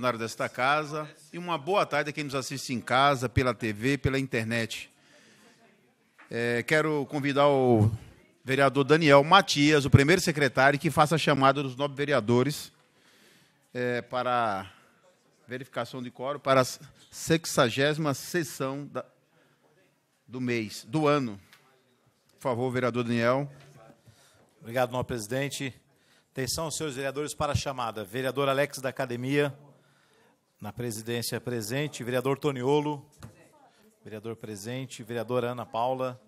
funcionário desta casa e uma boa tarde a quem nos assiste em casa, pela TV, pela internet. É, quero convidar o vereador Daniel Matias, o primeiro secretário, que faça a chamada dos nove vereadores é, para verificação de quórum para a 60 sessão da, do mês, do ano. Por favor, vereador Daniel. Obrigado, nobre presidente. Atenção, senhores vereadores, para a chamada. Vereador Alex da Academia. Na presidência presente, vereador Toniolo, vereador presente, vereadora Ana Paula,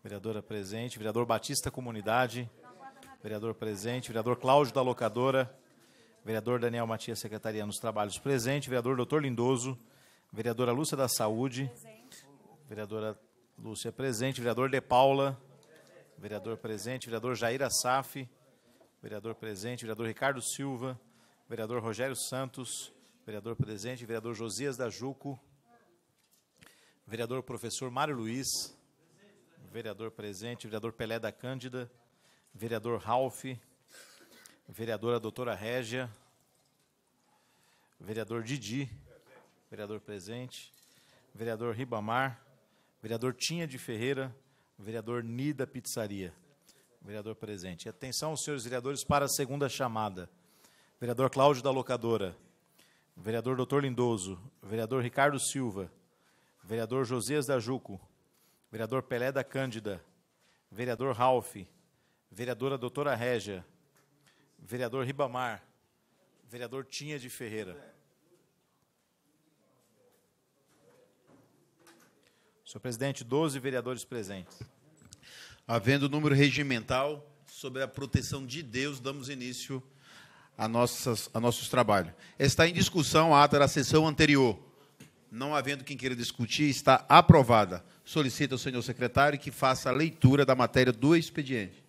vereadora presente, vereador Batista Comunidade, vereador presente, vereador Cláudio da Locadora, vereador Daniel Matias, secretaria nos trabalhos presente, vereador Doutor Lindoso, vereadora Lúcia da Saúde, vereadora Lúcia presente, vereador De Paula, vereador presente, vereador Jair Assaf, vereador presente, vereador Ricardo Silva, vereador Rogério Santos, vereador presente, vereador Josias da Juco, vereador professor Mário Luiz, vereador presente, vereador Pelé da Cândida, vereador Ralph, vereadora doutora Régia, vereador Didi, vereador presente, vereador Ribamar, vereador Tinha de Ferreira, vereador Nida Pizzaria, vereador presente. Atenção, senhores vereadores, para a segunda chamada. Vereador Cláudio da Locadora vereador Dr. Lindoso, vereador Ricardo Silva, vereador Josias da Juco, vereador Pelé da Cândida, vereador Ralph, vereadora Doutora Régia, vereador Ribamar, vereador Tinha de Ferreira. Senhor presidente, 12 vereadores presentes. Havendo número regimental sobre a proteção de Deus, damos início a, nossas, a nossos trabalhos. Está em discussão a ata da sessão anterior. Não havendo quem queira discutir, está aprovada. Solicita ao senhor secretário que faça a leitura da matéria do expediente.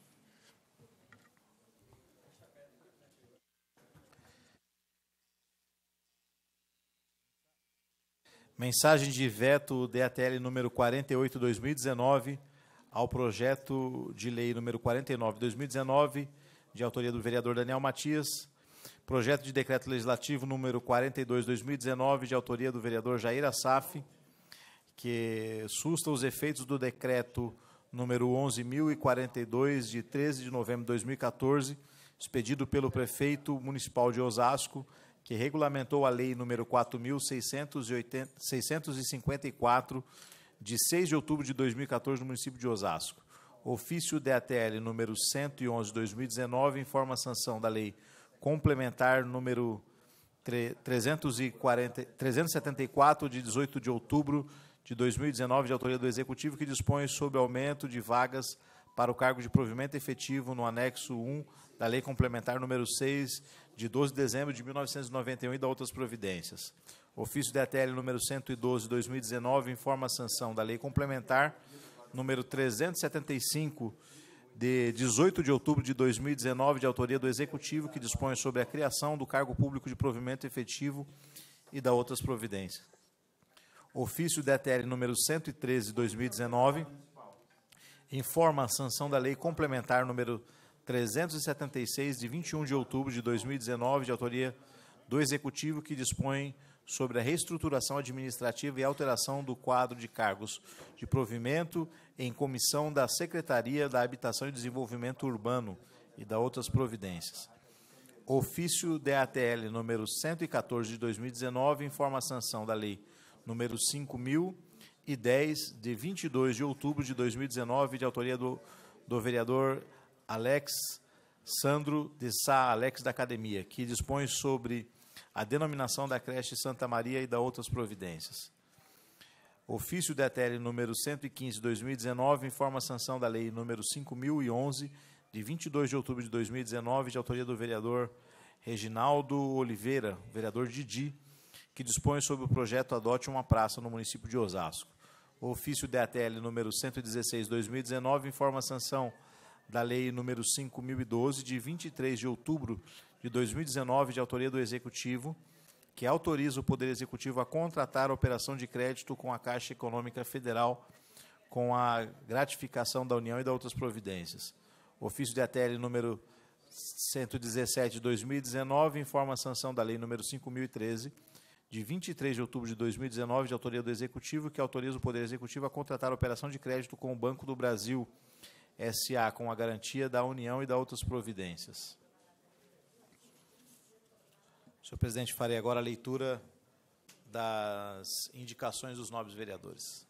Mensagem de veto DATL número 48/2019 ao projeto de lei número 49/2019, de autoria do vereador Daniel Matias, projeto de decreto legislativo número 42/2019 de autoria do vereador Jair Assaf, que susta os efeitos do decreto número 11.042, de 13 de novembro de 2014, expedido pelo prefeito municipal de Osasco, que regulamentou a lei número 4.654, de 6 de outubro de 2014, no município de Osasco. Ofício DATL número 111, 2019, informa a sanção da lei complementar número 340, 374, de 18 de outubro de 2019, de autoria do Executivo, que dispõe sobre aumento de vagas para o cargo de provimento efetivo no anexo 1 da Lei Complementar número 6, de 12 de dezembro de 1991 e da outras providências. Ofício DTL número 112, 2019, informa a sanção da Lei Complementar número 375, de 18 de outubro de 2019, de autoria do Executivo, que dispõe sobre a criação do cargo público de provimento efetivo e da outras providências. Ofício DTL número 113 de 2019 informa a sanção da Lei Complementar número 376 de 21 de outubro de 2019, de autoria do Executivo, que dispõe sobre a reestruturação administrativa e alteração do quadro de cargos de provimento em comissão da Secretaria da Habitação e Desenvolvimento Urbano e da outras providências. Ofício DATL número 114 de 2019 informa a sanção da lei número 5010 de 22 de outubro de 2019 de autoria do, do vereador Alex Sandro de Sá, Alex da Academia, que dispõe sobre a denominação da creche Santa Maria e da outras providências. Ofício da ETL número 115/2019 informa a sanção da lei número 5011 de 22 de outubro de 2019, de autoria do vereador Reginaldo Oliveira, vereador Didi, que dispõe sobre o projeto Adote uma Praça no município de Osasco. O ofício DATL número 116/2019 informa a sanção da lei número 5012 de 23 de outubro de 2019 de autoria do Executivo, que autoriza o Poder Executivo a contratar a operação de crédito com a Caixa Econômica Federal com a gratificação da União e da outras providências. O ofício de ATL número 117 de 2019 informa a sanção da Lei número 5013 de 23 de outubro de 2019, de autoria do Executivo, que autoriza o Poder Executivo a contratar a operação de crédito com o Banco do Brasil SA, com a garantia da União e da outras providências. Senhor presidente, farei agora a leitura das indicações dos nobres vereadores.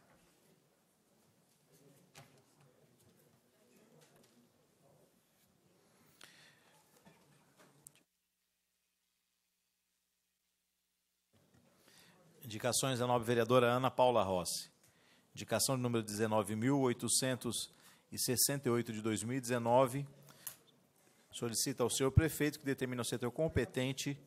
Indicações da nobre vereadora Ana Paula Rossi. Indicação de número 19.868 de 2019. Solicita ao senhor prefeito que determine ao setor competente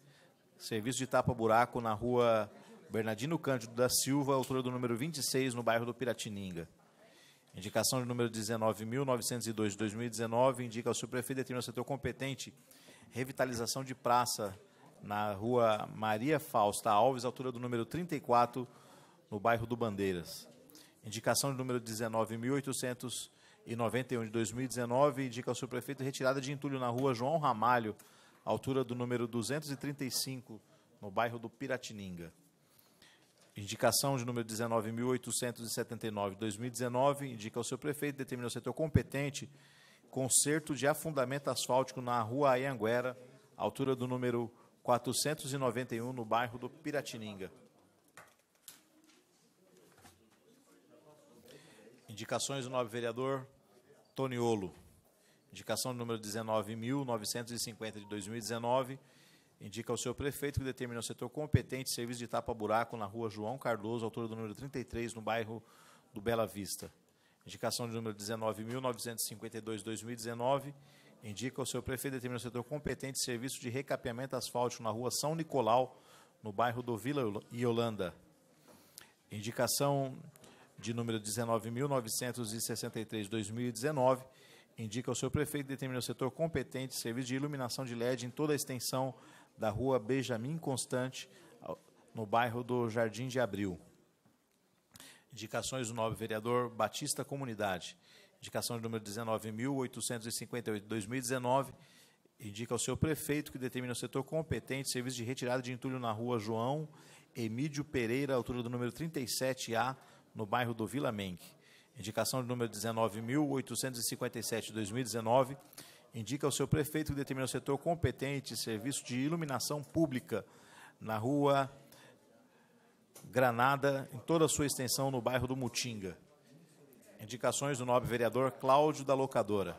Serviço de tapa-buraco na rua Bernardino Cândido da Silva, altura do número 26, no bairro do Piratininga. Indicação de número 19.902 de 2019 indica ao seu prefeito determinar o setor competente revitalização de praça na rua Maria Fausta Alves, altura do número 34, no bairro do Bandeiras. Indicação de número 19.891 de 2019 indica ao seu prefeito retirada de entulho na rua João Ramalho, altura do número 235, no bairro do Piratininga. Indicação de número 19.879-2019, indica ao seu prefeito, determina o setor competente, conserto de afundamento asfáltico na rua Ayanguera, altura do número 491, no bairro do Piratininga. Indicações do nobre vereador Toniolo. Indicação número 19.950 de 2019 indica ao seu prefeito que determina o setor competente serviço de tapa-buraco na rua João Cardoso, altura do número 33, no bairro do Bela Vista. Indicação de número 19.952 de 2019 indica ao seu prefeito determina o setor competente serviço de recapeamento asfáltico na rua São Nicolau, no bairro do Vila Yolanda. Indicação de número 19.963 de 2019 indica ao seu prefeito determinar o setor competente serviço de iluminação de LED em toda a extensão da rua Benjamin Constante, no bairro do Jardim de Abril. Indicações do nobre vereador Batista Comunidade. Indicação de número 19.858 2019. Indica ao seu prefeito que determina o setor competente serviço de retirada de entulho na rua João Emílio Pereira, altura do número 37A, no bairro do Vila Mengue. Indicação de número 19.857 2019 indica ao seu prefeito que determina o setor competente serviço de iluminação pública na rua Granada, em toda a sua extensão no bairro do Mutinga. Indicações do nobre vereador Cláudio da Locadora.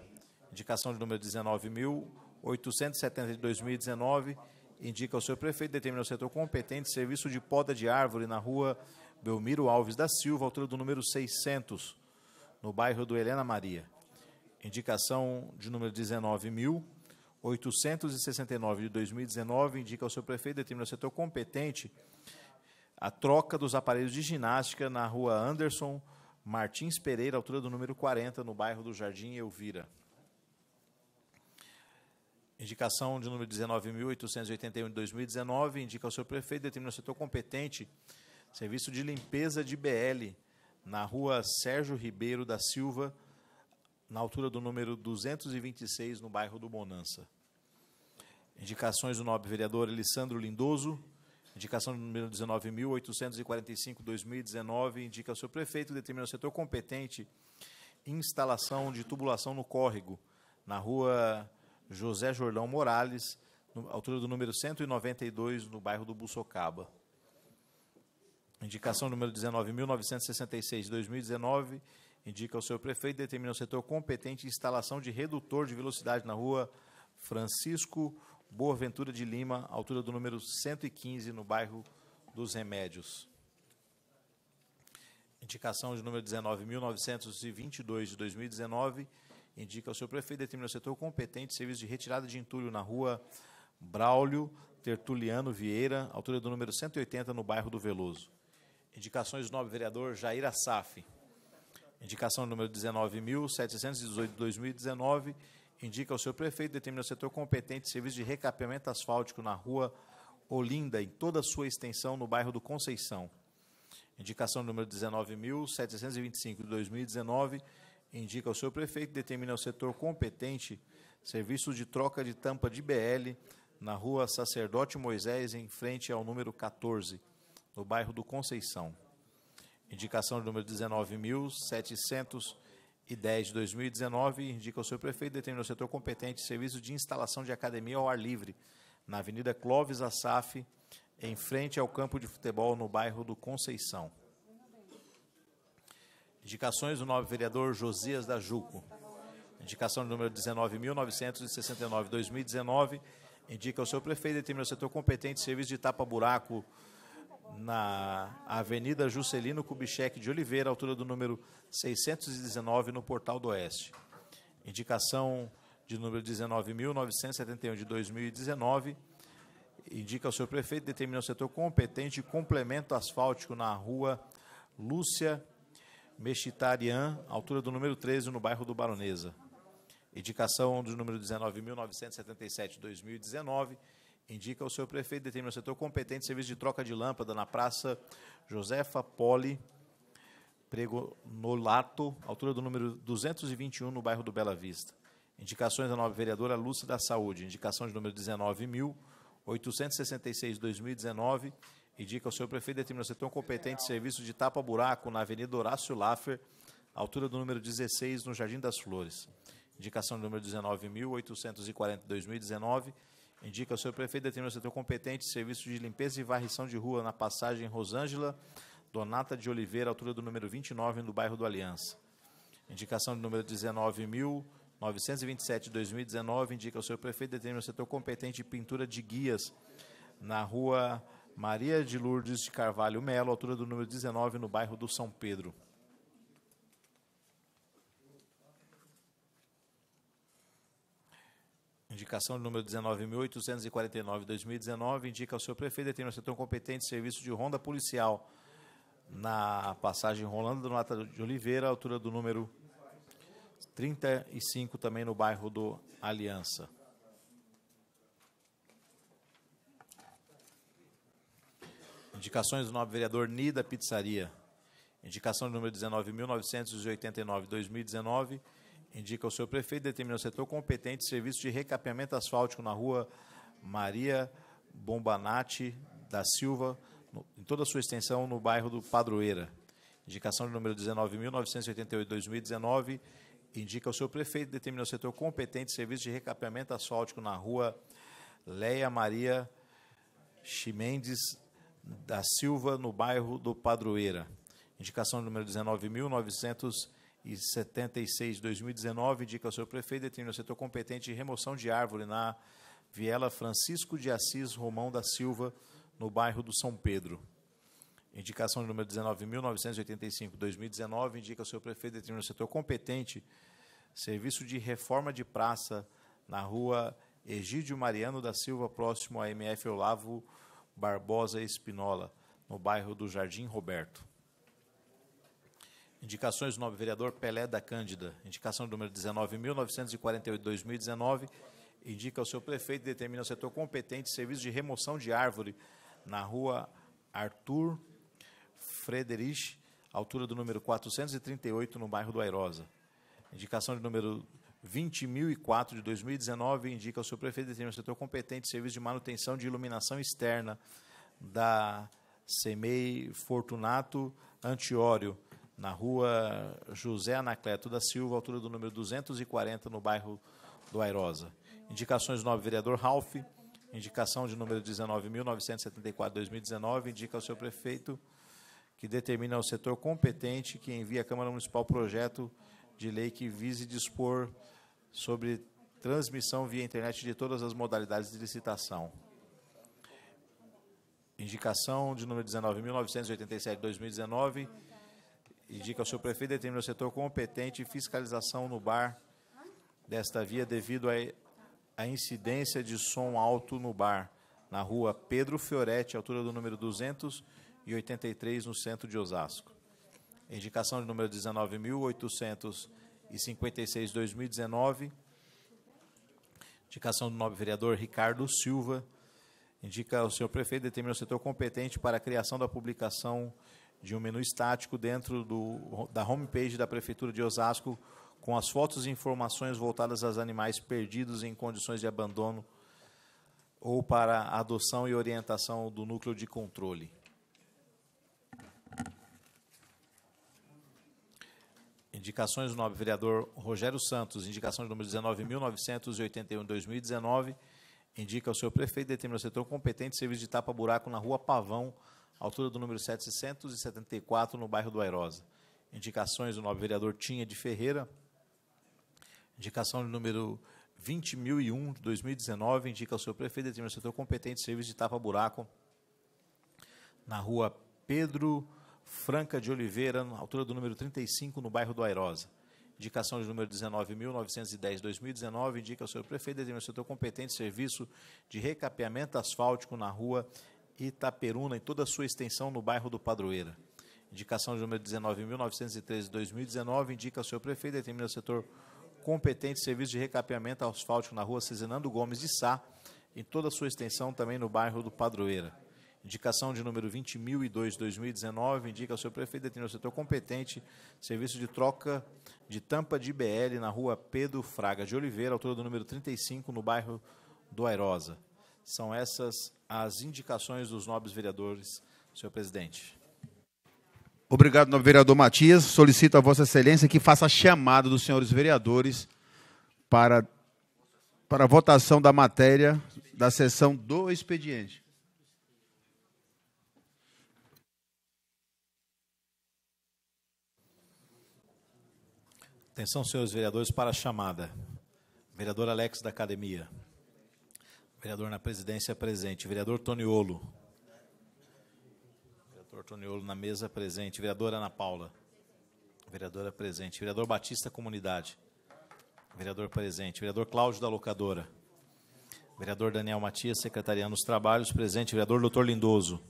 Indicação de número 19.870 2019 indica ao seu prefeito determina o setor competente serviço de poda de árvore na rua Belmiro Alves da Silva, altura do número 600 no bairro do Helena Maria. Indicação de número 19.869 de 2019 indica ao seu prefeito determinar o setor competente a troca dos aparelhos de ginástica na rua Anderson Martins Pereira, altura do número 40, no bairro do Jardim Elvira. Indicação de número 19.881 de 2019 indica ao seu prefeito determinar o setor competente serviço de limpeza de BL na rua Sérgio Ribeiro da Silva, na altura do número 226, no bairro do Bonança. Indicações do nobre vereador Alessandro Lindoso. Indicação número 19.845-2019 indica ao seu prefeito determina o setor competente instalação de tubulação no córrego, na rua José Jordão Morales, altura do número 192, no bairro do Bussocaba. Indicação número 19.966 de 2019 indica ao seu prefeito determina o setor competente instalação de redutor de velocidade na rua Francisco Boaventura de Lima, altura do número 115, no bairro dos Remédios. Indicação de número 19.922 de 2019 indica ao seu prefeito determina o setor competente serviço de retirada de entulho na rua Braulio Tertuliano Vieira, altura do número 180, no bairro do Veloso. Indicações do nobre vereador Jair Assaf. Indicação número 19.718 de 2019. Indica ao seu prefeito, determina o setor competente de serviço de recapeamento asfáltico na rua Olinda, em toda a sua extensão, no bairro do Conceição. Indicação número 19.725 de 2019. Indica ao seu prefeito, determina o setor competente serviço de troca de tampa de BL na rua Sacerdote Moisés, em frente ao número 14 no bairro do Conceição. Indicação de número 19.710 de 2019, indica o seu prefeito, determina o setor competente serviço de instalação de academia ao ar livre, na Avenida Clóvis Assaf, em frente ao campo de futebol no bairro do Conceição. Indicações do novo vereador Josias da Juco. Indicação de número 19.969-2019, indica o seu prefeito, determina o setor competente serviço de tapa-buraco na Avenida Juscelino Kubitschek de Oliveira, altura do número 619, no Portal do Oeste. Indicação de número 19.971 de 2019, indica ao seu prefeito, determina o setor competente e complemento asfáltico na rua Lúcia Mexitarian, altura do número 13, no bairro do Baronesa. Indicação do número 19.977 de 2019, indica o seu prefeito, determina o setor competente, serviço de troca de lâmpada na Praça Josefa Poli, lato altura do número 221, no bairro do Bela Vista. Indicações da nova vereadora Lúcia da Saúde, indicação de número 19.866-2019, indica o seu prefeito, determina o setor competente, serviço de tapa-buraco na Avenida Horácio Laffer, altura do número 16, no Jardim das Flores. Indicação de número 19.840-2019, Indica o seu prefeito determina o setor competente, de serviço de limpeza e varrição de rua na passagem Rosângela, Donata de Oliveira, altura do número 29, no bairro do Aliança. Indicação do número 19.927 2019, indica o seu prefeito determina o setor competente de pintura de guias na rua Maria de Lourdes de Carvalho Melo, altura do número 19, no bairro do São Pedro. Indicação número 19.849-2019 indica ao seu prefeito determinar o setor competente serviço de ronda policial na passagem Rolando do Nata de Oliveira, altura do número 35, também no bairro do Aliança. Indicações do nobre vereador Nida Pizzaria. Indicação número 19.989-2019 indica o seu prefeito, determina o setor competente serviço de recapeamento asfáltico na rua Maria Bombanati da Silva, no, em toda a sua extensão, no bairro do Padroeira. Indicação de número 19.988-2019, indica o seu prefeito, determina o setor competente serviço de recapeamento asfáltico na rua Leia Maria Chimendes da Silva, no bairro do Padroeira. Indicação de número 19.988 e 76 de 2019, indica ao seu prefeito, determina o setor competente de remoção de árvore na Viela Francisco de Assis Romão da Silva, no bairro do São Pedro. Indicação de número 19.985-2019, indica ao seu prefeito, determina o setor competente, serviço de reforma de praça na rua Egídio Mariano da Silva, próximo à MF Olavo Barbosa Espinola, no bairro do Jardim Roberto. Indicações do nome vereador Pelé da Cândida. Indicação número 19.948-2019. Indica ao seu prefeito e determina o setor competente serviço de remoção de árvore na rua Arthur Frederich, altura do número 438, no bairro do Airosa. Indicação de número 20.004 de 2019 indica ao seu prefeito determina o setor competente serviço de manutenção de iluminação externa da semei Fortunato Antiório na rua José Anacleto da Silva, altura do número 240, no bairro do Airosa. Indicações 9, vereador Ralph. Indicação de número 19.974-2019 indica ao seu prefeito que determina ao setor competente que envie à Câmara Municipal projeto de lei que vise dispor sobre transmissão via internet de todas as modalidades de licitação. Indicação de número 19.987-2019 indica ao seu prefeito determina o setor competente fiscalização no bar desta via devido à incidência de som alto no bar, na rua Pedro Fioretti, altura do número 283, no centro de Osasco. Indicação de número 19.856-2019. Indicação do nobre vereador Ricardo Silva. Indica ao senhor prefeito determina o setor competente para a criação da publicação de um menu estático dentro do, da homepage da Prefeitura de Osasco, com as fotos e informações voltadas aos animais perdidos em condições de abandono ou para adoção e orientação do núcleo de controle. Indicações do nobre vereador Rogério Santos, indicação de número 19.981 2019, indica ao seu prefeito determinar o setor competente serviço de tapa-buraco na rua Pavão, altura do número 774, no bairro do Airosa. Indicações do nobre vereador Tinha de Ferreira. Indicação do número 20.001 de 2019, indica ao seu prefeito determinar o setor competente serviço de tapa-buraco na rua Pedro Franca de Oliveira, na altura do número 35, no bairro do Airosa. Indicação de número 19.910-2019, indica ao seu prefeito determinar o setor competente serviço de recapeamento asfáltico na rua Itaperuna, em toda a sua extensão, no bairro do Padroeira. Indicação de número 19.913-2019 indica ao seu prefeito, determina o setor competente serviço de recapeamento asfáltico na rua Cezinando Gomes de Sá, em toda a sua extensão, também no bairro do Padroeira. Indicação de número 20.002-2019 indica ao seu prefeito, determina o setor competente serviço de troca de tampa de IBL na rua Pedro Fraga de Oliveira, altura do número 35, no bairro do Airosa. São essas as indicações dos nobres vereadores, senhor presidente. Obrigado, nobre vereador Matias. Solicito a Vossa Excelência que faça a chamada dos senhores vereadores para, para a votação da matéria da sessão do expediente. Atenção, senhores vereadores, para a chamada. Vereador Alex da Academia. Vereador na presidência presente. Vereador Toniolo. Vereador Toniolo na mesa presente. Vereadora Ana Paula. Vereadora presente. Vereador Batista Comunidade. Vereador presente. Vereador Cláudio da Locadora. Vereador Daniel Matias, Secretaria nos trabalhos, presente. Vereador Doutor Lindoso.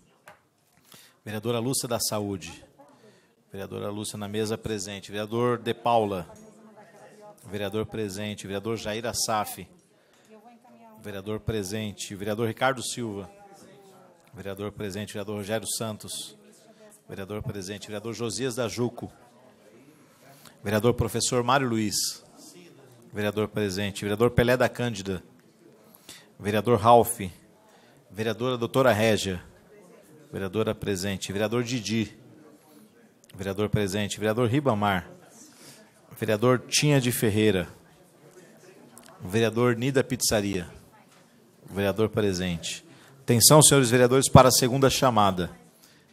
Vereadora Lúcia da Saúde. Vereadora Lúcia na mesa presente. Vereador De Paula. Vereador presente. Vereador Jair Assaf. Vereador presente. Vereador Ricardo Silva. Vereador presente. Vereador Rogério Santos. Vereador presente. Vereador Josias da Juco. Vereador professor Mário Luiz. Vereador presente. Vereador Pelé da Cândida. Vereador Ralph. Vereadora doutora Régia. Vereadora presente. Vereador Didi. Vereador presente. Vereador Ribamar. Vereador Tinha de Ferreira. Vereador Nida Pizzaria. Vereador presente. Atenção, senhores vereadores, para a segunda chamada.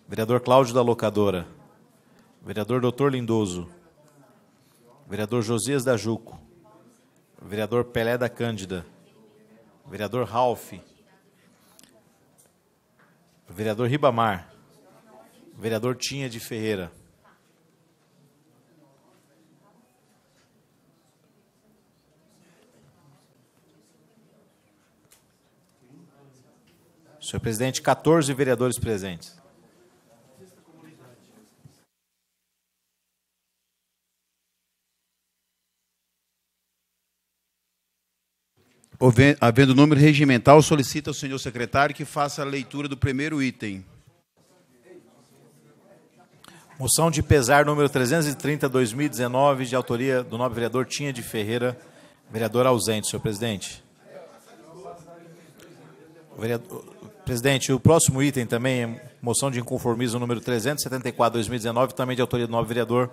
Vereador Cláudio da Locadora. Vereador Doutor Lindoso. Vereador Josias da Juco. Vereador Pelé da Cândida. Vereador Ralph. Vereador Ribamar. Vereador Tinha de Ferreira. Senhor presidente, 14 vereadores presentes. Havendo número regimental, solicita ao senhor secretário que faça a leitura do primeiro item. Moção de pesar número 330-2019, de autoria do nobre vereador Tinha de Ferreira, vereador ausente, senhor presidente. O vereador, Presidente, o próximo item também, é moção de inconformismo número 374, 2019, também de autoria do novo vereador,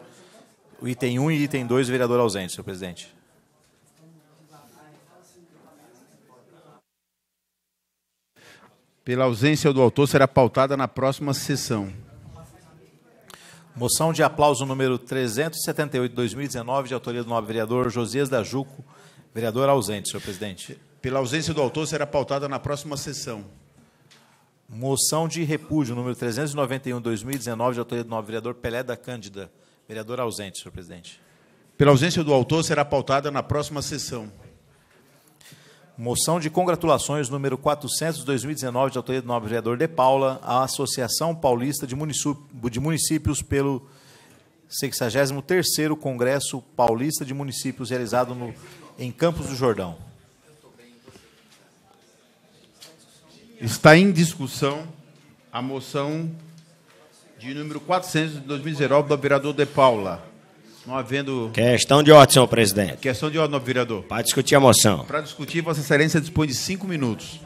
o item 1 e item 2, vereador ausente, senhor presidente. Pela ausência do autor, será pautada na próxima sessão. Moção de aplauso número 378, 2019, de autoria do novo vereador Josias da Juco, vereador ausente, senhor presidente. Pela ausência do autor, será pautada na próxima sessão. Moção de repúdio, número 391, 2019, de autoria do novo vereador Pelé da Cândida. Vereador ausente, senhor presidente. Pela ausência do autor, será pautada na próxima sessão. Moção de congratulações número 400 de 2019, de autoria do nobre vereador De Paula, à Associação Paulista de, Município, de Municípios pelo 63º Congresso Paulista de Municípios, realizado no, em Campos do Jordão. Está em discussão a moção de número 400 de 2019 do vereador De Paula. Não havendo. Questão de ordem, senhor presidente. Questão de ordem, vereador. Para discutir a moção. Para discutir, Vossa Excelência dispõe de cinco minutos.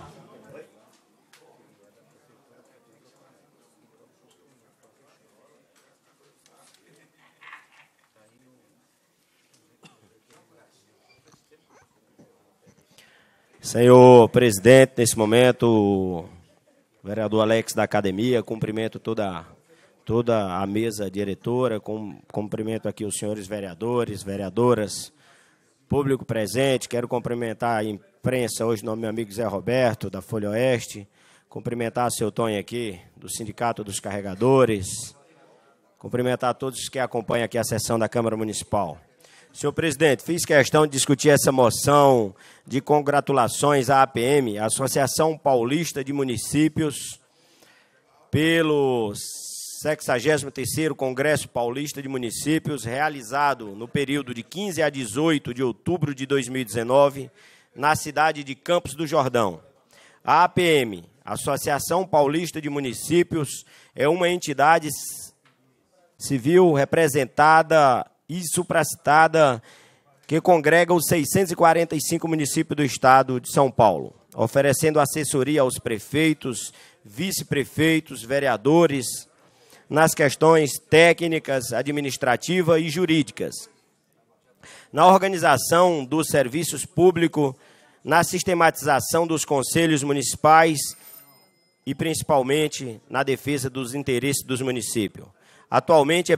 Senhor presidente, nesse momento, vereador Alex da academia, cumprimento toda, toda a mesa diretora, com, cumprimento aqui os senhores vereadores, vereadoras, público presente, quero cumprimentar a imprensa, hoje no meu amigo Zé Roberto, da Folha Oeste, cumprimentar seu Tonho aqui, do Sindicato dos Carregadores, cumprimentar todos que acompanham aqui a sessão da Câmara Municipal. Senhor presidente, fiz questão de discutir essa moção de congratulações à APM, Associação Paulista de Municípios, pelo 63º Congresso Paulista de Municípios, realizado no período de 15 a 18 de outubro de 2019, na cidade de Campos do Jordão. A APM, Associação Paulista de Municípios, é uma entidade civil representada e supracitada que congrega os 645 municípios do estado de São Paulo, oferecendo assessoria aos prefeitos, vice-prefeitos, vereadores nas questões técnicas, administrativas e jurídicas. Na organização dos serviços públicos, na sistematização dos conselhos municipais e principalmente na defesa dos interesses dos municípios. Atualmente é,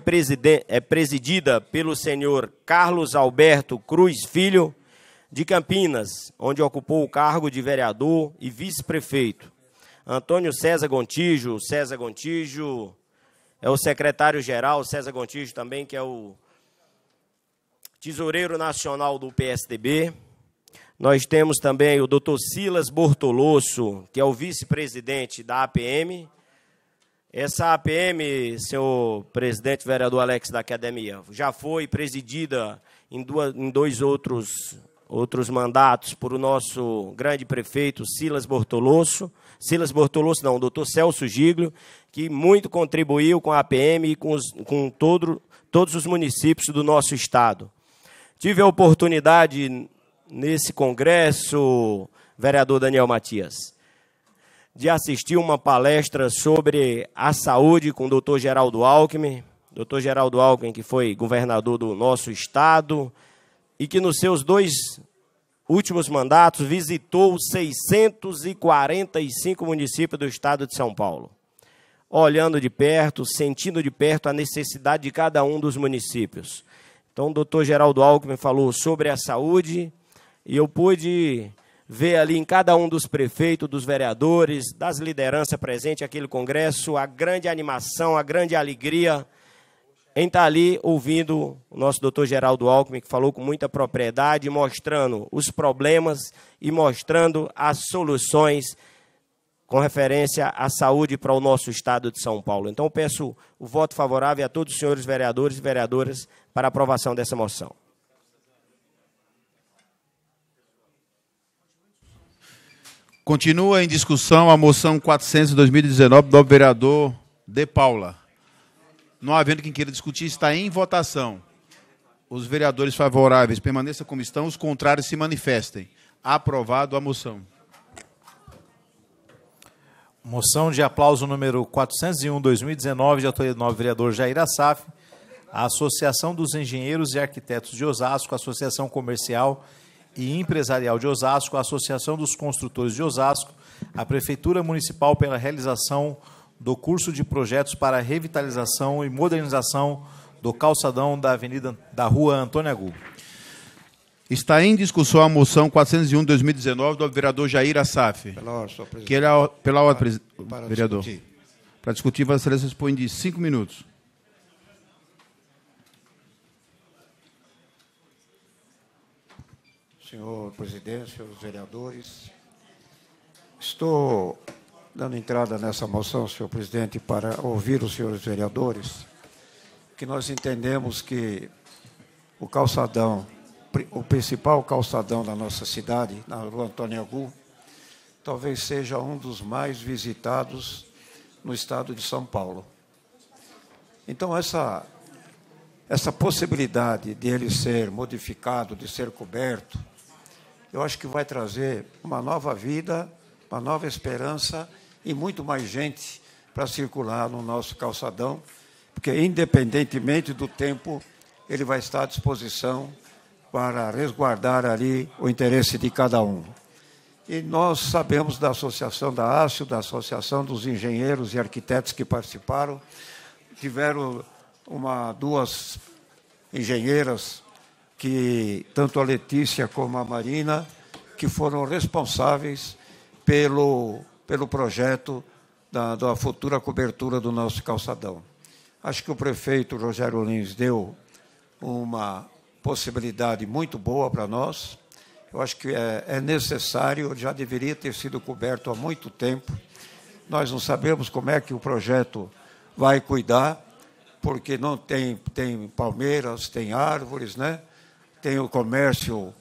é presidida pelo senhor Carlos Alberto Cruz Filho, de Campinas, onde ocupou o cargo de vereador e vice-prefeito. Antônio César Gontijo, César Gontijo é o secretário-geral, César Gontijo também, que é o tesoureiro nacional do PSDB. Nós temos também o doutor Silas Bortolosso, que é o vice-presidente da APM, essa APM, senhor presidente, vereador Alex da academia, já foi presidida em, duas, em dois outros, outros mandatos por o nosso grande prefeito Silas Bortolosso. Silas Bortolosso, não, doutor Celso Giglio, que muito contribuiu com a APM e com, os, com todo, todos os municípios do nosso estado. Tive a oportunidade nesse congresso, vereador Daniel Matias, de assistir uma palestra sobre a saúde com o Dr. Geraldo Alckmin, Dr. Geraldo Alckmin que foi governador do nosso estado e que nos seus dois últimos mandatos visitou 645 municípios do estado de São Paulo. Olhando de perto, sentindo de perto a necessidade de cada um dos municípios. Então, o doutor Geraldo Alckmin falou sobre a saúde e eu pude ver ali em cada um dos prefeitos, dos vereadores, das lideranças presentes naquele congresso, a grande animação, a grande alegria em estar tá ali ouvindo o nosso doutor Geraldo Alckmin, que falou com muita propriedade, mostrando os problemas e mostrando as soluções com referência à saúde para o nosso estado de São Paulo. Então, peço o voto favorável a todos os senhores vereadores e vereadoras para aprovação dessa moção. Continua em discussão a moção 400 de 2019 do vereador De Paula. Não havendo quem queira discutir, está em votação. Os vereadores favoráveis permaneçam como estão, os contrários se manifestem. Aprovado a moção. Moção de aplauso número 401-2019, de autoria do novo vereador Jair Assaf, a Associação dos Engenheiros e Arquitetos de Osasco, Associação Comercial e e Empresarial de Osasco, a Associação dos Construtores de Osasco, a Prefeitura Municipal pela realização do curso de projetos para revitalização e modernização do calçadão da Avenida da Rua Antônia Gu. Está em discussão a moção 401/2019 do vereador Jair Assaf. Pela ordem, senhor presidente. Que ele, é pela hora, para, para vereador. Discutir. Para discutir, Vossa Excelência dispõe de cinco minutos. senhor presidente, senhores vereadores. Estou dando entrada nessa moção, senhor presidente, para ouvir os senhores vereadores, que nós entendemos que o calçadão, o principal calçadão da nossa cidade, na rua Antônio Agu, talvez seja um dos mais visitados no estado de São Paulo. Então, essa, essa possibilidade de ele ser modificado, de ser coberto, eu acho que vai trazer uma nova vida, uma nova esperança e muito mais gente para circular no nosso calçadão, porque, independentemente do tempo, ele vai estar à disposição para resguardar ali o interesse de cada um. E nós sabemos da Associação da Ásia, da Associação dos Engenheiros e Arquitetos que participaram, tiveram uma, duas engenheiras que tanto a Letícia como a Marina, que foram responsáveis pelo, pelo projeto da, da futura cobertura do nosso calçadão. Acho que o prefeito Rogério Lins deu uma possibilidade muito boa para nós. Eu acho que é, é necessário, já deveria ter sido coberto há muito tempo. Nós não sabemos como é que o projeto vai cuidar, porque não tem, tem palmeiras, tem árvores, né? tem o comércio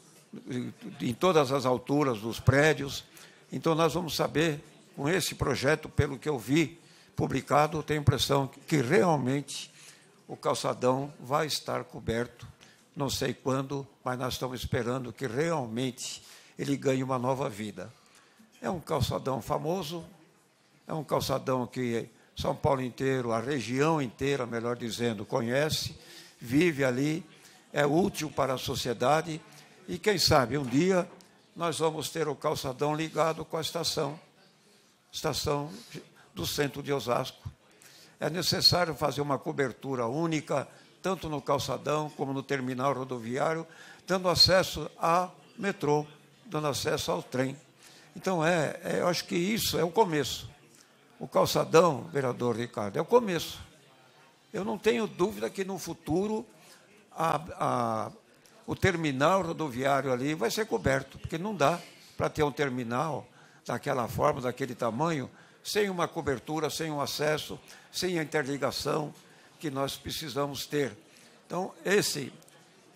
em todas as alturas dos prédios. Então, nós vamos saber, com esse projeto, pelo que eu vi publicado, tenho a impressão que realmente o calçadão vai estar coberto. Não sei quando, mas nós estamos esperando que realmente ele ganhe uma nova vida. É um calçadão famoso, é um calçadão que São Paulo inteiro, a região inteira, melhor dizendo, conhece, vive ali é útil para a sociedade e, quem sabe, um dia nós vamos ter o calçadão ligado com a estação, estação do centro de Osasco. É necessário fazer uma cobertura única, tanto no calçadão como no terminal rodoviário, dando acesso a metrô, dando acesso ao trem. Então, é, é, eu acho que isso é o começo. O calçadão, vereador Ricardo, é o começo. Eu não tenho dúvida que no futuro a, a, o terminal rodoviário ali vai ser coberto, porque não dá para ter um terminal daquela forma, daquele tamanho, sem uma cobertura, sem um acesso, sem a interligação que nós precisamos ter. Então, esse,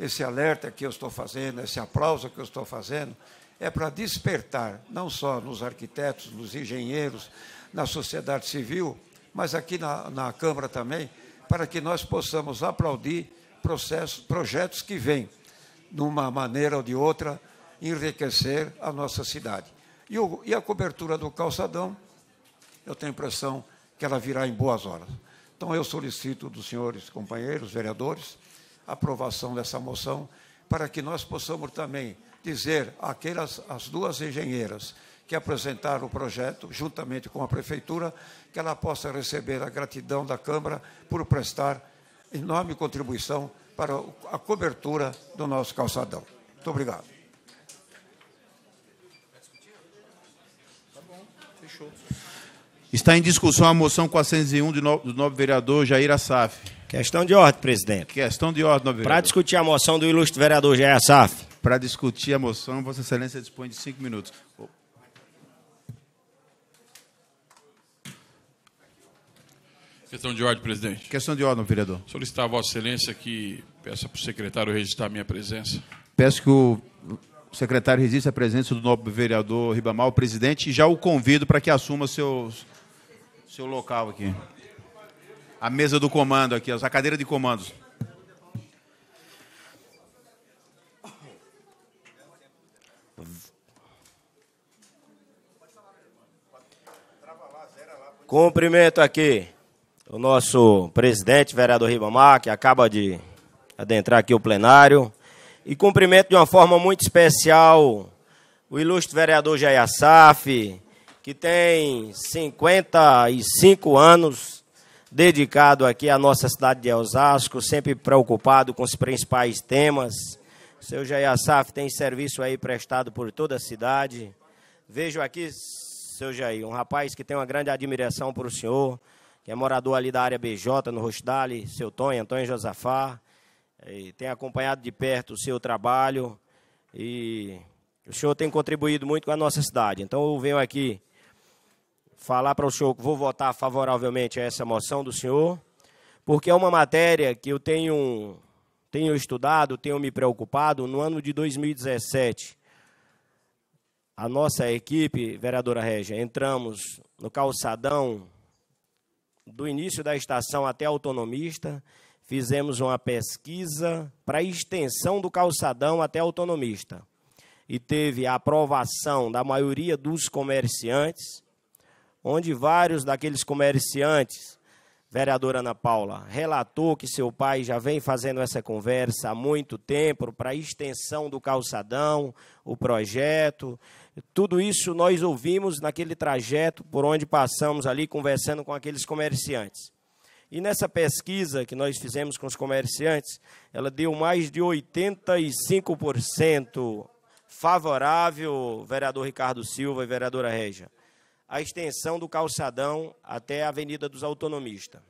esse alerta que eu estou fazendo, esse aplauso que eu estou fazendo, é para despertar, não só nos arquitetos, nos engenheiros, na sociedade civil, mas aqui na, na Câmara também, para que nós possamos aplaudir processos, projetos que vêm, de uma maneira ou de outra, enriquecer a nossa cidade. E, o, e a cobertura do calçadão, eu tenho a impressão que ela virá em boas horas. Então, eu solicito dos senhores companheiros, vereadores, aprovação dessa moção, para que nós possamos também dizer àquelas as duas engenheiras que apresentaram o projeto, juntamente com a prefeitura, que ela possa receber a gratidão da Câmara por prestar enorme contribuição para a cobertura do nosso calçadão. Muito obrigado. Está em discussão a moção 401 do novo vereador Jair Assaf. Questão de ordem, presidente. Questão de ordem, novo vereador. Para discutir a moção do ilustre vereador Jair Assaf. Para discutir a moção, Vossa Excelência dispõe de cinco minutos. Questão de ordem, presidente. Questão de ordem, vereador. Solicitar a Vossa Excelência que peça para o secretário registrar minha presença. Peço que o secretário registre a presença do nobre vereador Ribamar, o presidente, e já o convido para que assuma seu, seu local aqui. A mesa do comando aqui, a cadeira de comandos. Cumprimento aqui o nosso presidente, vereador Ribamar, que acaba de adentrar aqui o plenário. E cumprimento de uma forma muito especial o ilustre vereador Jair Assaf, que tem 55 anos dedicado aqui à nossa cidade de Osasco, sempre preocupado com os principais temas. seu Jair Assaf tem serviço aí prestado por toda a cidade. Vejo aqui, seu Jair, um rapaz que tem uma grande admiração por o senhor, que é morador ali da área BJ, no Rostale, seu Tonho, Antônio Josafá, eh, e tem acompanhado de perto o seu trabalho e o senhor tem contribuído muito com a nossa cidade. Então eu venho aqui falar para o senhor que vou votar favoravelmente a essa moção do senhor, porque é uma matéria que eu tenho, tenho estudado, tenho me preocupado. No ano de 2017, a nossa equipe, vereadora Régia, entramos no calçadão do início da estação até Autonomista, fizemos uma pesquisa para a extensão do calçadão até Autonomista. E teve a aprovação da maioria dos comerciantes, onde vários daqueles comerciantes, vereadora Ana Paula, relatou que seu pai já vem fazendo essa conversa há muito tempo para a extensão do calçadão, o projeto, tudo isso nós ouvimos naquele trajeto por onde passamos ali conversando com aqueles comerciantes. E nessa pesquisa que nós fizemos com os comerciantes, ela deu mais de 85% favorável, vereador Ricardo Silva e vereadora Regia, a extensão do calçadão até a Avenida dos Autonomistas.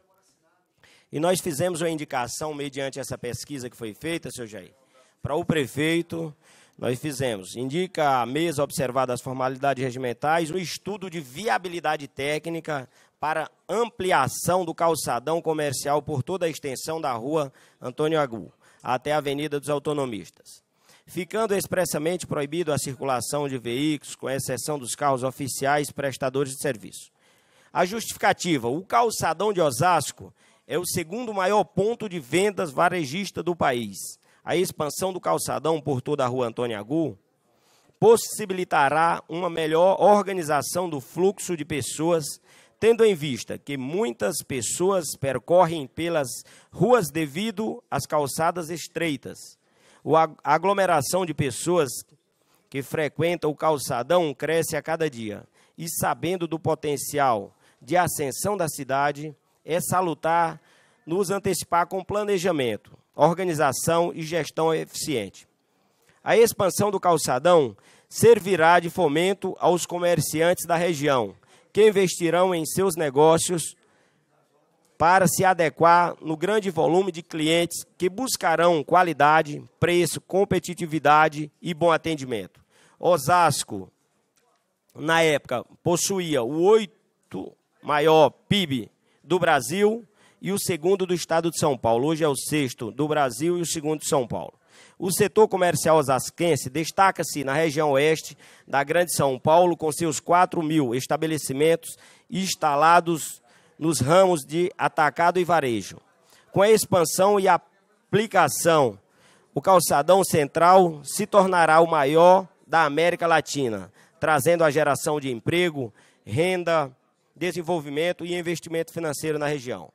E nós fizemos uma indicação, mediante essa pesquisa que foi feita, seu Jair, para o prefeito nós fizemos. Indica a mesa, observada as formalidades regimentais, um estudo de viabilidade técnica para ampliação do calçadão comercial por toda a extensão da rua Antônio Agu, até a Avenida dos Autonomistas. Ficando expressamente proibido a circulação de veículos, com exceção dos carros oficiais prestadores de serviço. A justificativa: o calçadão de Osasco é o segundo maior ponto de vendas varejista do país a expansão do calçadão por toda a rua Antônio Agu possibilitará uma melhor organização do fluxo de pessoas, tendo em vista que muitas pessoas percorrem pelas ruas devido às calçadas estreitas. A aglomeração de pessoas que frequenta o calçadão cresce a cada dia, e sabendo do potencial de ascensão da cidade, é salutar nos antecipar com planejamento organização e gestão eficiente. A expansão do calçadão servirá de fomento aos comerciantes da região, que investirão em seus negócios para se adequar no grande volume de clientes que buscarão qualidade, preço, competitividade e bom atendimento. Osasco, na época, possuía o oito maior PIB do Brasil, e o segundo do estado de São Paulo. Hoje é o sexto do Brasil e o segundo de São Paulo. O setor comercial osasquense destaca-se na região oeste da Grande São Paulo, com seus 4 mil estabelecimentos instalados nos ramos de atacado e varejo. Com a expansão e aplicação, o calçadão central se tornará o maior da América Latina, trazendo a geração de emprego, renda, desenvolvimento e investimento financeiro na região.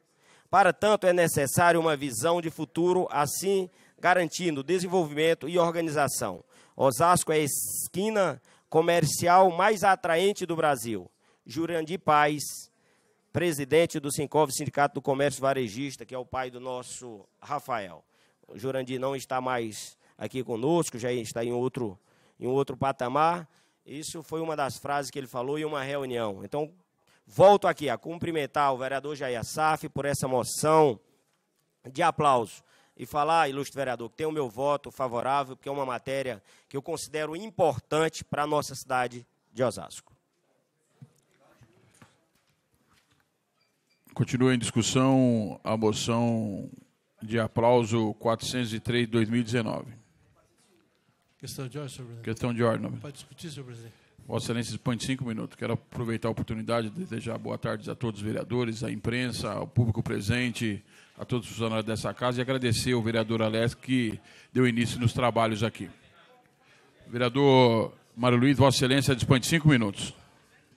Para tanto, é necessário uma visão de futuro, assim garantindo desenvolvimento e organização. Osasco é a esquina comercial mais atraente do Brasil. Jurandir Paz, presidente do Sincov, Sindicato do Comércio Varejista, que é o pai do nosso Rafael. O Jurandir não está mais aqui conosco, já está em outro, em outro patamar. Isso foi uma das frases que ele falou em uma reunião. Então, Volto aqui a cumprimentar o vereador Jair Assaf por essa moção de aplauso e falar, ilustre vereador, que tem o meu voto favorável, porque é uma matéria que eu considero importante para a nossa cidade de Osasco. Continua em discussão a moção de aplauso 403 2019. Questão de ordem, senhor presidente. Questão de ordem. Pode discutir, senhor presidente. Vossa Excelência dispõe de cinco minutos. Quero aproveitar a oportunidade de desejar boa tarde a todos os vereadores, à imprensa, ao público presente, a todos os funcionários dessa casa e agradecer ao vereador Alex que deu início nos trabalhos aqui. Vereador Mário Luiz, Vossa Excelência dispõe de cinco minutos.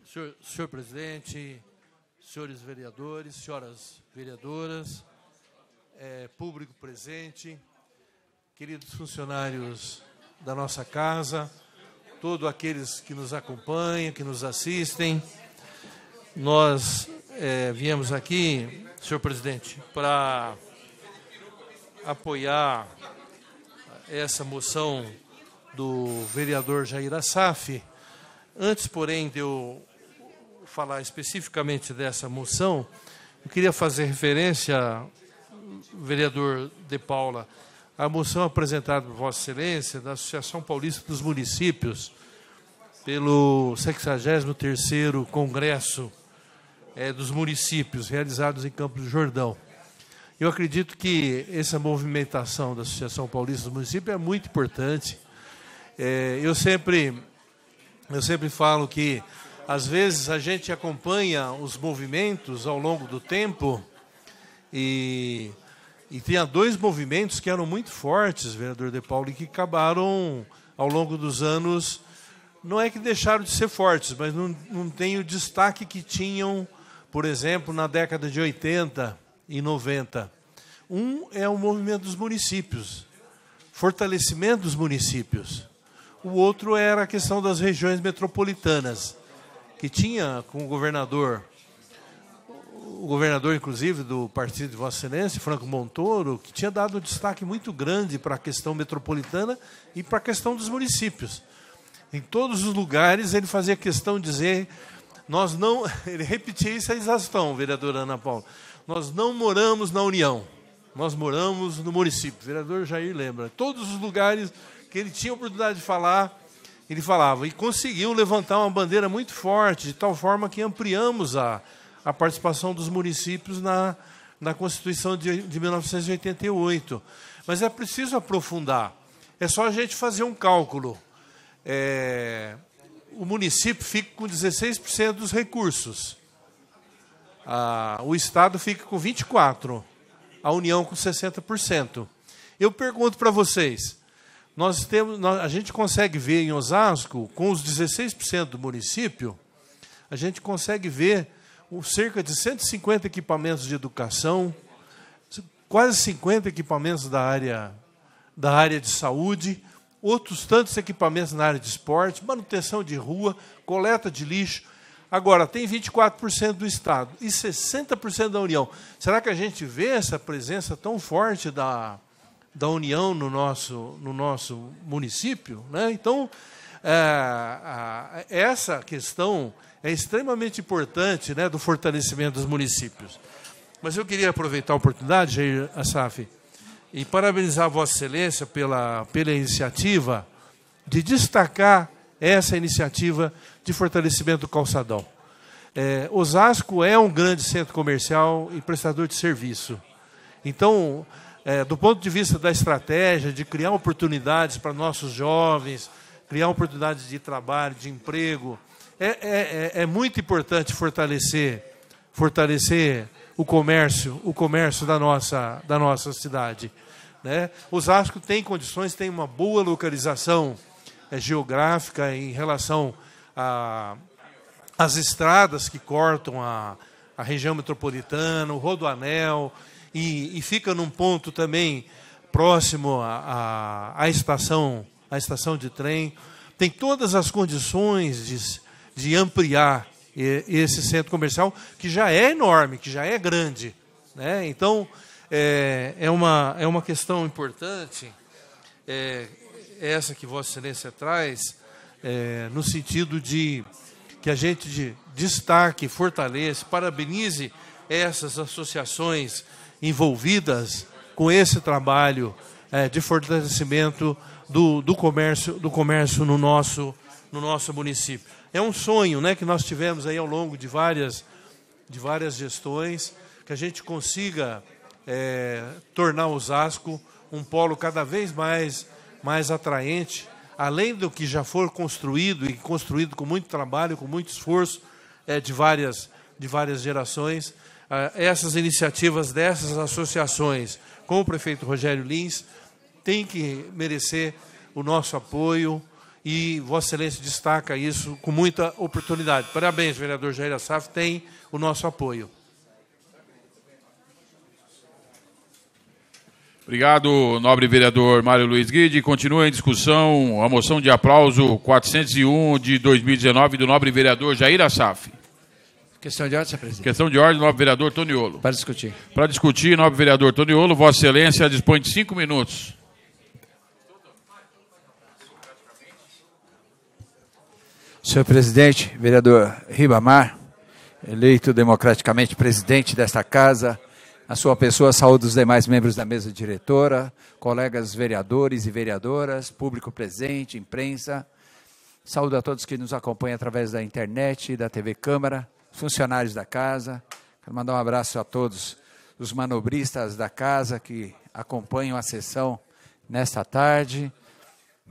Senhor, senhor presidente, senhores vereadores, senhoras vereadoras, é, público presente, queridos funcionários da nossa casa, todos aqueles que nos acompanham, que nos assistem. Nós é, viemos aqui, senhor presidente, para apoiar essa moção do vereador Jair Assaf. Antes, porém, de eu falar especificamente dessa moção, eu queria fazer referência, vereador De Paula, a moção apresentada por Vossa Excelência da Associação Paulista dos Municípios pelo 63º Congresso é, dos Municípios, realizados em Campos do Jordão. Eu acredito que essa movimentação da Associação Paulista dos Municípios é muito importante. É, eu, sempre, eu sempre falo que, às vezes, a gente acompanha os movimentos ao longo do tempo e e tinha dois movimentos que eram muito fortes, vereador De Paulo, e que acabaram, ao longo dos anos, não é que deixaram de ser fortes, mas não, não tem o destaque que tinham, por exemplo, na década de 80 e 90. Um é o movimento dos municípios, fortalecimento dos municípios. O outro era a questão das regiões metropolitanas, que tinha com o governador o governador, inclusive, do partido de Vossa Excelência, Franco Montoro, que tinha dado um destaque muito grande para a questão metropolitana e para a questão dos municípios. Em todos os lugares ele fazia questão de dizer, nós não, ele repetia isso a exaustão, vereadora Ana Paula, nós não moramos na União, nós moramos no município. O vereador Jair lembra, todos os lugares que ele tinha oportunidade de falar, ele falava, e conseguiu levantar uma bandeira muito forte, de tal forma que ampliamos a, a participação dos municípios na, na Constituição de, de 1988. Mas é preciso aprofundar. É só a gente fazer um cálculo. É, o município fica com 16% dos recursos. Ah, o Estado fica com 24%. A União com 60%. Eu pergunto para vocês: nós temos, nós, a gente consegue ver em Osasco, com os 16% do município, a gente consegue ver cerca de 150 equipamentos de educação, quase 50 equipamentos da área, da área de saúde, outros tantos equipamentos na área de esporte, manutenção de rua, coleta de lixo. Agora, tem 24% do Estado e 60% da União. Será que a gente vê essa presença tão forte da, da União no nosso, no nosso município? Né? Então, é, essa questão é extremamente importante né, do fortalecimento dos municípios. Mas eu queria aproveitar a oportunidade, Jair Assaf, e parabenizar Vossa Excelência pela, pela iniciativa de destacar essa iniciativa de fortalecimento do calçadão. É, Osasco é um grande centro comercial e prestador de serviço. Então, é, do ponto de vista da estratégia, de criar oportunidades para nossos jovens, criar oportunidades de trabalho, de emprego. É, é, é, é muito importante fortalecer, fortalecer o comércio, o comércio da nossa, da nossa cidade. Né? Osasco tem condições, tem uma boa localização é, geográfica em relação às estradas que cortam a, a região metropolitana, o Rodoanel, e, e fica num ponto também próximo à, à, à estação a estação de trem, tem todas as condições de, de ampliar esse centro comercial, que já é enorme, que já é grande. Né? Então, é, é, uma, é uma questão importante, é, é, essa que Vossa Excelência traz, é, no sentido de que a gente de, destaque, fortaleça, parabenize essas associações envolvidas com esse trabalho é, de fortalecimento do, do, comércio, do comércio no nosso, no nosso município. É um sonho né, que nós tivemos aí ao longo de várias, de várias gestões, que a gente consiga é, tornar o Osasco um polo cada vez mais, mais atraente, além do que já for construído, e construído com muito trabalho, com muito esforço é, de, várias, de várias gerações, ah, essas iniciativas dessas associações com o prefeito Rogério Lins tem que merecer o nosso apoio e Vossa Excelência destaca isso com muita oportunidade. Parabéns, vereador Jair Assaf, tem o nosso apoio. Obrigado, nobre vereador Mário Luiz Guide. Continua em discussão a moção de aplauso 401 de 2019 do nobre vereador Jair Assaf. Questão de ordem, senhor presidente. Questão de ordem, nobre vereador Toniolo. Para discutir. Para discutir, nobre vereador Toniolo, Vossa Excelência dispõe de cinco minutos. Senhor presidente, vereador Ribamar, eleito democraticamente presidente desta casa, a sua pessoa saúda os demais membros da mesa diretora, colegas vereadores e vereadoras, público presente, imprensa. Saúdo a todos que nos acompanham através da internet, da TV Câmara, funcionários da casa. Quero mandar um abraço a todos os manobristas da casa que acompanham a sessão nesta tarde,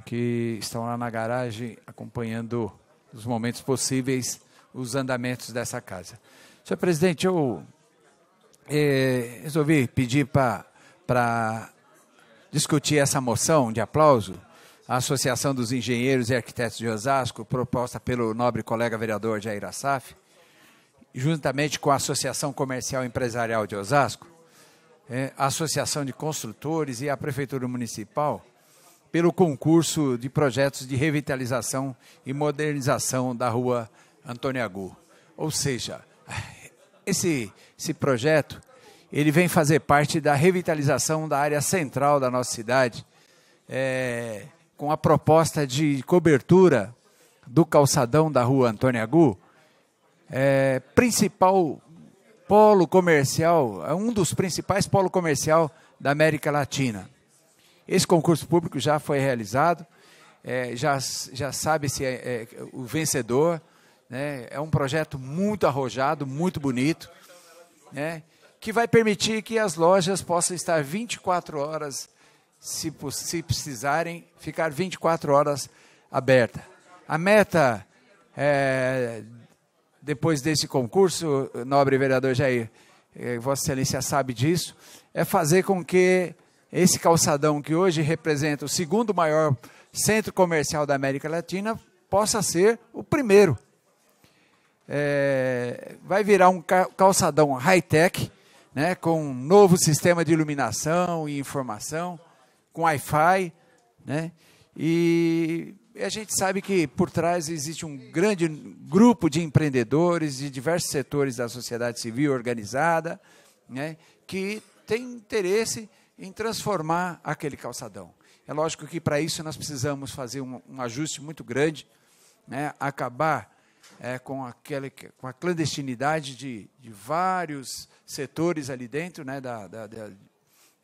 que estão lá na garagem acompanhando nos momentos possíveis, os andamentos dessa casa. Senhor presidente, eu eh, resolvi pedir para discutir essa moção de aplauso à Associação dos Engenheiros e Arquitetos de Osasco, proposta pelo nobre colega vereador Jair Assaf, juntamente com a Associação Comercial Empresarial de Osasco, eh, a Associação de Construtores e a Prefeitura Municipal pelo concurso de projetos de revitalização e modernização da rua Antônio Agu. Ou seja, esse, esse projeto ele vem fazer parte da revitalização da área central da nossa cidade, é, com a proposta de cobertura do calçadão da rua Antônio Agu, é, principal polo comercial, é um dos principais polos comercial da América Latina. Esse concurso público já foi realizado, é, já, já sabe se é, é, o vencedor. Né? É um projeto muito arrojado, muito bonito, né? que vai permitir que as lojas possam estar 24 horas, se, se precisarem, ficar 24 horas aberta. A meta, é, depois desse concurso, nobre vereador Jair, é, Vossa Excelência sabe disso, é fazer com que esse calçadão que hoje representa o segundo maior centro comercial da América Latina possa ser o primeiro. É, vai virar um calçadão high-tech, né, com um novo sistema de iluminação e informação, com Wi-Fi, né, e a gente sabe que por trás existe um grande grupo de empreendedores de diversos setores da sociedade civil organizada, né, que tem interesse em transformar aquele calçadão. É lógico que para isso nós precisamos fazer um, um ajuste muito grande, né, acabar é, com, aquele, com a clandestinidade de, de vários setores ali dentro né, da, da, da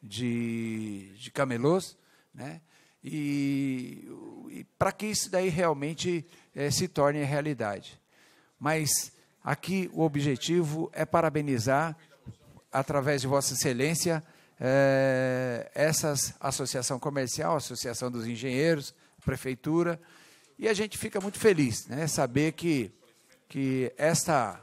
de, de camelôs, né, e, e para que isso daí realmente é, se torne realidade. Mas aqui o objetivo é parabenizar, através de Vossa Excelência, é, essas associação comercial, associação dos engenheiros, prefeitura, e a gente fica muito feliz, né? Saber que que esta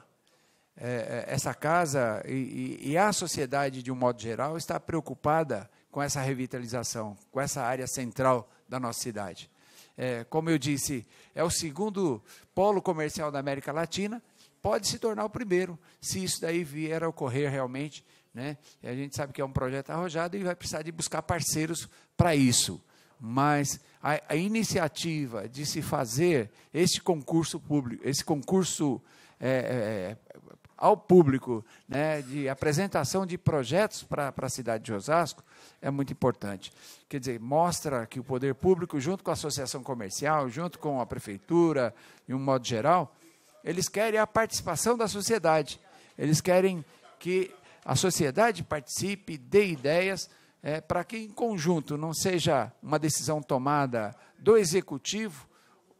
é, é essa casa e, e, a sociedade de um modo geral está preocupada com essa revitalização, com essa área central da nossa cidade. É, como eu disse, é o segundo polo comercial da América Latina, pode se tornar o primeiro, se isso daí vier a ocorrer realmente né? E a gente sabe que é um projeto arrojado e vai precisar de buscar parceiros para isso. Mas a, a, iniciativa de se fazer este concurso público, esse concurso é, é, é, ao público né, de apresentação de projetos para a cidade de Osasco é muito importante. Quer dizer, mostra que o poder público, junto com a associação comercial, junto com a prefeitura, de um modo geral, eles querem a participação da sociedade. Eles querem que a sociedade participe, dê ideias, é, para que em conjunto não seja uma decisão tomada do executivo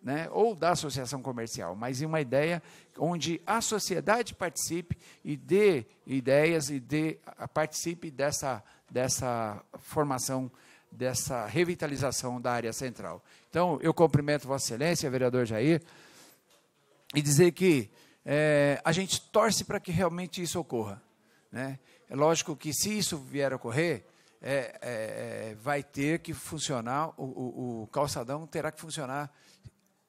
né, ou da associação comercial, mas em uma ideia onde a sociedade participe e dê ideias e dê, participe dessa, dessa formação dessa revitalização da área central. Então, eu cumprimento Vossa Excelência, vereador Jair, e dizer que é, a gente torce para que realmente isso ocorra. Né? É lógico que, se isso vier a ocorrer, é, é, é, vai ter que funcionar, o, o, o, calçadão terá que funcionar,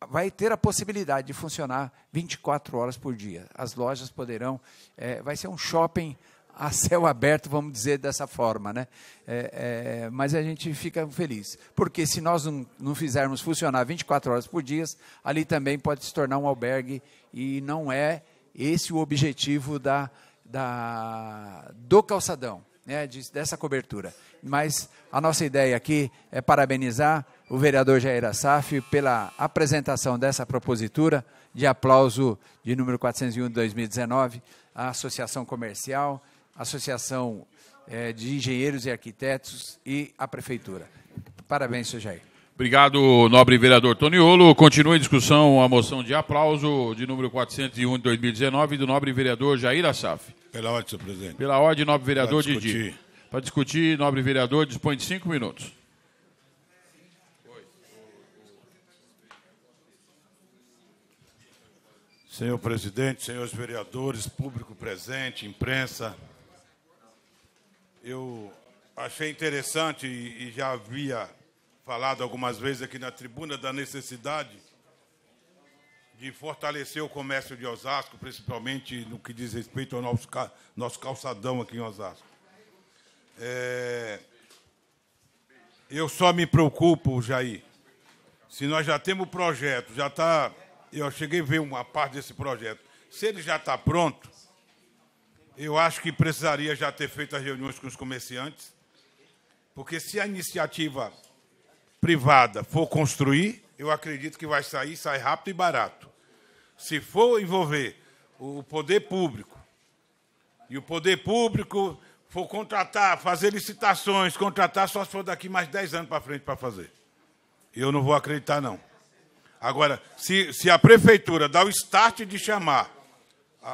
vai ter a possibilidade de funcionar 24 horas por dia. As lojas poderão, é, vai ser um shopping a céu aberto, vamos dizer dessa forma, né? É, é, mas a gente fica feliz, porque se nós não, não fizermos funcionar 24 horas por dia, ali também pode se tornar um albergue e não é esse o objetivo da da, do calçadão, né, de, dessa cobertura. Mas a nossa ideia aqui é parabenizar o vereador Jair Assaf pela apresentação dessa propositura de aplauso de número 401 de 2019, a Associação Comercial, a Associação eh, de Engenheiros e Arquitetos e a Prefeitura. Parabéns, seu Jair. Obrigado, nobre vereador Toniolo. Continua em discussão a moção de aplauso de número 401 de 2019 do nobre vereador Jair Assaf. Pela ordem, senhor presidente. Pela ordem, nobre vereador Para discutir. Para discutir, nobre vereador, dispõe de cinco minutos. Senhor presidente, senhores vereadores, público presente, imprensa, eu achei interessante e já havia falado algumas vezes aqui na tribuna da necessidade de fortalecer o comércio de Osasco, principalmente no que diz respeito ao nosso, calçadão aqui em Osasco. É... Eu só me preocupo, Jair, se nós já temos o projeto, já está. Eu cheguei a ver uma parte desse projeto. Se ele já está pronto, eu acho que precisaria já ter feito as reuniões com os comerciantes, porque se a iniciativa privada for construir, eu acredito que vai sair, sai rápido e barato. Se for envolver o poder público e o poder público for contratar, fazer licitações, contratar só se for daqui mais 10 anos para frente para fazer. Eu não vou acreditar, não. Agora, se, se a prefeitura dá o start de chamar a,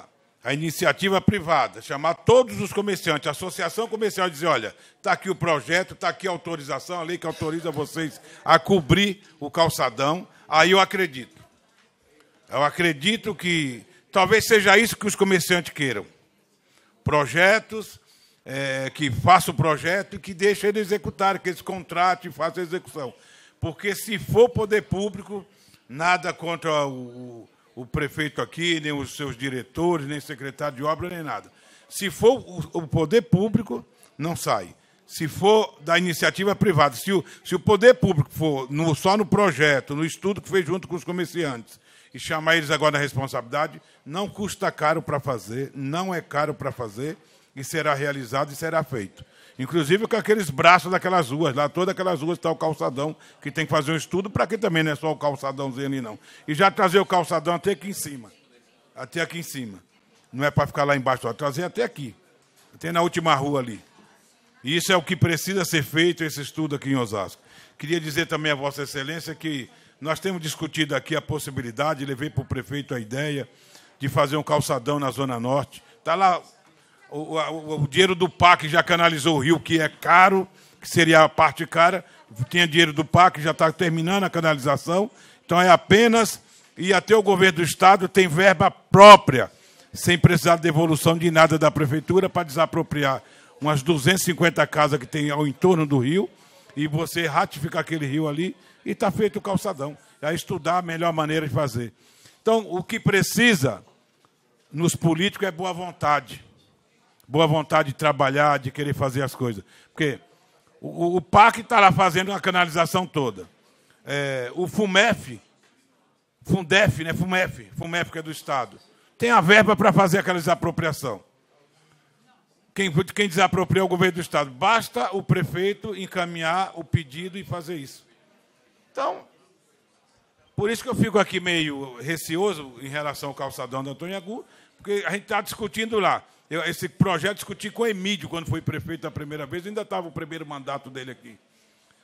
a, a iniciativa privada, chamar todos os comerciantes, a associação comercial, dizer: olha, está aqui o projeto, está aqui a autorização, a lei que autoriza vocês a cobrir o calçadão, aí eu acredito. Eu acredito que talvez seja isso que os comerciantes queiram. Projetos é, que façam o projeto e que deixem eles executarem, que eles contratem e façam a execução. Porque se for poder público, nada contra o, o prefeito aqui, nem os seus diretores, nem secretário de obra, nem nada. Se for o poder público, não sai. Se for da iniciativa privada, se o, se o poder público for no, só no projeto, no estudo que fez junto com os comerciantes, e chamar eles agora da responsabilidade, não custa caro para fazer, não é caro para fazer, e será realizado e será feito. Inclusive com aqueles braços daquelas ruas, lá todas aquelas ruas está o calçadão, que tem que fazer um estudo para que também não é só o calçadãozinho ali, não. E já trazer o calçadão até aqui em cima. Até aqui em cima. Não é para ficar lá embaixo, só trazer até aqui. Até na última rua ali. E isso é o que precisa ser feito, esse estudo aqui em Osasco. Queria dizer também a Vossa Excelência que nós temos discutido aqui a possibilidade, levei para o prefeito a ideia de fazer um calçadão na Zona Norte. Está lá o, o, o dinheiro do PAC já canalizou o Rio, que é caro, que seria a parte cara. Tinha dinheiro do PAC, já está terminando a canalização. Então é apenas e até o governo do estado tem verba própria, sem precisar de devolução de nada da prefeitura para desapropriar umas 250 casas que tem ao entorno do rio e você ratificar aquele rio ali e está feito o calçadão. É estudar a melhor maneira de fazer. Então, o que precisa nos políticos é boa vontade boa vontade de trabalhar, de querer fazer as coisas. Porque o, o PAC está lá fazendo a canalização toda. É, o FUMEF, Fundef, né? FUMEF, FUMEF que é do Estado, tem a verba para fazer aquela desapropriação. Quem, quem desapropria é o governo do Estado. Basta o prefeito encaminhar o pedido e fazer isso. Então, por isso que eu fico aqui meio receoso em relação ao calçadão do Antônio Agu, porque a gente está discutindo lá. Eu, esse projeto discuti com o Emílio quando foi prefeito a primeira vez, ainda estava o primeiro mandato dele aqui.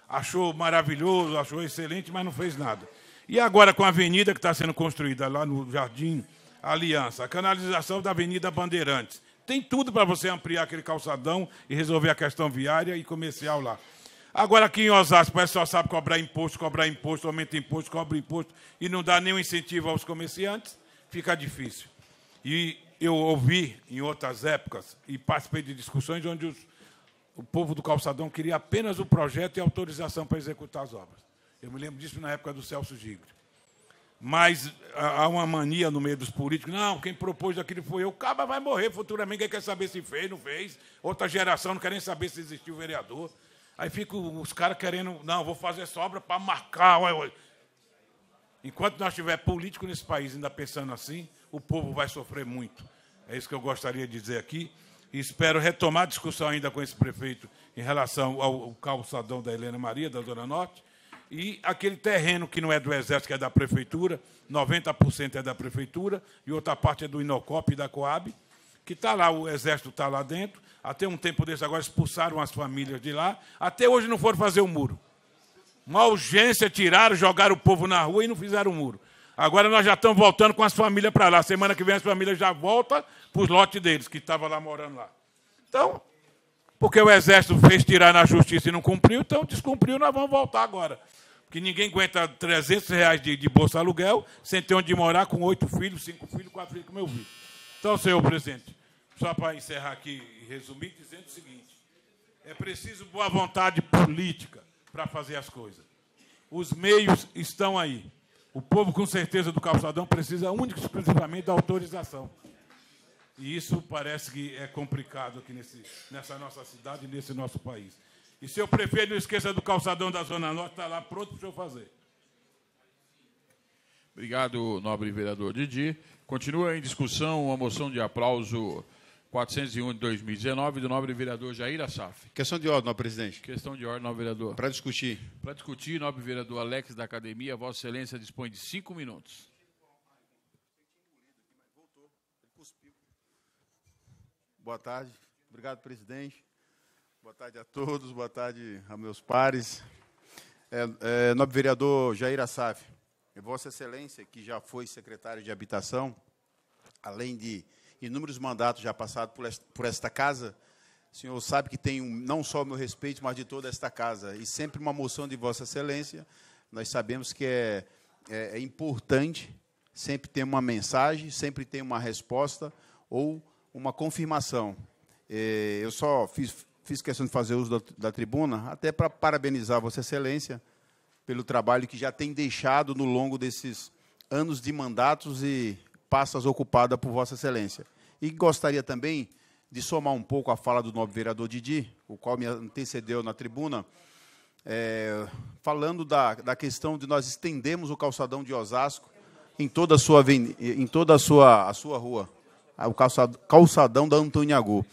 Achou maravilhoso, achou excelente, mas não fez nada. E agora com a avenida que está sendo construída lá no Jardim Aliança, a canalização da Avenida Bandeirantes. Tem tudo para você ampliar aquele calçadão e resolver a questão viária e comercial lá. Agora aqui em Osasco, parece só sabe cobrar imposto, cobrar imposto, aumenta imposto, cobra imposto e não dá nenhum incentivo aos comerciantes, fica difícil. E eu ouvi em outras épocas e participei de discussões onde os, o povo do calçadão queria apenas o projeto e autorização para executar as obras. Eu me lembro disso na época do Celso Gigli. Mas ah, há uma mania no meio dos políticos. Não, quem propôs aquilo foi eu. O Caba vai morrer futuramente. Quem quer saber se fez, não fez. Outra geração não quer nem saber se existiu vereador. Aí ficam os caras querendo. Não, vou fazer essa obra para marcar. Enquanto nós tiver político nesse país ainda pensando assim, o povo vai sofrer muito. É isso que eu gostaria de dizer aqui. E espero retomar a discussão ainda com esse prefeito em relação ao calçadão da Helena Maria, da Zona Norte, e aquele terreno que não é do Exército, que é da Prefeitura, 90% é da Prefeitura, e outra parte é do Inocop e da Coab, que está lá, o Exército está lá dentro, até um tempo desse agora expulsaram as famílias de lá, até hoje não foram fazer o muro. Uma urgência, tiraram, jogaram o povo na rua e não fizeram o muro. Agora nós já estamos voltando com as famílias para lá. Semana que vem as famílias já voltam para os lotes deles, que estavam lá morando lá. Então, porque o Exército fez tirar na justiça e não cumpriu, então descumpriu, nós vamos voltar agora. Porque ninguém aguenta 300 reais de, de bolsa aluguel sem ter onde morar com oito filhos, cinco filhos, quatro filhos, como eu vi. Então, senhor presidente, só para encerrar aqui e resumir, dizendo o seguinte: é preciso boa vontade política para fazer as coisas. Os meios estão aí. O povo, com certeza, do calçadão precisa única e exclusivamente da autorização. E isso parece que é complicado aqui nesse, nessa nossa cidade, nesse nosso país. E se o prefeito, não esqueça do calçadão da Zona Norte, está lá pronto para o senhor fazer. Obrigado, nobre vereador Didi. Continua em discussão uma moção de aplauso 401 de 2019, do nobre vereador Jair Assaf. Questão de ordem, nobre presidente. Questão de ordem, nobre vereador. Para discutir. Para discutir, nobre vereador Alex da Academia, Vossa Excelência dispõe de cinco minutos. Boa tarde. Obrigado, presidente. Boa tarde a todos, boa tarde a meus pares. É, é, nobre vereador Jair Assaf, é Vossa Excelência, que já foi secretário de Habitação, além de inúmeros mandatos já passados por, por esta casa, o senhor sabe que tem não só o meu respeito, mas de toda esta casa. E sempre uma moção de Vossa Excelência, nós sabemos que é, é, é importante, sempre ter uma mensagem, sempre ter uma resposta ou uma confirmação. É, eu só fiz, fiz, questão de fazer uso da, da tribuna, até para parabenizar Vossa Excelência pelo trabalho que já tem deixado no longo desses anos de mandatos e passas ocupada por Vossa Excelência. E gostaria também de somar um pouco a fala do nobre vereador Didi, o qual me antecedeu na tribuna, é, falando da, da questão de nós estendemos o calçadão de Osasco em toda a sua, em toda a sua, a sua rua, o calçadão da Antoniagu.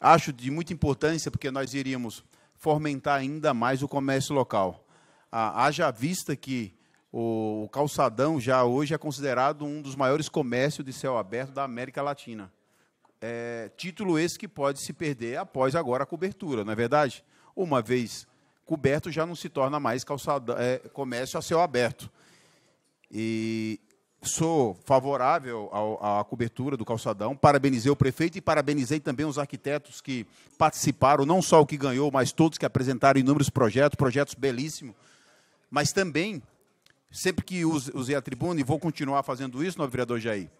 Acho de muita importância, porque nós iríamos fomentar ainda mais o comércio local. Ah, haja vista que o calçadão já hoje é considerado um dos maiores comércios de céu aberto da América Latina. É, título esse que pode se perder após agora a cobertura, não é verdade? Uma vez coberto, já não se torna mais calçadão, é, comércio a céu aberto. E sou favorável à cobertura do calçadão. Parabenizei o prefeito e parabenizei também os arquitetos que participaram, não só o que ganhou, mas todos que apresentaram inúmeros projetos, projetos belíssimos. Mas também sempre que usei a tribuna, e vou continuar fazendo isso, nobre vereador Jair,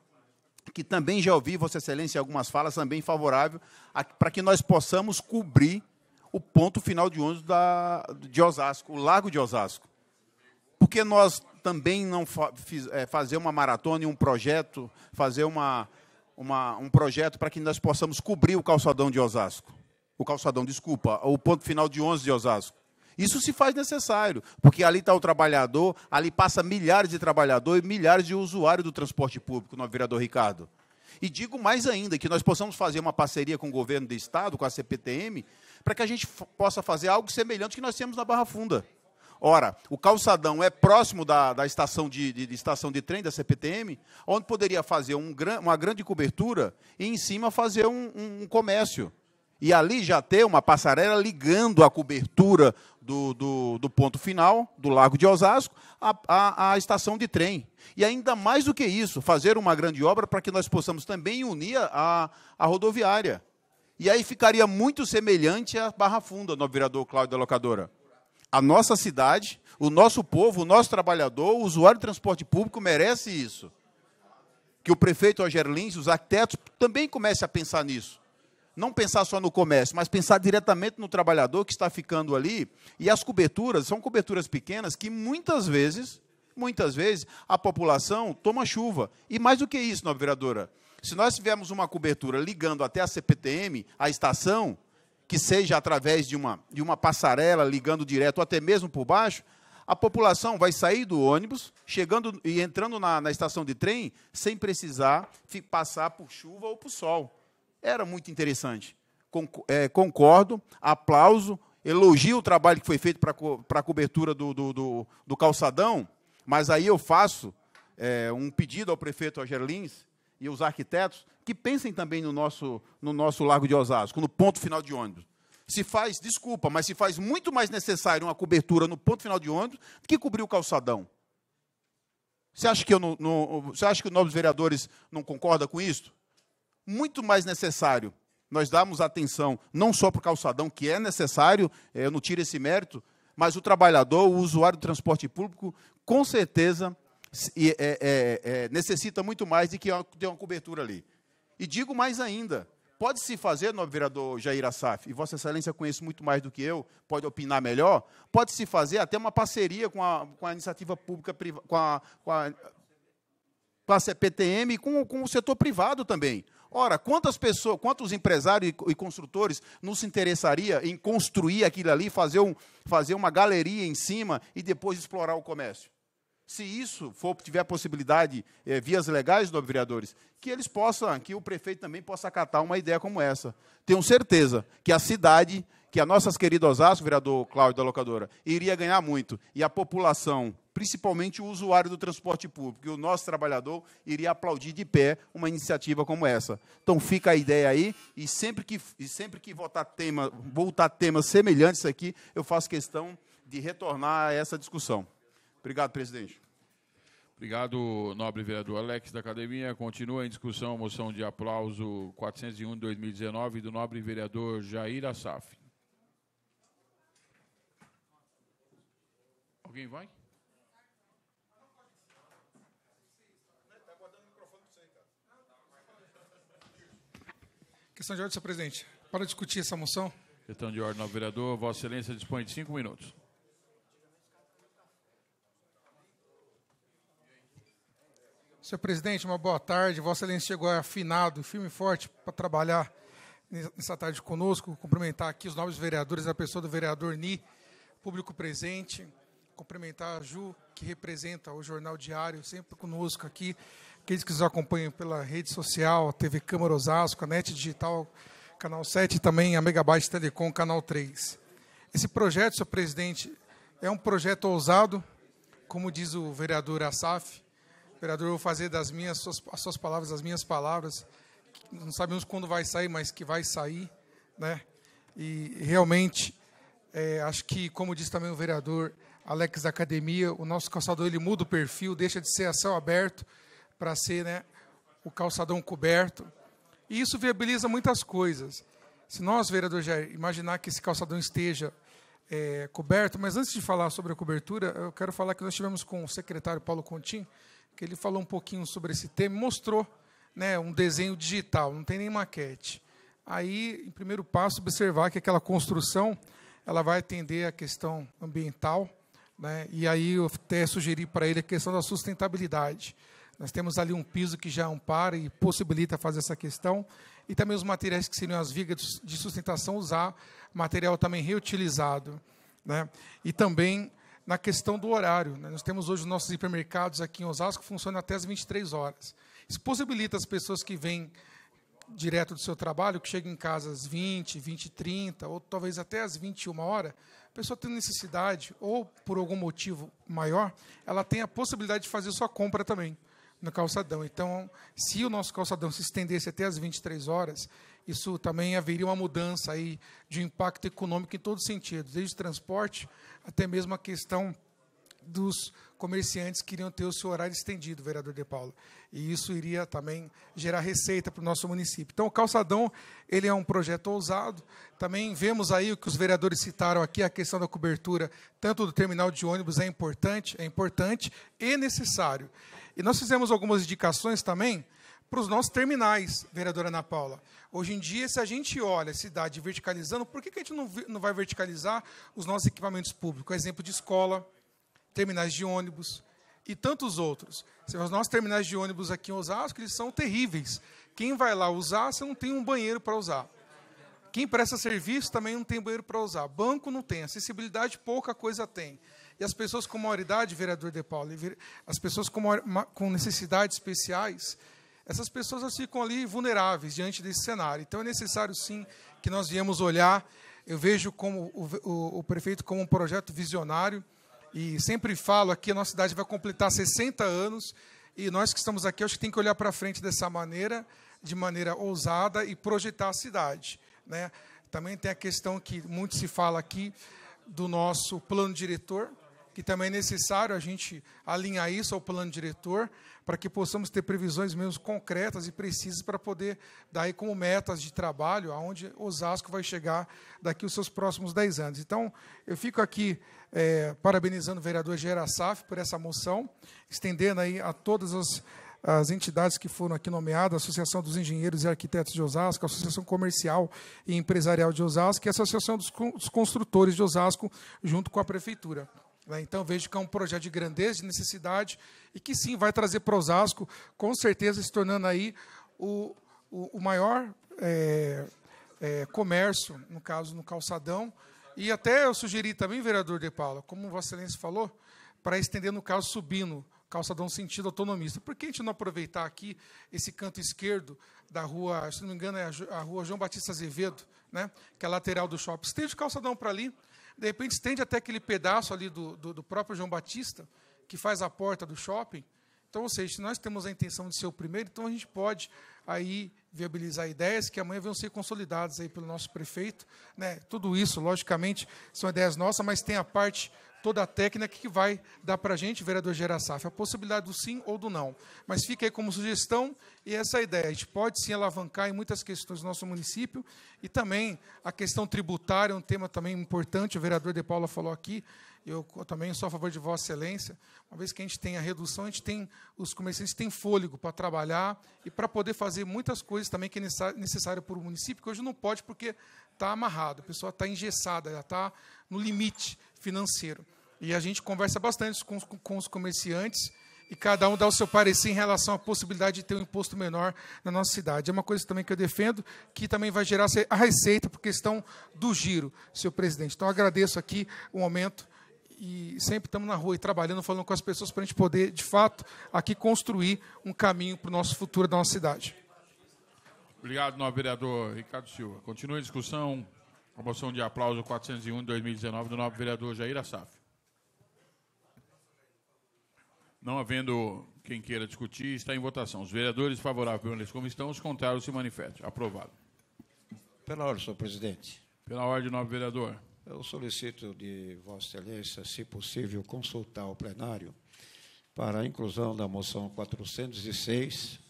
que também já ouvi, Vossa Excelência, algumas falas também favorável para que nós possamos cobrir o ponto final de ônibus da, de Osasco, o Lago de Osasco. Porque nós também não fa fiz, é, fazer uma maratona e um projeto, fazer uma, uma um projeto para que nós possamos cobrir o calçadão de Osasco. O calçadão, desculpa, o ponto final de 11 de Osasco. Isso se faz necessário, porque ali está o trabalhador, ali passa milhares de trabalhadores e milhares de usuários do transporte público, no vereador Ricardo. E digo mais ainda, que nós possamos fazer uma parceria com o governo do Estado, com a CPTM, para que a gente possa fazer algo semelhante que nós temos na Barra Funda. Ora, o calçadão é próximo da, da estação, de, de, de, estação de trem da CPTM, onde poderia fazer um, uma grande cobertura e em cima fazer um, um, um comércio e ali já ter uma passarela ligando a cobertura do, do, do ponto final, do Lago de Osasco, à, à, à, estação de trem. E ainda mais do que isso, fazer uma grande obra para que nós possamos também unir a, a rodoviária. E aí ficaria muito semelhante à Barra Funda, no vereador Cláudio da Locadora. A nossa cidade, o nosso povo, o nosso trabalhador, o usuário de transporte público merece isso. Que o prefeito Rogério Lins, os arquitetos, também comecem a pensar nisso não pensar só no comércio, mas pensar diretamente no trabalhador que está ficando ali. E as coberturas são coberturas pequenas que muitas vezes, muitas vezes, a população toma chuva. E mais do que isso, nova vereadora, se nós tivermos uma cobertura ligando até a CPTM, a estação, que seja através de uma, de uma passarela ligando direto ou até mesmo por baixo, a população vai sair do ônibus, chegando e entrando na, na estação de trem, sem precisar passar por chuva ou por sol. Era muito interessante. É, concordo, aplauso, elogio o trabalho que foi feito para co a cobertura do, do, do, do, calçadão, mas aí eu faço é, um pedido ao prefeito Roger e os arquitetos que pensem também no nosso, no nosso Largo de Osasco, no ponto final de ônibus. Se faz, desculpa, mas se faz muito mais necessário uma cobertura no ponto final de ônibus do que cobrir o calçadão. Você acha que, eu não, não você acha que os novos vereadores não concordam com isso? muito mais necessário nós darmos atenção não só para o calçadão, que é necessário, eh, eu não tiro esse mérito, mas o trabalhador, o usuário do transporte público, com certeza é, é, é, necessita muito mais de que tenha uma cobertura ali. E digo mais ainda, pode-se fazer, nobre vereador Jair Assaf, e Vossa Excelência conhece muito mais do que eu, pode opinar melhor, pode-se fazer até uma parceria com a, com a iniciativa pública, com a, com a, com a CPTM e com, com o setor privado também. Ora, quantas pessoas, quantos empresários e construtores não se interessaria em construir aquilo ali, fazer, um, fazer uma galeria em cima e depois explorar o comércio? Se isso for, tiver possibilidade, é, vias legais, do vereadores, que eles possam, que o prefeito também possa acatar uma ideia como essa. Tenho certeza que a cidade que a nossas queridas Osasco, vereador Cláudio da locadora, iria ganhar muito. E a população, principalmente o usuário do transporte público e o nosso trabalhador, iria aplaudir de pé uma iniciativa como essa. Então fica a ideia aí, e sempre que, e sempre que votar tema, voltar temas semelhantes aqui, eu faço questão de retornar a essa discussão. Obrigado, presidente. Obrigado, nobre vereador Alex da Academia. Continua em discussão a moção de aplauso 401 de 2019 do nobre vereador Jair Assaf. Alguém vai? Questão de ordem, senhor presidente. Para discutir essa moção. Questão de ordem ao vereador. Vossa Excelência dispõe de cinco minutos. Senhor presidente, uma boa tarde. Vossa Excelência chegou afinado, firme e forte para trabalhar nessa tarde conosco. Cumprimentar aqui os novos vereadores, a pessoa do vereador Ni, público presente cumprimentar a Ju, que representa o Jornal Diário, sempre conosco aqui. Aqueles que nos acompanham pela rede social, TV Câmara Osasco, a NET Digital, Canal 7 e também a Megabyte Telecom, Canal 3. Esse projeto, senhor presidente, é um projeto ousado, como diz o vereador Asaf. Vereador, eu vou fazer das minhas, suas, as suas palavras as minhas palavras. Não sabemos quando vai sair, mas que vai sair. Né? E realmente, é, acho que, como diz também o vereador, Alex da academia, o nosso calçador ele muda o perfil, deixa de ser a céu aberto para ser né, o calçadão coberto. E isso viabiliza muitas coisas. Se nós, vereador Jair, imaginar que esse calçadão esteja é, coberto, mas antes de falar sobre a cobertura, eu quero falar que nós tivemos com o secretário Paulo Contim, que ele falou um pouquinho sobre esse tema, mostrou né, um desenho digital, não tem nem maquete. Aí, em primeiro passo, observar que aquela construção ela vai atender à questão ambiental, né? E aí eu até sugeri para ele a questão da sustentabilidade. Nós temos ali um piso que já ampara é e possibilita fazer essa questão. E também os materiais que seriam as vigas de sustentação, usar material também reutilizado. Né? E também na questão do horário. Né? Nós temos hoje os nossos hipermercados aqui em Osasco, funcionam até as 23 horas. Isso possibilita as pessoas que vêm direto do seu trabalho, que chegam em casa às 20, 20 30, ou talvez até às 21 horas, pessoa tendo necessidade, ou por algum motivo maior, ela tem a possibilidade de fazer sua compra também no calçadão. Então, se o nosso calçadão se estendesse até as 23 horas, isso também haveria uma mudança aí de impacto econômico em todos os sentidos, desde transporte até mesmo a questão dos comerciantes queriam ter o seu horário estendido, vereador De Paulo. E isso iria também gerar receita para o nosso município. Então, o calçadão, ele é um projeto ousado. Também vemos aí o que os vereadores citaram aqui, a questão da cobertura, tanto do terminal de ônibus é importante, é importante e necessário. E nós fizemos algumas indicações também, para os nossos terminais, vereadora Ana Paula. Hoje em dia, se a gente olha a cidade verticalizando, por que, que a gente não, não vai verticalizar os nossos equipamentos públicos? Exemplo de escola, terminais de ônibus e tantos outros. Os nossos terminais de ônibus aqui em Osasco, eles são terríveis. Quem vai lá usar, você não tem um banheiro para usar. Quem presta serviço também não tem banheiro para usar. Banco não tem, acessibilidade pouca coisa tem. E as pessoas com maioridade, vereador De Paulo, as pessoas com, com necessidades especiais, essas pessoas ficam ali vulneráveis diante desse cenário. Então é necessário, sim, que nós viemos olhar. Eu vejo como o, o, o prefeito como um projeto visionário e sempre falo aqui, a nossa cidade vai completar 60 anos, e nós que estamos aqui, acho que tem que olhar para frente dessa maneira, de maneira ousada e projetar a cidade. Né? Também tem a questão que muito se fala aqui do nosso plano diretor, que também é necessário a gente alinhar isso ao plano diretor, para que possamos ter previsões mesmo concretas e precisas para poder dar aí como metas de trabalho aonde Osasco vai chegar daqui os seus próximos 10 anos. Então, eu fico aqui é, parabenizando o vereador Gera Saf por essa moção, estendendo aí a todas as, as entidades que foram aqui nomeadas, a Associação dos Engenheiros e Arquitetos de Osasco, a Associação Comercial e Empresarial de Osasco e a Associação dos, dos Construtores de Osasco, junto com a Prefeitura. É, então, vejo que é um projeto de grandeza, de necessidade, e que sim vai trazer para Osasco, com certeza, se tornando aí o, o, o maior é, é, comércio, no caso, no calçadão, e até eu sugeri também, vereador De Paula, como Vossa Excelência falou, para estender no caso subindo, calçadão sentido autonomista. Por que a gente não aproveitar aqui esse canto esquerdo da rua, se não me engano, é a rua João Batista Azevedo, né, que é a lateral do shopping? Estende o calçadão para ali, de repente estende até aquele pedaço ali do, do, do próprio João Batista, que faz a porta do shopping. Então, ou seja, se nós temos a intenção de ser o primeiro, então a gente pode aí viabilizar ideias que amanhã vão ser consolidadas aí pelo nosso prefeito. Né? Tudo isso, logicamente, são ideias nossas, mas tem a parte toda a técnica que vai dar para a gente, vereador Gerassaf, a possibilidade do sim ou do não. Mas fica aí como sugestão e essa é ideia. A gente pode sim alavancar em muitas questões do nosso município e também a questão tributária, um tema também importante, o vereador De Paula falou aqui, eu também sou a favor de Vossa Excelência, uma vez que a gente tem a redução, a gente tem, os comerciantes têm fôlego para trabalhar e para poder fazer muitas coisas também que é necessário para o município, que hoje não pode porque está amarrado, a pessoa está engessada, ela está no limite financeiro. E a gente conversa bastante com, com os comerciantes e cada um dá o seu parecer em relação à possibilidade de ter um imposto menor na nossa cidade. É uma coisa também que eu defendo, que também vai gerar a receita por questão do giro, senhor presidente. Então, agradeço aqui o momento e sempre estamos na rua e trabalhando, falando com as pessoas para a gente poder, de fato, aqui construir um caminho para o nosso futuro da nossa cidade. Obrigado, novo vereador Ricardo Silva. Continua a discussão. A moção de aplauso 401 de 2019 do novo vereador Jair Assaf. Não havendo quem queira discutir, está em votação. Os vereadores favoráveis permaneçam como estão, os contrários se manifestam. Aprovado. Pela ordem, senhor presidente. Pela ordem, novo vereador. Eu solicito de Vossa Excelência, se possível, consultar o plenário para a inclusão da moção 406,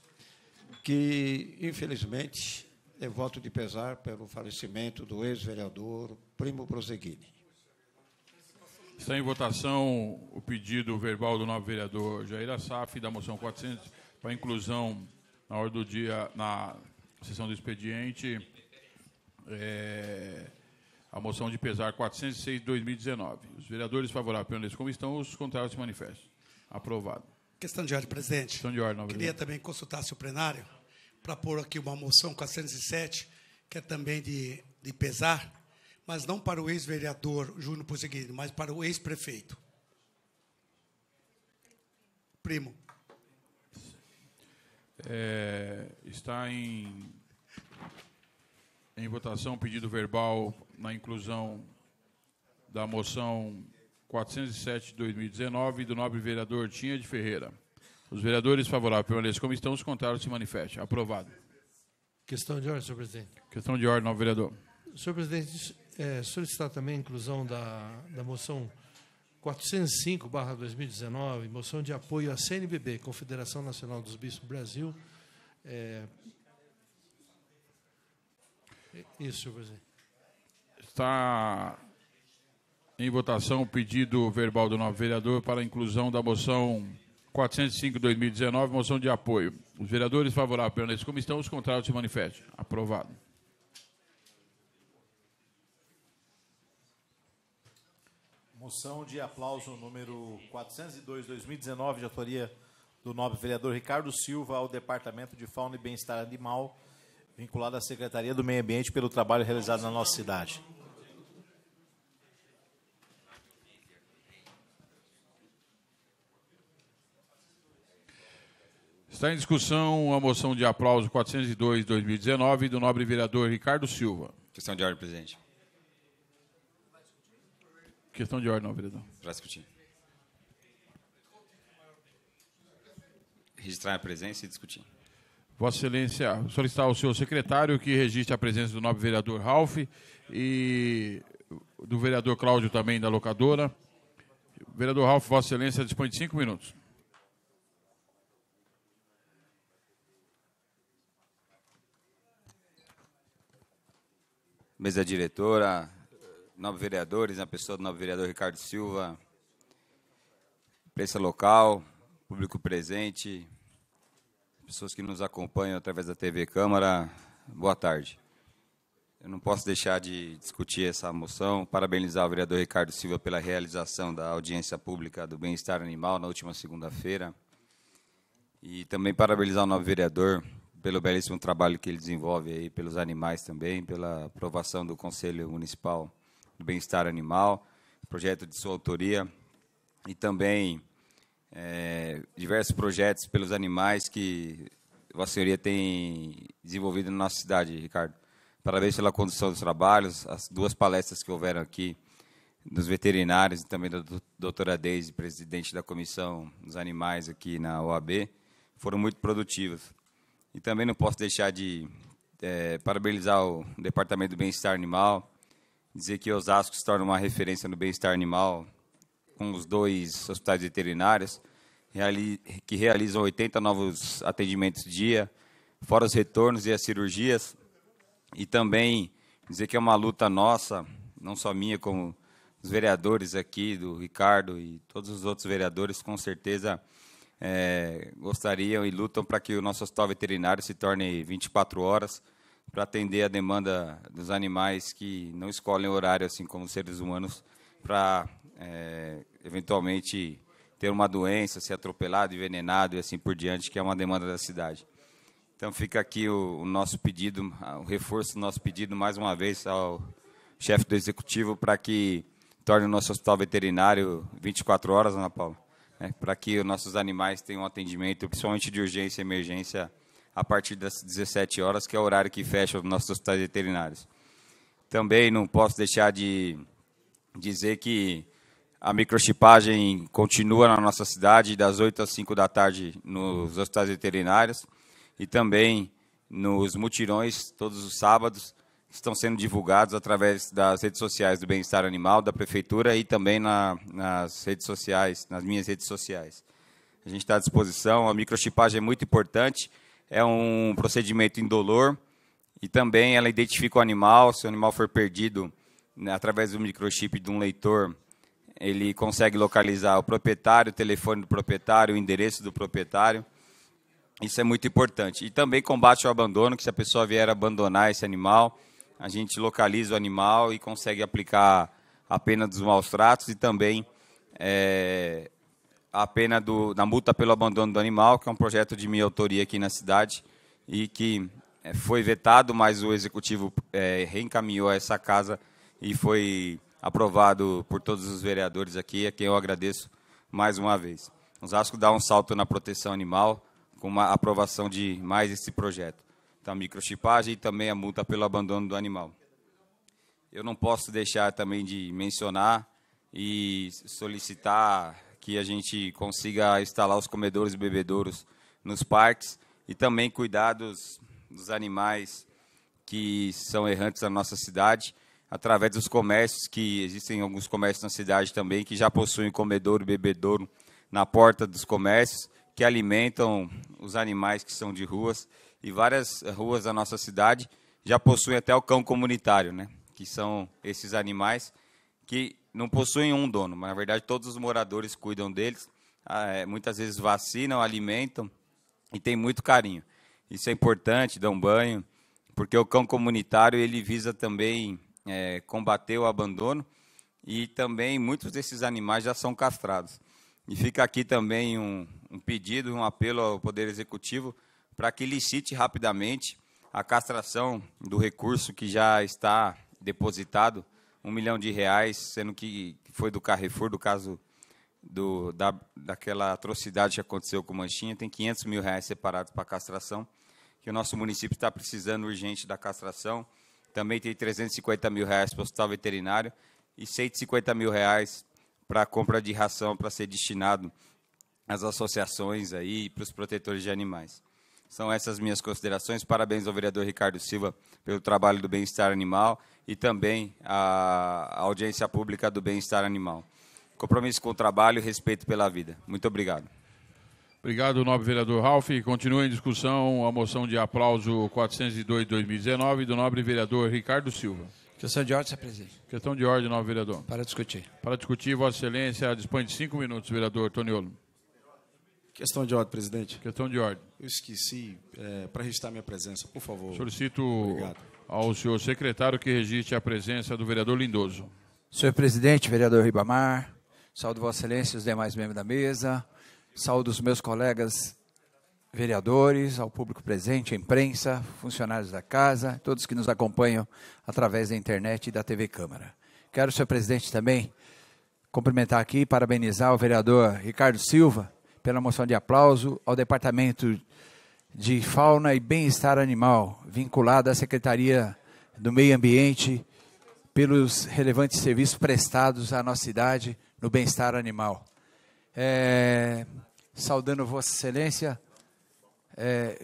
que, infelizmente, é voto de pesar pelo falecimento do ex-vereador Primo Proseguini. Está em votação o pedido verbal do novo vereador Jair Assaf, da moção 400, para inclusão na hora do dia, na sessão do expediente, é, a moção de pesar 406 de 2019. Os vereadores favoráveis pela como estão, os contrários se manifestam. Aprovado. Questão de ordem, presidente. Questão de ordem, Queria também consultar se o plenário para pôr aqui uma moção 407, que é também de, de pesar, mas não para o ex-vereador Júnior Poseguini, mas para o ex-prefeito. Primo. É, está em, em votação o pedido verbal na inclusão da moção 407 de 2019 do nobre vereador Tinha de Ferreira. Os vereadores favoráveis permaneçam como estão, os contrários se manifestem. Aprovado. Questão de ordem, senhor presidente. Questão de ordem, novo vereador. Senhor presidente, é, solicitar também a inclusão da, da moção 405-2019, moção de apoio à CNBB, Confederação Nacional dos Bispos do Brasil. É, é... Isso, senhor presidente. Está em votação o pedido verbal do novo vereador para a inclusão da moção 405-2019, moção de apoio. Os vereadores favoráveis permanência como comissão, os contrários se manifestem. Aprovado. Moção de aplauso número 402-2019, de autoria do nobre vereador Ricardo Silva, ao Departamento de Fauna e Bem-Estar Animal, vinculado à Secretaria do Meio Ambiente, pelo trabalho realizado na nossa cidade. Está em discussão a moção de aplauso 402-2019 do nobre vereador Ricardo Silva. Questão de ordem, presidente. Questão de ordem, não, vereador. Para discutir. Registrar a presença e discutir. Vossa Excelência, solicitar ao senhor secretário que registre a presença do nobre vereador Ralph e do vereador Cláudio também da locadora. Vereador Ralph, Vossa Excelência dispõe de cinco minutos. mesa diretora, nove vereadores, né, a pessoa do novo vereador Ricardo Silva, imprensa local, público presente, pessoas que nos acompanham através da TV Câmara, boa tarde. Eu não posso deixar de discutir essa moção, parabenizar o vereador Ricardo Silva pela realização da audiência pública do bem-estar animal na última segunda-feira e também parabenizar o novo vereador pelo belíssimo trabalho que ele desenvolve aí pelos animais também, pela aprovação do Conselho Municipal do Bem-Estar Animal, projeto de sua autoria, e também é, diversos projetos pelos animais que Vossa Senhoria tem desenvolvido na nossa cidade, Ricardo. Parabéns pela condução dos trabalhos, as duas palestras que houveram aqui dos veterinários e também da doutora Deise, presidente da Comissão dos Animais aqui na OAB, foram muito produtivas. E também não posso deixar de é, parabenizar o Departamento do Bem-Estar Animal, dizer que Osasco se torna uma referência no bem-estar animal com os dois hospitais veterinários, que realizam 80 novos atendimentos dia, fora os retornos e as cirurgias. E também dizer que é uma luta nossa, não só minha, como os vereadores aqui, do Ricardo e todos os outros vereadores, com certeza é, gostariam e lutam para que o nosso hospital veterinário se torne 24 horas para atender a demanda dos animais que não escolhem horário, assim como os seres humanos, para é, eventualmente ter uma doença, ser atropelado, envenenado e assim por diante, que é uma demanda da cidade. Então fica aqui o, o nosso pedido, o reforço do nosso pedido mais uma vez ao chefe do executivo para que torne o nosso hospital veterinário 24 horas, Ana Paula né, para que os nossos animais tenham atendimento, principalmente de urgência e emergência, a partir das 17 horas, que é o horário que fecha os nossos hospitais veterinários. Também não posso deixar de dizer que a microchipagem continua na nossa cidade, das 8 às 5 da tarde, nos hospitais veterinários, e também nos mutirões, todos os sábados, estão sendo divulgados através das redes sociais do Bem-Estar Animal, da Prefeitura e também na, nas redes sociais, nas minhas redes sociais. A gente está à disposição, a microchipagem é muito importante, é um procedimento indolor e também ela identifica o animal, se o animal for perdido né, através do microchip de um leitor, ele consegue localizar o proprietário, o telefone do proprietário, o endereço do proprietário. Isso é muito importante. E também combate o abandono, que se a pessoa vier abandonar esse animal, a gente localiza o animal e consegue aplicar a pena dos maus tratos e também é, a pena do, da multa pelo abandono do animal, que é um projeto de minha autoria aqui na cidade e que é, foi vetado, mas o executivo é, reencaminhou essa casa e foi aprovado por todos os vereadores aqui, a quem eu agradeço mais uma vez. Osasco dá um salto na proteção animal com uma aprovação de mais esse projeto. Então, microchipagem e também a multa pelo abandono do animal. Eu não posso deixar também de mencionar e solicitar que a gente consiga instalar os comedores e bebedouros nos parques e também cuidar dos, dos animais que são errantes na nossa cidade através dos comércios, que existem alguns comércios na cidade também que já possuem comedouro e bebedouro na porta dos comércios, que alimentam os animais que são de ruas e várias ruas da nossa cidade já possuem até o cão comunitário, né? que são esses animais que não possuem um dono, mas na verdade todos os moradores cuidam deles, ah, é, muitas vezes vacinam, alimentam e tem muito carinho. Isso é importante, dão banho, porque o cão comunitário ele visa também é, combater o abandono e também muitos desses animais já são castrados. E fica aqui também um, um pedido, um apelo ao Poder Executivo para que licite rapidamente a castração do recurso que já está depositado, um milhão de reais, sendo que foi do Carrefour, do caso do, da, daquela atrocidade que aconteceu com Manchinha, tem 500 mil reais separados para castração, que o nosso município está precisando urgente da castração, também tem 350 mil reais para o hospital veterinário e 150 mil reais para compra de ração para ser destinado às associações aí para os protetores de animais. São essas minhas considerações. Parabéns ao vereador Ricardo Silva pelo trabalho do bem-estar animal e também à audiência pública do bem-estar animal. Compromisso com o trabalho e respeito pela vida. Muito obrigado. Obrigado, nobre vereador Ralf. Continua em discussão a moção de aplauso 402 2019 do nobre vereador Ricardo Silva. Questão de ordem, senhor presidente. Questão de ordem, nobre vereador. Para discutir. Para discutir, Vossa Excelência dispõe de cinco minutos, vereador Toniolo. Questão de ordem, presidente. Questão de ordem. Eu esqueci é, para registrar minha presença, por favor. Solicito Obrigado. ao senhor secretário que registre a presença do vereador Lindoso. Senhor presidente, vereador Ribamar, saúdo Vossa Excelência e os demais membros da mesa, saúdo os meus colegas vereadores, ao público presente, à imprensa, funcionários da casa, todos que nos acompanham através da internet e da TV Câmara. Quero, senhor presidente, também cumprimentar aqui e parabenizar o vereador Ricardo Silva pela moção de aplauso ao Departamento de Fauna e Bem-Estar Animal, vinculado à Secretaria do Meio Ambiente, pelos relevantes serviços prestados à nossa cidade no bem-estar animal. É, saudando Vossa Excelência, é,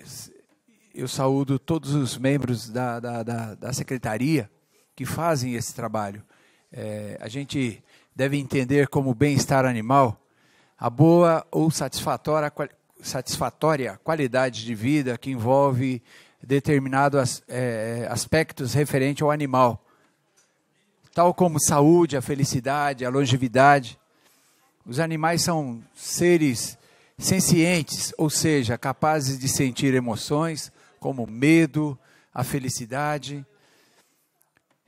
eu saúdo todos os membros da, da, da, da Secretaria que fazem esse trabalho. É, a gente deve entender como bem-estar animal a boa ou satisfatória, satisfatória qualidade de vida que envolve determinados é, aspectos referentes ao animal, tal como saúde, a felicidade, a longevidade. Os animais são seres sencientes, ou seja, capazes de sentir emoções como medo, a felicidade.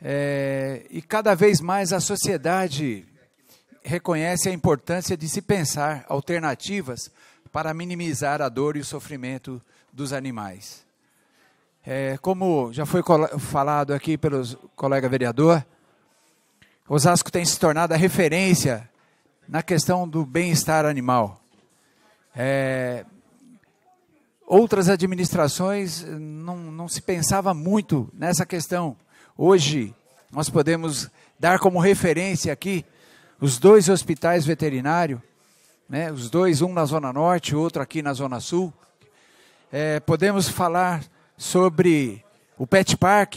É, e cada vez mais a sociedade reconhece a importância de se pensar alternativas para minimizar a dor e o sofrimento dos animais. É, como já foi falado aqui pelo colega vereador, Osasco tem se tornado a referência na questão do bem-estar animal. É, outras administrações não, não se pensava muito nessa questão. Hoje, nós podemos dar como referência aqui os dois hospitais veterinários, né, os dois, um na Zona Norte, outro aqui na Zona Sul. É, podemos falar sobre o Pet Park,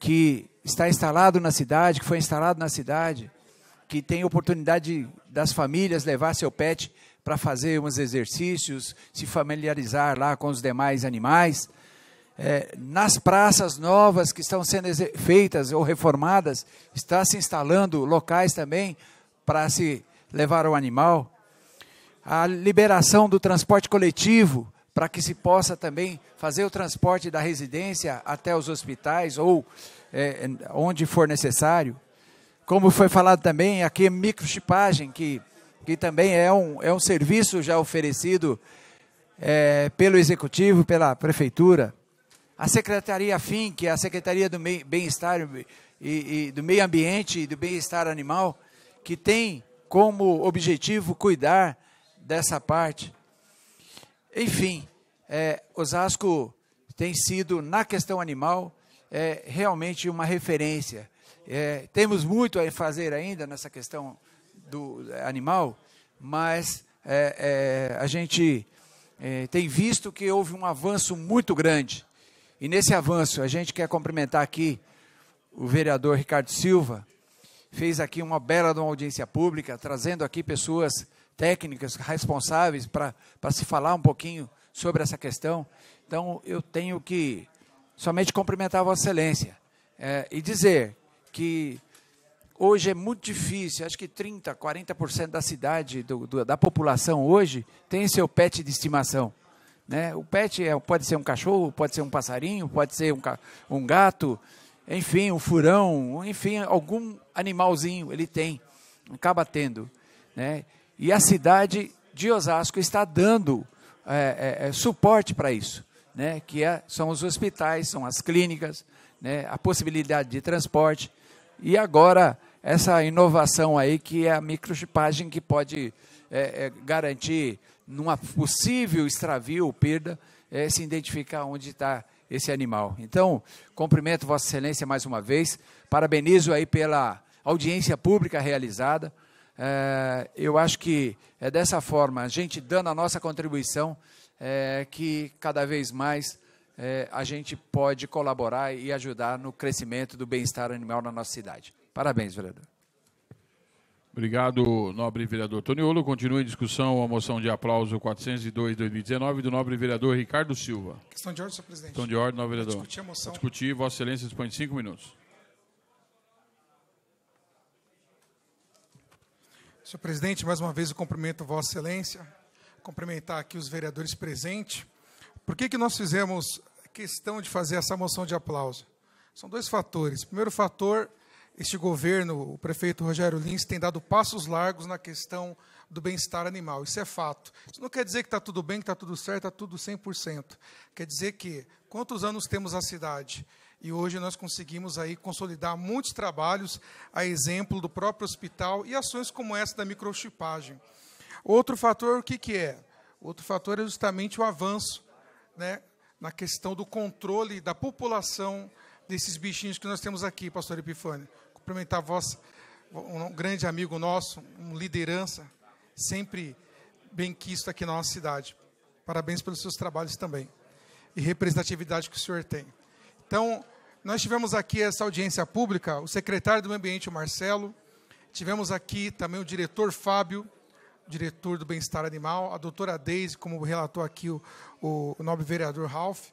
que está instalado na cidade, que foi instalado na cidade, que tem oportunidade das famílias levar seu pet para fazer uns exercícios, se familiarizar lá com os demais animais é, nas praças novas que estão sendo feitas ou reformadas, está se instalando locais também para se levar o animal. A liberação do transporte coletivo, para que se possa também fazer o transporte da residência até os hospitais ou é, onde for necessário. Como foi falado também, aqui é microchipagem, que, que também é um, é um serviço já oferecido é, pelo Executivo, pela Prefeitura. A Secretaria FIM, que é a Secretaria do Bem-Estar e, e do Meio Ambiente e do Bem-Estar Animal, que tem como objetivo cuidar dessa parte. Enfim, é, Osasco tem sido, na questão animal, é, realmente uma referência. É, temos muito a fazer ainda nessa questão do é, animal, mas é, é a gente é, tem visto que houve um avanço muito grande. E nesse avanço, a gente quer cumprimentar aqui o vereador Ricardo Silva, fez aqui uma bela uma audiência pública, trazendo aqui pessoas técnicas responsáveis para se falar um pouquinho sobre essa questão. Então, eu tenho que somente cumprimentar Vossa Excelência é, e dizer que hoje é muito difícil, acho que 30%, 40% da cidade, do, do, da população hoje, tem seu pet de estimação. Né? O pet é, pode ser um cachorro, pode ser um passarinho, pode ser um, um gato, enfim, um furão, enfim, algum animalzinho ele tem, acaba tendo. Né? E a cidade de Osasco está dando é, é, é, suporte para isso, né? que é, são os hospitais, são as clínicas, né? a possibilidade de transporte. E agora, essa inovação aí, que é a microchipagem que pode é, é garantir numa possível extravio ou perda, é se identificar onde está esse animal. Então, cumprimento Vossa Excelência mais uma vez, parabenizo aí pela audiência pública realizada. É, eu acho que é dessa forma, a gente dando a nossa contribuição, é, que cada vez mais é, a gente pode colaborar e ajudar no crescimento do bem-estar animal na nossa cidade. Parabéns, vereador. Obrigado, nobre vereador Toniolo. Continua em discussão a moção de aplauso 402-2019 do nobre vereador Ricardo Silva. Questão de ordem, senhor presidente. Questão de ordem, nobre vereador. Vou discutir a moção. Vou discutir, Vossa Excelência dispõe de cinco minutos. Senhor presidente, mais uma vez eu cumprimento Vossa Excelência, cumprimentar aqui os vereadores presentes. Por que, que nós fizemos questão de fazer essa moção de aplauso? São dois fatores. Primeiro fator este governo, o prefeito Rogério Lins, tem dado passos largos na questão do bem-estar animal. Isso é fato. Isso não quer dizer que está tudo bem, que está tudo certo, está tudo 100%. Quer dizer que, quantos anos temos a cidade? E hoje nós conseguimos aí consolidar muitos trabalhos, a exemplo do próprio hospital e ações como essa da microchipagem. Outro fator, o que, que é? Outro fator é justamente o avanço né, na questão do controle da população desses bichinhos que nós temos aqui, pastor Epifânio cumprimentar vós, um grande amigo nosso, um liderança, sempre bem quisto aqui na nossa cidade. Parabéns pelos seus trabalhos também. E representatividade que o senhor tem. Então, nós tivemos aqui essa audiência pública, o secretário do Meio Ambiente, o Marcelo, tivemos aqui também o diretor Fábio, diretor do Bem-Estar Animal, a doutora Deise, como relatou aqui o, o, o nobre vereador Ralph,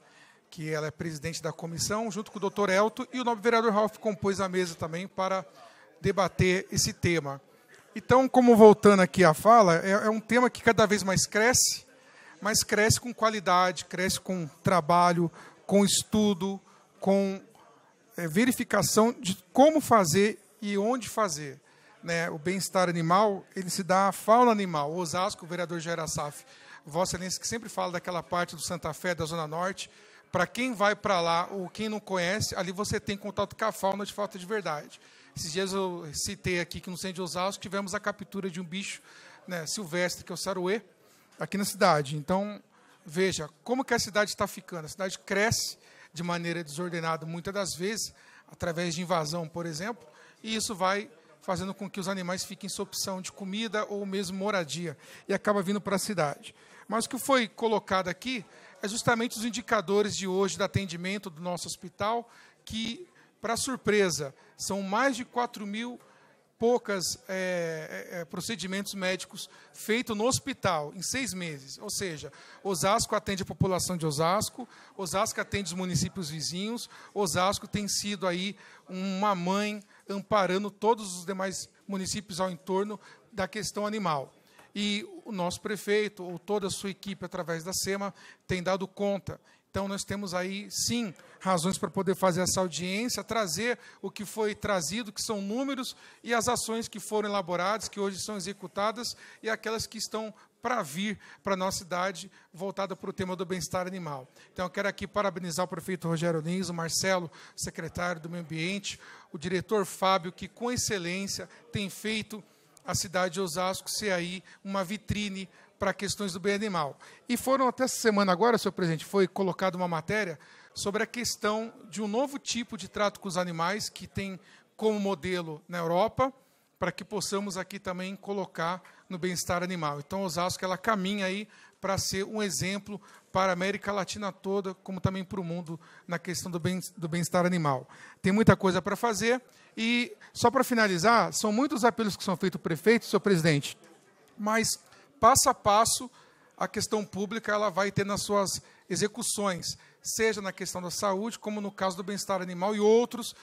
que ela é presidente da comissão, junto com o doutor Elton, e o nobre vereador Ralph compôs a mesa também para debater esse tema. Então, como voltando aqui à fala, é, é um tema que cada vez mais cresce, mas cresce com qualidade, cresce com trabalho, com estudo, com é, verificação de como fazer e onde fazer. Né? O bem-estar animal, ele se dá à fauna animal. O Osasco, o vereador Jairasaf, Vossa Excelência, que sempre fala daquela parte do Santa Fé, da Zona Norte, para quem vai para lá ou quem não conhece, ali você tem contato com a fauna de falta de verdade. Esses dias eu citei aqui que no centro de Osasco tivemos a captura de um bicho né, silvestre, que é o saruê, aqui na cidade. Então, veja, como que a cidade está ficando? A cidade cresce de maneira desordenada, muitas das vezes, através de invasão, por exemplo, e isso vai fazendo com que os animais fiquem sob opção de comida ou mesmo moradia, e acaba vindo para a cidade. Mas o que foi colocado aqui é justamente os indicadores de hoje de atendimento do nosso hospital, que, para surpresa, são mais de 4 mil poucas é, é, é procedimentos médicos feitos no hospital em seis meses. Ou seja, Osasco atende a população de Osasco, Osasco atende os municípios vizinhos, Osasco tem sido aí uma mãe amparando todos os demais municípios ao entorno da questão animal e o nosso prefeito, ou toda a sua equipe através da SEMA, tem dado conta. Então, nós temos aí, sim, razões para poder fazer essa audiência, trazer o que foi trazido, que são números, e as ações que foram elaboradas, que hoje são executadas, e aquelas que estão para vir para a nossa cidade, voltada para o tema do bem-estar animal. Então, eu quero aqui parabenizar o prefeito Rogério Lins, o Marcelo, secretário do Meio Ambiente, o diretor Fábio, que com excelência tem feito a cidade de Osasco ser aí uma vitrine para questões do bem animal. E foram até essa semana agora, senhor presidente, foi colocada uma matéria sobre a questão de um novo tipo de trato com os animais que tem como modelo na Europa, para que possamos aqui também colocar no bem-estar animal. Então, Osasco ela caminha aí para ser um exemplo para a América Latina toda, como também para o mundo, na questão do bem-estar bem animal. Tem muita coisa para fazer. E, só para finalizar, são muitos apelos que são feitos prefeito, senhor presidente, mas, passo a passo, a questão pública ela vai ter nas suas execuções, seja na questão da saúde, como no caso do bem-estar animal e outros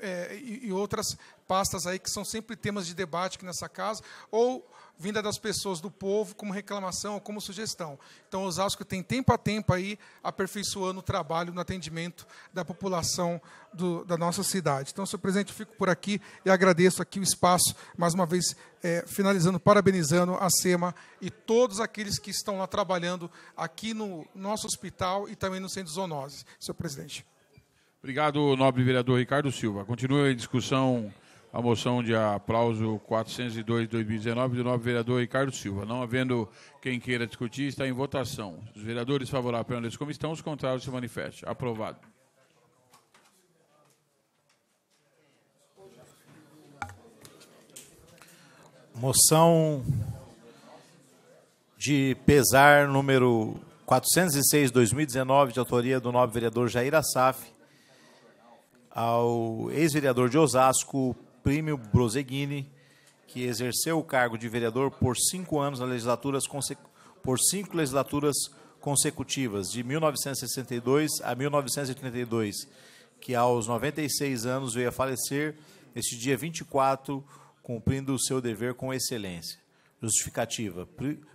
é, e, e outras pastas aí que são sempre temas de debate aqui nessa casa, ou vinda das pessoas, do povo, como reclamação ou como sugestão. Então, Osasco tem tempo a tempo aí aperfeiçoando o trabalho no atendimento da população do, da nossa cidade. Então, senhor presidente, eu fico por aqui e agradeço aqui o espaço, mais uma vez, é, finalizando, parabenizando a SEMA e todos aqueles que estão lá trabalhando aqui no nosso hospital e também no centro de Senhor presidente. Obrigado, nobre vereador Ricardo Silva. Continua a discussão a moção de aplauso 402 2019 do novo vereador Ricardo Silva. Não havendo quem queira discutir, está em votação. Os vereadores favoráveis à como estão, os contrários se manifestem. Aprovado. Moção de pesar número 406/2019 de autoria do novo vereador Jair Assaf ao ex-vereador de Osasco Prêmio Broseguini, que exerceu o cargo de vereador por cinco anos na legislaturas por cinco legislaturas consecutivas, de 1962 a 1932, que aos 96 anos veio a falecer este dia 24, cumprindo o seu dever com excelência. Justificativa: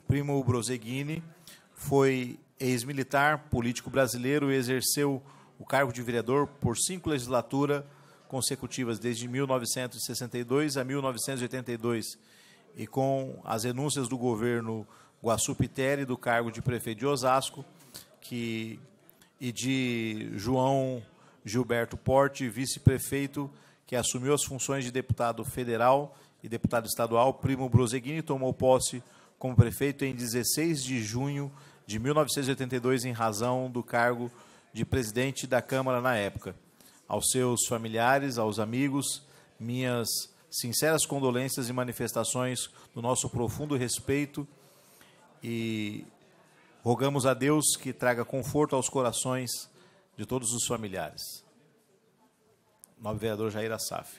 Primo Broseguini foi ex-militar, político brasileiro e exerceu o cargo de vereador por cinco legislaturas consecutivas desde 1962 a 1982 e com as renúncias do governo Guaçu Pitéri do cargo de prefeito de Osasco que, e de João Gilberto Porte, vice-prefeito, que assumiu as funções de deputado federal e deputado estadual, Primo Broseguini tomou posse como prefeito em 16 de junho de 1982 em razão do cargo de presidente da Câmara na época aos seus familiares, aos amigos, minhas sinceras condolências e manifestações do nosso profundo respeito e rogamos a Deus que traga conforto aos corações de todos os familiares. Nobre vereador Jair Assaf.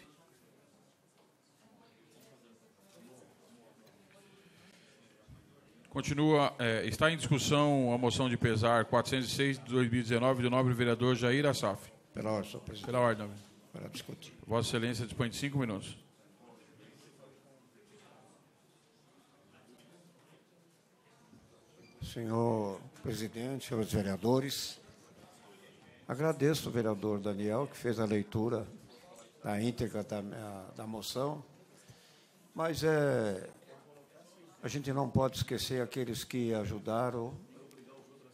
Continua, é, está em discussão a moção de pesar 406 de 2019 do nobre vereador Jair Assaf. Pela ordem, senhor presidente. Pela ordem. Para discutir. Vossa Excelência dispõe de cinco minutos. Senhor presidente, senhores vereadores, agradeço ao vereador Daniel que fez a leitura da íntegra da, eh, da moção, mas é, a gente não pode esquecer aqueles que ajudaram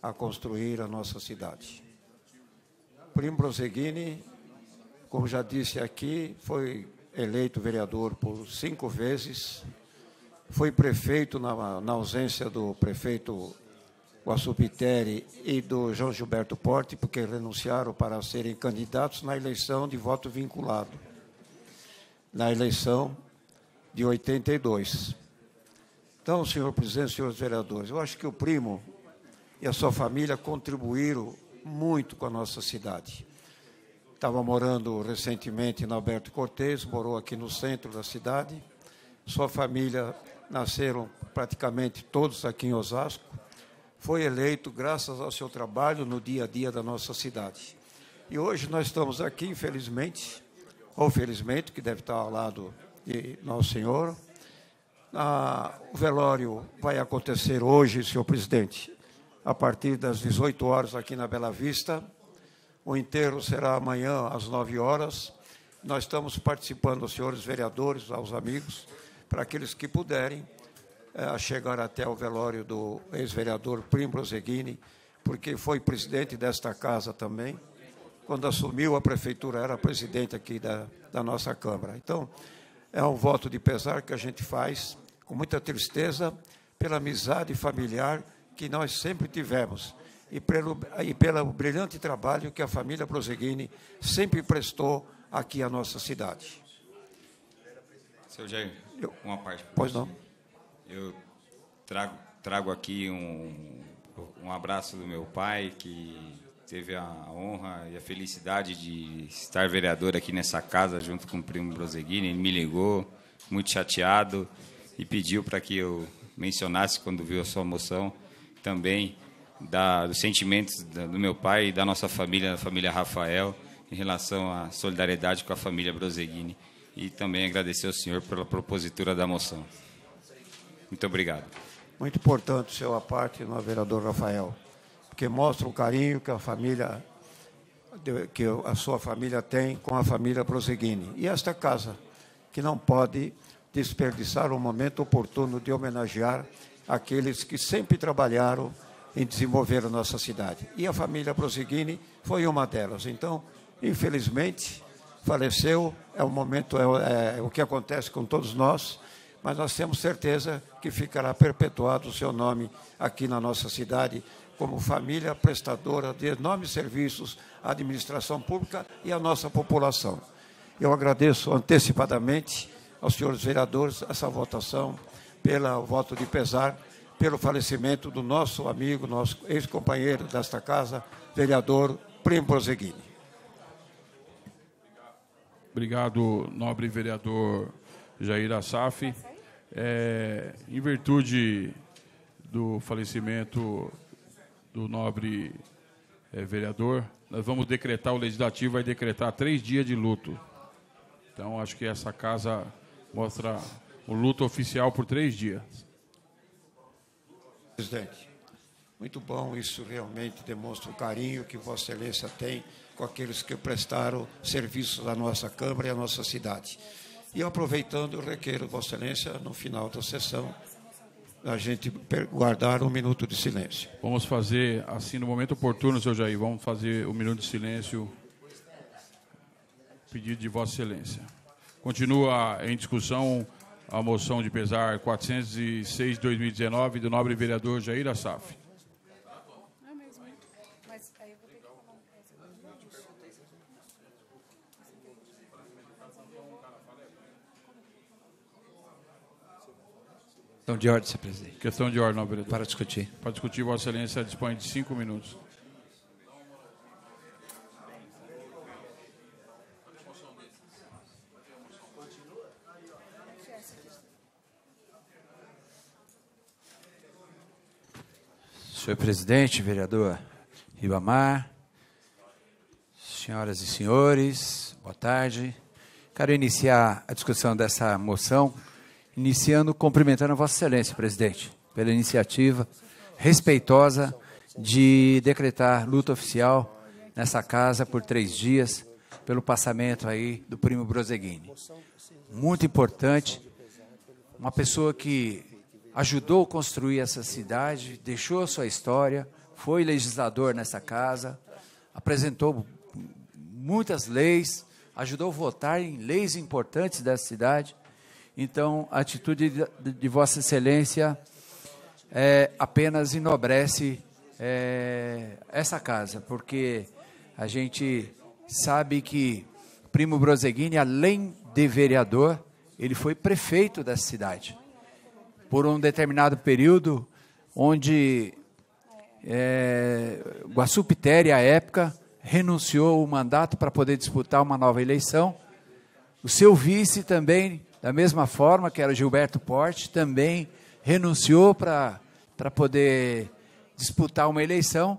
a construir a nossa cidade. Primo Proseguini, como já disse aqui, foi eleito vereador por cinco vezes, foi prefeito na, na ausência do prefeito Guassupiteri e do João Gilberto Porte, porque renunciaram para serem candidatos na eleição de voto vinculado, na eleição de 82. Então, senhor presidente, senhores vereadores, eu acho que o primo e a sua família contribuíram muito com a nossa cidade. Estava morando recentemente na Alberto Cortes, morou aqui no centro da cidade. Sua família nasceram praticamente todos aqui em Osasco. Foi eleito graças ao seu trabalho no dia a dia da nossa cidade. E hoje nós estamos aqui, infelizmente, ou felizmente, que deve estar ao lado de Nosso Senhor. Ah, o velório vai acontecer hoje, senhor presidente a partir das 18 horas aqui na Bela Vista. O enterro será amanhã às 9 horas. Nós estamos participando, senhores vereadores, aos amigos, para aqueles que puderem é, chegar até o velório do ex-vereador Prim Broseguini, porque foi presidente desta casa também. Quando assumiu a prefeitura, era presidente aqui da, da nossa Câmara. Então, é um voto de pesar que a gente faz com muita tristeza pela amizade familiar que nós sempre tivemos e pelo, e pelo brilhante trabalho que a família Proseguini sempre prestou aqui à nossa cidade. Seu Jair, uma parte. pois não. Eu trago, trago aqui um, um abraço do meu pai, que teve a honra e a felicidade de estar vereador aqui nessa casa junto com o primo Broseguini. Ele me ligou, muito chateado, e pediu para que eu mencionasse quando viu a sua moção também da, dos sentimentos da, do meu pai e da nossa família, da família Rafael, em relação à solidariedade com a família Broseguini. E também agradecer ao senhor pela propositura da moção. Muito obrigado. Muito importante seu aparte no vereador Rafael, porque mostra o carinho que a família que a sua família tem com a família Broseguini. E esta casa, que não pode desperdiçar o momento oportuno de homenagear aqueles que sempre trabalharam em desenvolver a nossa cidade. E a família Proseguini foi uma delas. Então, infelizmente, faleceu, é o momento, é, é, o que acontece com todos nós, mas nós temos certeza que ficará perpetuado o seu nome aqui na nossa cidade como família prestadora de enormes serviços à administração pública e à nossa população. Eu agradeço antecipadamente aos senhores vereadores essa votação pelo voto de pesar pelo falecimento do nosso amigo, nosso ex-companheiro desta casa, vereador Primo Proseguini. Obrigado, nobre vereador Jair Assaf. É, em virtude do falecimento do nobre é, vereador, nós vamos decretar, o Legislativo vai decretar três dias de luto. Então, acho que essa casa mostra o luto oficial por três dias. Presidente, muito bom, isso realmente demonstra o carinho que Vossa Excelência tem com aqueles que prestaram serviços à nossa Câmara e à nossa cidade. E aproveitando, requeiro Vossa Excelência, no final da sessão, a gente guardar um minuto de silêncio. Vamos fazer, assim, no momento oportuno, seu Jair, vamos fazer um minuto de silêncio, pedido de Vossa Excelência. Continua em discussão a moção de pesar 406 de 2019 do nobre vereador Jair Assaf. Questão de ordem, senhor presidente. Questão de ordem, nobre vereador. Para discutir. Para discutir, Vossa Excelência dispõe de cinco minutos. Senhor presidente, vereador Ribamar, senhoras e senhores, boa tarde. Quero iniciar a discussão dessa moção, iniciando cumprimentando Vossa Excelência, presidente, pela iniciativa respeitosa de decretar luta oficial nessa casa por três dias pelo passamento aí do primo Broseguini. Muito importante, uma pessoa que ajudou a construir essa cidade, deixou a sua história, foi legislador nessa casa, apresentou muitas leis, ajudou a votar em leis importantes dessa cidade. Então, a atitude de, de Vossa Excelência é, apenas enobrece é, essa casa, porque a gente sabe que Primo Broseguini, além de vereador, ele foi prefeito dessa cidade por um determinado período, onde é, Guaçupiteri, à época, renunciou o mandato para poder disputar uma nova eleição. O seu vice também, da mesma forma, que era Gilberto Porte, também renunciou para, para poder disputar uma eleição.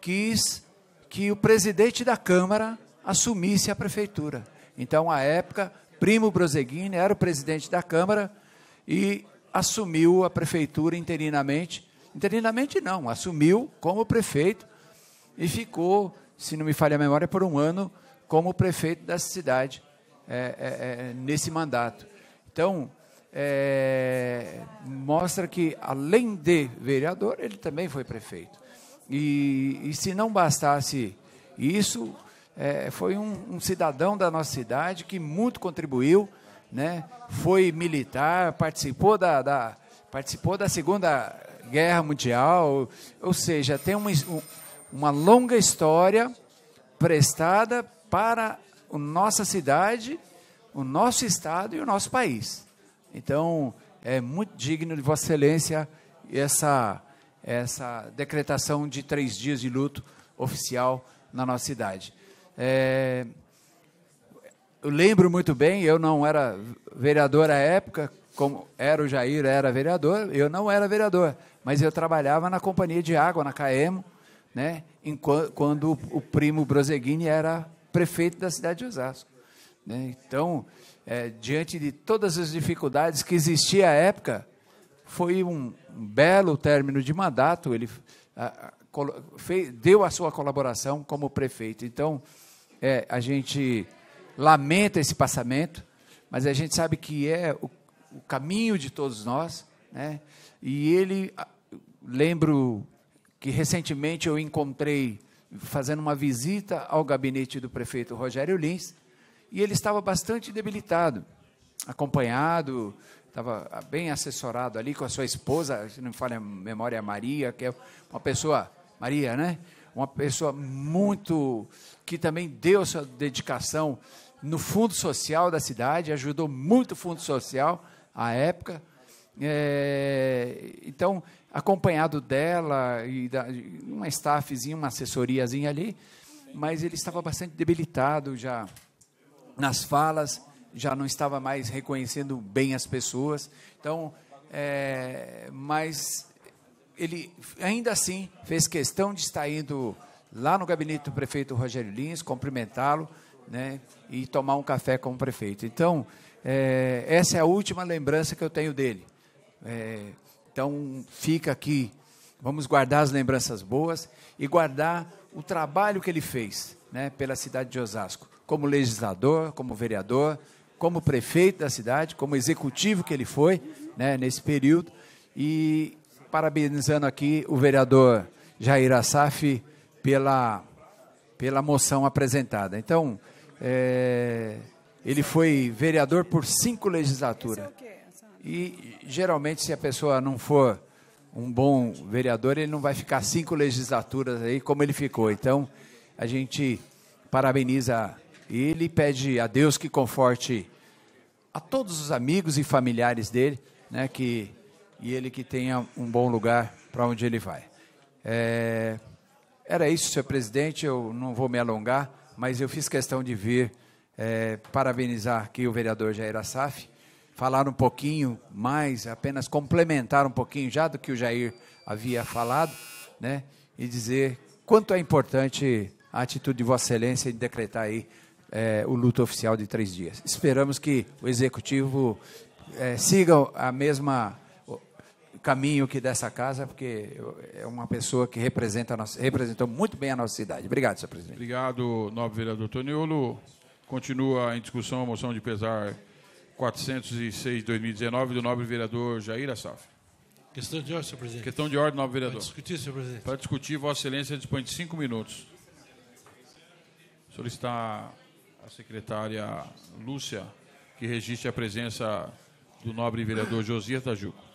Quis que o presidente da Câmara assumisse a prefeitura. Então, à época, Primo Broseguini era o presidente da Câmara e assumiu a prefeitura interinamente. Interinamente não, assumiu como prefeito e ficou, se não me falha a memória, por um ano como prefeito da cidade é, é, é nesse mandato. Então, é, mostra que, além de vereador, ele também foi prefeito. E, e se não bastasse isso, é, foi um, um cidadão da nossa cidade que muito contribuiu né? foi militar, participou da, da, participou da Segunda Guerra Mundial, ou seja, tem uma, uma longa história prestada para a nossa cidade, o nosso estado e o nosso país. Então, é muito digno de Vossa Excelência essa, essa decretação de três dias de luto oficial na nossa cidade. É, eu lembro muito bem, eu não era vereador à época, como era o Jair, era vereador, eu não era vereador, mas eu trabalhava na companhia de água, na Caemo, né, enquanto, quando o primo Broseguini era prefeito da cidade de Osasco. Né? Então, é, diante de todas as dificuldades que existia à época, foi um belo término de mandato, ele a, a, fez, deu a sua colaboração como prefeito. Então, é, a gente lamenta esse passamento, mas a gente sabe que é o, o caminho de todos nós, né? E ele, lembro que recentemente eu encontrei fazendo uma visita ao gabinete do prefeito Rogério Lins, e ele estava bastante debilitado, acompanhado, estava ah, bem assessorado ali com a sua esposa, se não me falha a memória, Maria, que é uma pessoa, Maria, né? Uma pessoa muito que também deu sua dedicação no Fundo Social da cidade, ajudou muito o Fundo Social à época. É, então, acompanhado dela e da, uma staffzinha, uma assessoriazinha ali, mas ele estava bastante debilitado já nas falas, já não estava mais reconhecendo bem as pessoas. Então, é, mas ele ainda assim fez questão de estar indo lá no gabinete do prefeito Rogério Lins, cumprimentá-lo né, e tomar um café com o prefeito. Então, é, essa é a última lembrança que eu tenho dele. É, então, fica aqui, vamos guardar as lembranças boas e guardar o trabalho que ele fez né, pela cidade de Osasco, como legislador, como vereador, como prefeito da cidade, como executivo que ele foi né, nesse período. E parabenizando aqui o vereador Jair Assaf pela, pela moção apresentada. Então, é, ele foi vereador por cinco legislaturas. É e geralmente, se a pessoa não for um bom vereador, ele não vai ficar cinco legislaturas aí como ele ficou. Então, a gente parabeniza ele e pede a Deus que conforte a todos os amigos e familiares dele, né, que, e ele que tenha um bom lugar para onde ele vai. É, era isso, senhor presidente, eu não vou me alongar mas eu fiz questão de vir é, parabenizar aqui o vereador Jair Assaf, falar um pouquinho mais, apenas complementar um pouquinho já do que o Jair havia falado, né? E dizer quanto é importante a atitude de Vossa Excelência de decretar aí é, o luto oficial de três dias. Esperamos que o Executivo é, siga a mesma caminho que dessa casa, porque é uma pessoa que representa nossa, representou muito bem a nossa cidade. Obrigado, senhor presidente. Obrigado, nobre vereador Toniolo. Continua em discussão a moção de pesar 406-2019 do nobre vereador Jair Assaf. Questão de ordem, senhor presidente. Questão de ordem, nobre vereador. Para discutir, senhor presidente. Para discutir, Vossa Excelência dispõe de cinco minutos. Solicitar a secretária Lúcia que registre a presença do nobre vereador Josias Tajuco.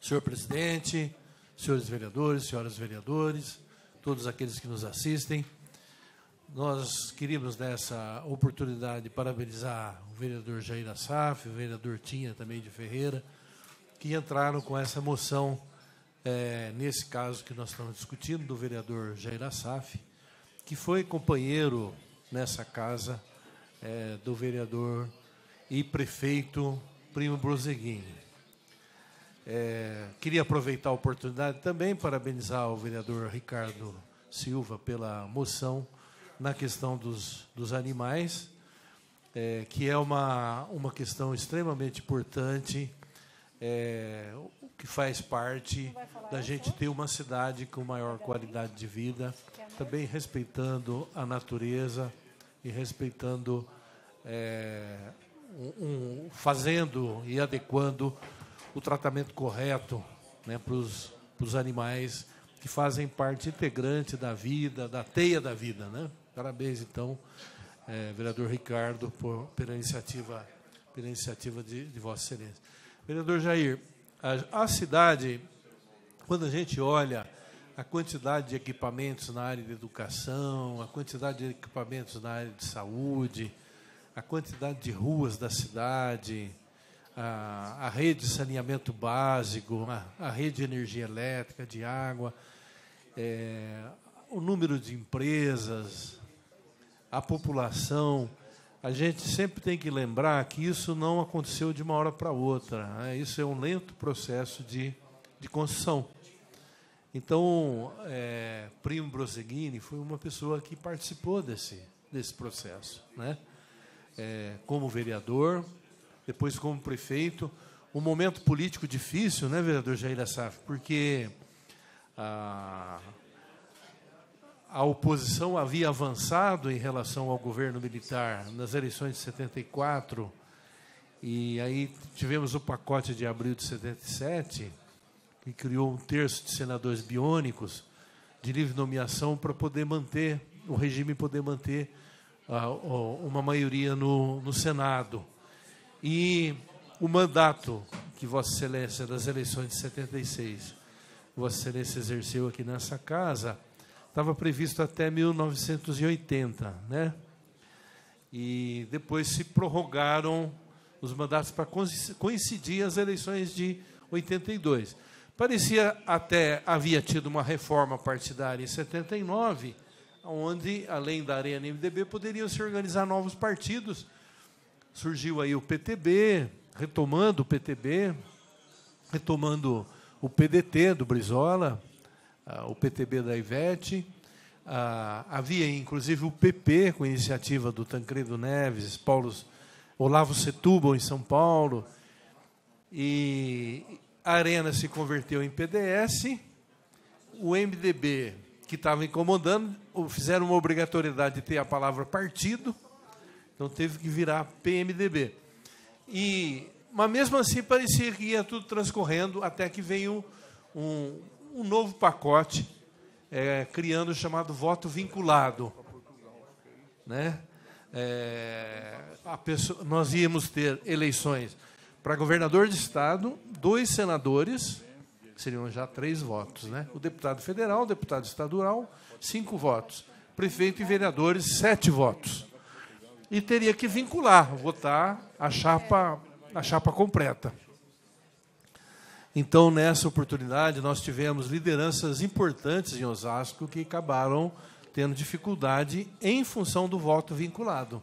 Senhor presidente, senhores vereadores, senhoras vereadores, todos aqueles que nos assistem. Nós queríamos, nessa oportunidade, parabenizar o vereador Jair Assaf, o vereador Tinha também de Ferreira, que entraram com essa moção, é, nesse caso que nós estamos discutindo, do vereador Jair Assaf, que foi companheiro nessa casa é, do vereador e prefeito Primo Broseguini. É, queria aproveitar a oportunidade também parabenizar o vereador Ricardo Silva pela moção na questão dos, dos animais, é, que é uma, uma questão extremamente importante, é, que faz parte da gente ter uma cidade com maior qualidade de vida, também respeitando a natureza e respeitando, é, um, um, fazendo e adequando o tratamento correto né, para os animais que fazem parte integrante da vida, da teia da vida. Né? Parabéns, então, é, vereador Ricardo, por, pela iniciativa, pela iniciativa de, de Vossa Excelência. Vereador Jair, a, a cidade, quando a gente olha a quantidade de equipamentos na área de educação, a quantidade de equipamentos na área de saúde, a quantidade de ruas da cidade, a, a rede de saneamento básico, a, a, rede de energia elétrica, de água, é, o número de empresas, a população. A gente sempre tem que lembrar que isso não aconteceu de uma hora para outra. Né? Isso é um lento processo de, de construção. Então, é, Primo Broseguini foi uma pessoa que participou desse, desse processo, né? É, como vereador, depois como prefeito, um momento político difícil, né, vereador Jair Assaf? Porque a, a oposição havia avançado em relação ao governo militar nas eleições de 74, e aí tivemos o pacote de abril de 77, que criou um terço de senadores biônicos de livre nomeação para poder manter, o regime poder manter uh, uma maioria no, no Senado. E o mandato que Vossa Excelência, das eleições de 76, Vossa Excelência exerceu aqui nessa casa, estava previsto até 1980, né? E depois se prorrogaram os mandatos para coincidir as eleições de 82. Parecia até havia tido uma reforma partidária em 79, onde, além da Arena MDB, poderiam se organizar novos partidos surgiu aí o PTB, retomando o PTB, retomando o PDT do Brizola, ah, o PTB da Ivete. Ah, havia, inclusive, o PP, com iniciativa do Tancredo Neves, Paulo, Olavo Setúbal, em São Paulo. E a Arena se converteu em PDS. O MDB, que estava incomodando, fizeram uma obrigatoriedade de ter a palavra partido então teve que virar PMDB. E, mas mesmo assim parecia que ia tudo transcorrendo até que veio um, um novo pacote é, criando o chamado voto vinculado. Né? É, pessoa, nós íamos ter eleições para governador de estado, dois senadores, seriam já três votos, né? O deputado federal, o deputado estadual, cinco votos. Prefeito e vereadores, sete votos e teria que vincular, votar a chapa, a chapa completa. Então, nessa oportunidade, nós tivemos lideranças importantes em Osasco que acabaram tendo dificuldade em função do voto vinculado,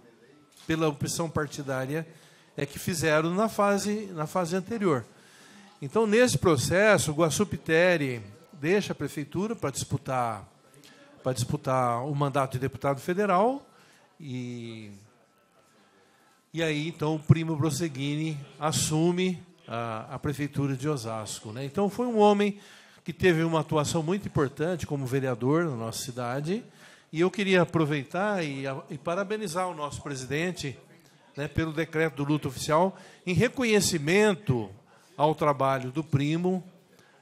pela opção partidária é que fizeram na fase, na fase anterior. Então, nesse processo, o Guaçupiteri deixa a prefeitura para disputar, para disputar o mandato de deputado federal e e aí, então, o primo Brosseguini assume a, a prefeitura de Osasco. Né? Então, foi um homem que teve uma atuação muito importante como vereador na nossa cidade. E eu queria aproveitar e, a, e parabenizar o nosso presidente né, pelo decreto do luto oficial, em reconhecimento ao trabalho do primo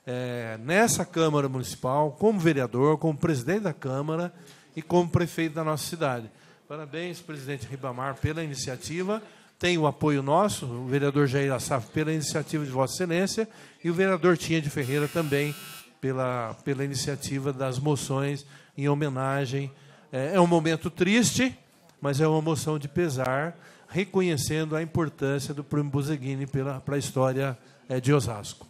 é, nessa Câmara Municipal, como vereador, como presidente da Câmara e como prefeito da nossa cidade. Parabéns, presidente Ribamar, pela iniciativa. Tem o apoio nosso, o vereador Jair Assaf, pela iniciativa de Vossa Excelência, e o vereador Tinha de Ferreira também, pela, pela iniciativa das moções em homenagem. É, é um momento triste, mas é uma moção de pesar, reconhecendo a importância do prêmio Buzeguini para a história é, de Osasco.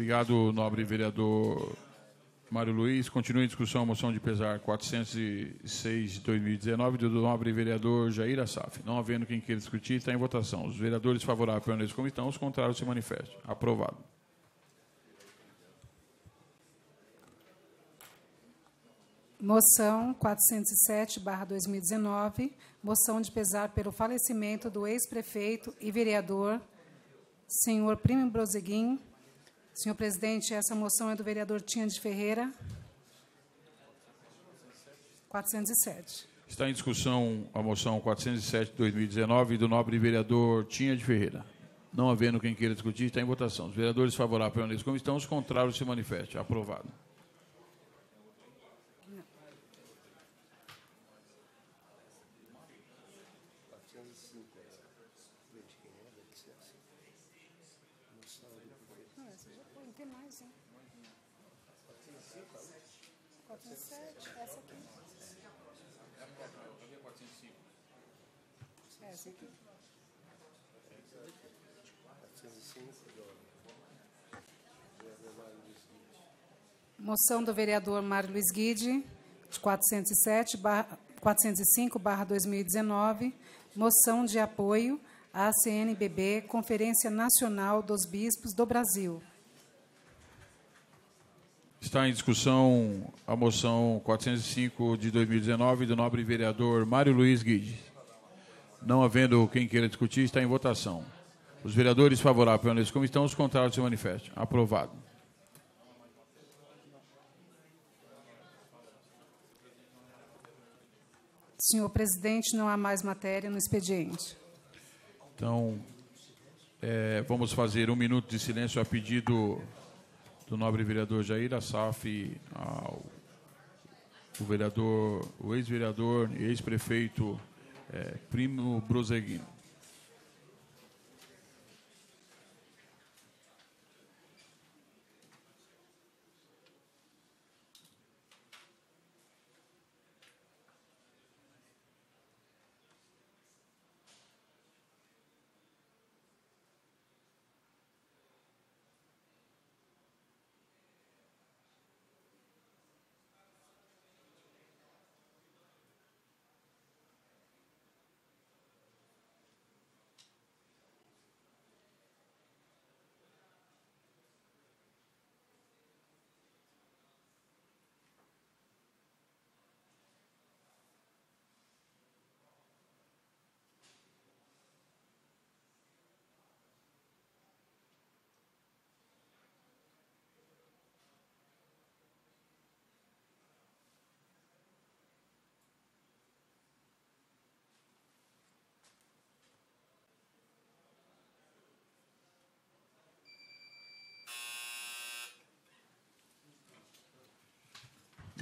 Obrigado, nobre vereador Mário Luiz. Continua em discussão a moção de pesar 406 de 2019 do nobre vereador Jair Assaf. Não havendo quem queira discutir, está em votação. Os vereadores favoráveis ao como os contrários se manifestam. Aprovado. Moção 407/2019, moção de pesar pelo falecimento do ex-prefeito e vereador senhor Primo Broseguin, Senhor presidente, essa moção é do vereador Tinha de Ferreira. 407. Está em discussão a moção 407 de 2019 do nobre vereador Tinha de Ferreira. Não havendo quem queira discutir, está em votação. Os vereadores favoráveis permaneçam como estão, os contrários se manifestem. Aprovado. Moção do vereador Mário Luiz Guide, de 405, 2019, moção de apoio à CNBB, Conferência Nacional dos Bispos do Brasil. Está em discussão a moção 405 de 2019 do nobre vereador Mário Luiz Guide. Não havendo quem queira discutir, está em votação. Os vereadores favoráveis permaneçam como estão, os contrários se manifestam. Aprovado. Senhor presidente, não há mais matéria no expediente. Então, é, vamos fazer um minuto de silêncio a pedido do nobre vereador Jair Assaf, ao o vereador, o ex-vereador e ex-prefeito é, Primo Broseguino.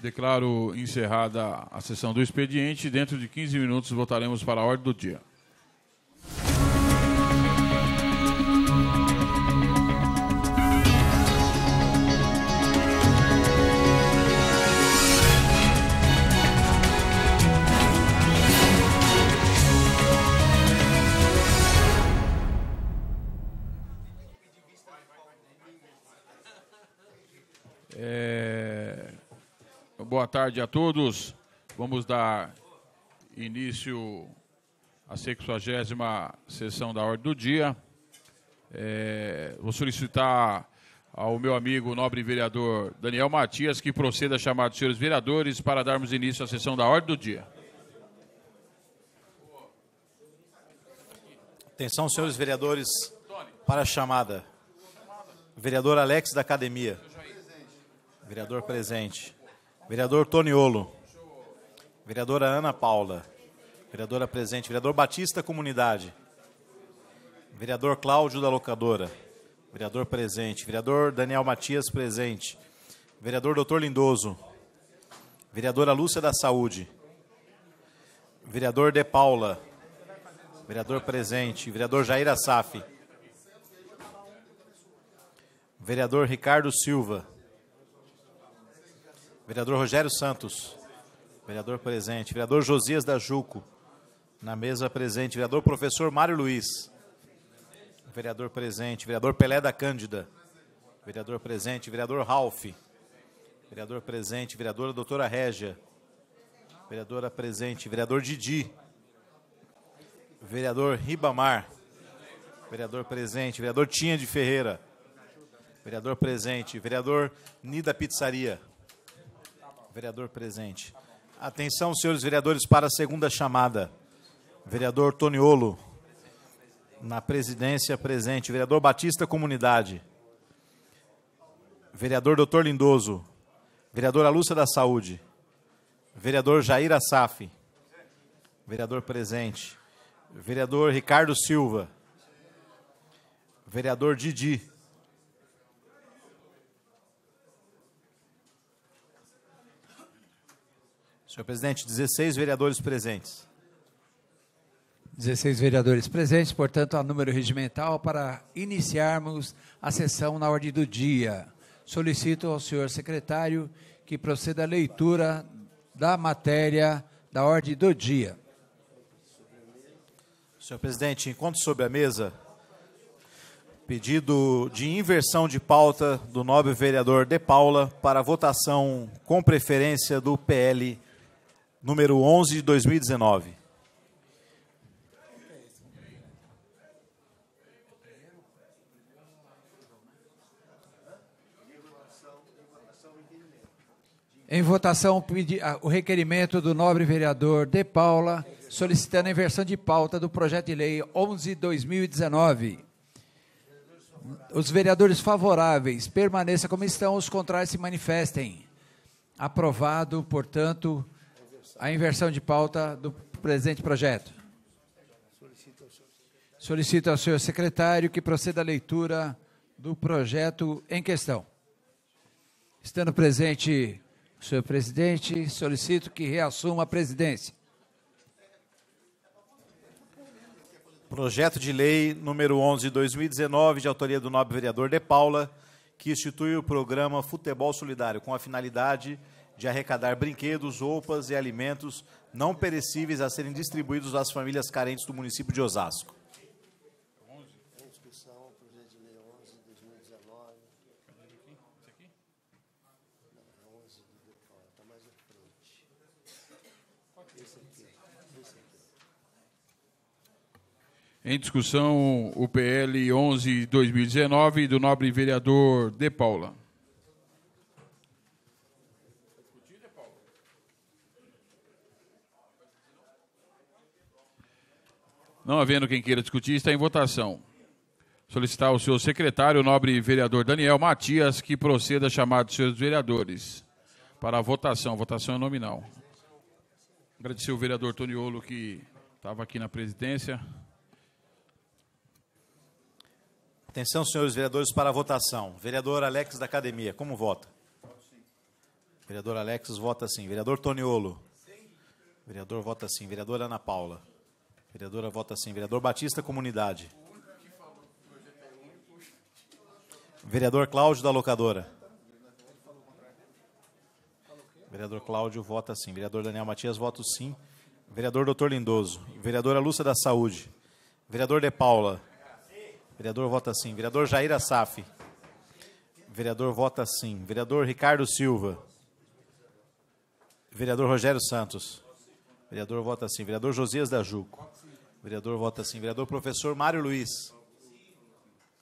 Declaro encerrada a sessão do expediente. Dentro de 15 minutos voltaremos para a ordem do dia. tarde a todos. Vamos dar início à 60 sessão da ordem do dia. É, vou solicitar ao meu amigo nobre vereador Daniel Matias que proceda a chamar os senhores vereadores para darmos início à sessão da ordem do dia. Atenção, senhores vereadores, para a chamada. Vereador Alex da Academia. Vereador presente. Vereador Toniolo. Vereadora Ana Paula. Vereadora presente. Vereador Batista Comunidade. Vereador Cláudio da Locadora. Vereador presente. Vereador Daniel Matias presente. Vereador Doutor Lindoso. Vereadora Lúcia da Saúde. Vereador De Paula. Vereador presente. Vereador Jair Assaf. Vereador Ricardo Silva. Vereador Rogério Santos. Vereador presente. Vereador Josias da Juco. Na mesa presente. Vereador Professor Mário Luiz. Vereador presente. Vereador Pelé da Cândida. Vereador presente. Vereador Ralph. Vereador presente. Vereadora Doutora Régia. Vereadora presente. Vereador Didi. Vereador Ribamar. Vereador presente. Vereador Tinha de Ferreira. Vereador presente. Vereador Nida Pizzaria. Vereador presente. Atenção, senhores vereadores, para a segunda chamada. Vereador Toniolo. Na presidência presente. Vereador Batista Comunidade. Vereador Doutor Lindoso. Vereadora Lúcia da Saúde. Vereador Jair Assaf. Vereador presente. Vereador Ricardo Silva. Vereador Didi. Senhor presidente, 16 vereadores presentes. 16 vereadores presentes, portanto, há número regimental para iniciarmos a sessão na ordem do dia. Solicito ao senhor secretário que proceda à leitura da matéria da ordem do dia. Senhor presidente, enquanto sobre a mesa pedido de inversão de pauta do nobre vereador De Paula para votação com preferência do PL número 11 de 2019. Em votação, ah, o requerimento do nobre vereador De Paula, solicitando a inversão de pauta do projeto de lei 11-2019. Os vereadores favoráveis permaneçam como estão, os contrários se manifestem. Aprovado, portanto, a inversão de pauta do presente projeto. Solicito ao senhor secretário que proceda à leitura do projeto em questão. Estando presente o senhor presidente, solicito que reassuma a presidência. Projeto de lei número 11 de 2019, de autoria do nobre vereador De Paula, que institui o programa Futebol Solidário com a finalidade de de arrecadar brinquedos, roupas e alimentos não perecíveis a serem distribuídos às famílias carentes do município de Osasco. Em discussão, o PL 11-2019, do nobre vereador De Paula. Não havendo quem queira discutir, está em votação. Solicitar ao seu secretário, o nobre vereador Daniel Matias, que proceda a chamar dos seus vereadores para a votação. Votação é nominal. Agradecer o vereador Toniolo que estava aqui na presidência. Atenção, senhores vereadores, para a votação. Vereador Alex da Academia, como vota? Vereador Alex vota sim. Vereador Toniolo? Vereador vota sim. Vereadora Ana Paula? Vereadora vota sim. Vereador Batista, comunidade. Vereador Cláudio da locadora. Vereador Cláudio vota sim. Vereador Daniel Matias vota sim. Vereador Dr. Lindoso. Vereadora Lúcia da Saúde. Vereador De Paula. Vereador vota sim. Vereador Jair Assaf. Vereador vota sim. Vereador Ricardo Silva. Vereador Rogério Santos. Vereador vota sim. Vereador Josias da Juco. Vereador vota sim. Vereador professor Mário Luiz.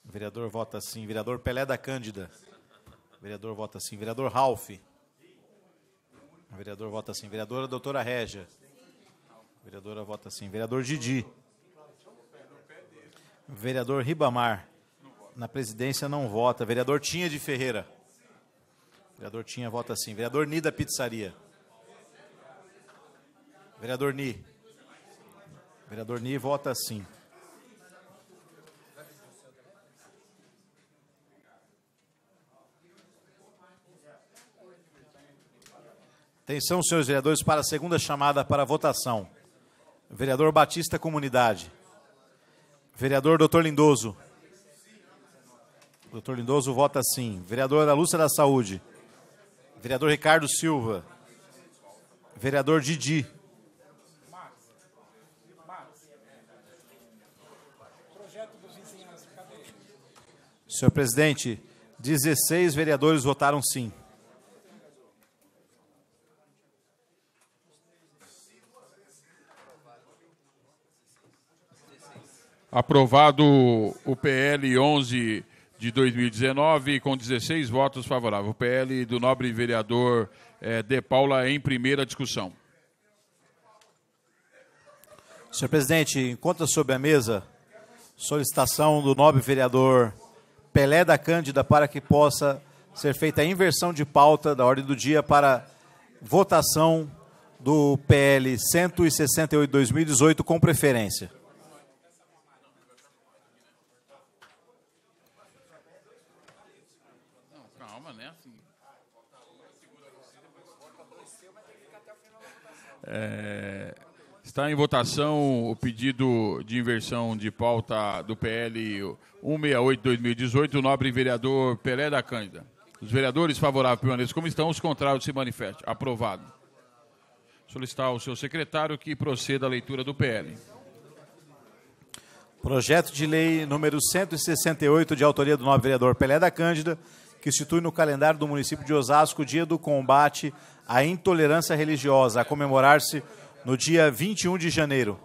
Vereador vota sim. Vereador Pelé da Cândida. Vereador vota sim. Vereador Ralph. Vereador vota sim. Vereadora doutora Régia. Vereadora vota sim. Vereador Didi. Vereador Ribamar. Na presidência não vota. Vereador Tinha de Ferreira. Vereador Tinha vota sim. Vereador Ni da Pizzaria. Vereador Ni. Vereador Ni vota sim. Atenção, senhores vereadores, para a segunda chamada para votação. Vereador Batista Comunidade. Vereador Doutor Lindoso. Doutor Lindoso vota sim. Vereadora Lúcia da Saúde. Vereador Ricardo Silva. Vereador Didi. Senhor presidente, 16 vereadores votaram sim. Aprovado o PL 11 de 2019, com 16 votos favoráveis. O PL do nobre vereador eh, De Paula em primeira discussão. Senhor presidente, encontra sobre a mesa solicitação do nobre vereador Pelé da Cândida para que possa ser feita a inversão de pauta da ordem do dia para votação do PL 168/2018 com preferência. Né, assim. É, Está em votação o pedido de inversão de pauta do PL 168-2018, o nobre vereador Pelé da Cândida. Os vereadores favoráveis permaneçam como estão, os contrários se manifestam. Aprovado. Solicitar ao seu secretário que proceda à leitura do PL. Projeto de lei número 168, de autoria do nobre vereador Pelé da Cândida, que institui no calendário do município de Osasco o Dia do Combate à Intolerância Religiosa, a comemorar-se no dia 21 de janeiro.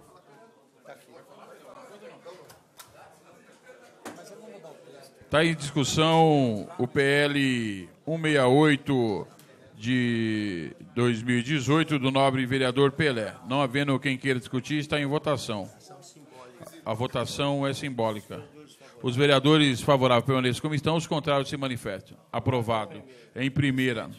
Está em discussão o PL 168 de 2018 do nobre vereador Pelé. Não havendo quem queira discutir, está em votação. A votação é simbólica. Os vereadores favoráveis permaneçam como estão, os contrários se manifestam. Aprovado. Em primeira.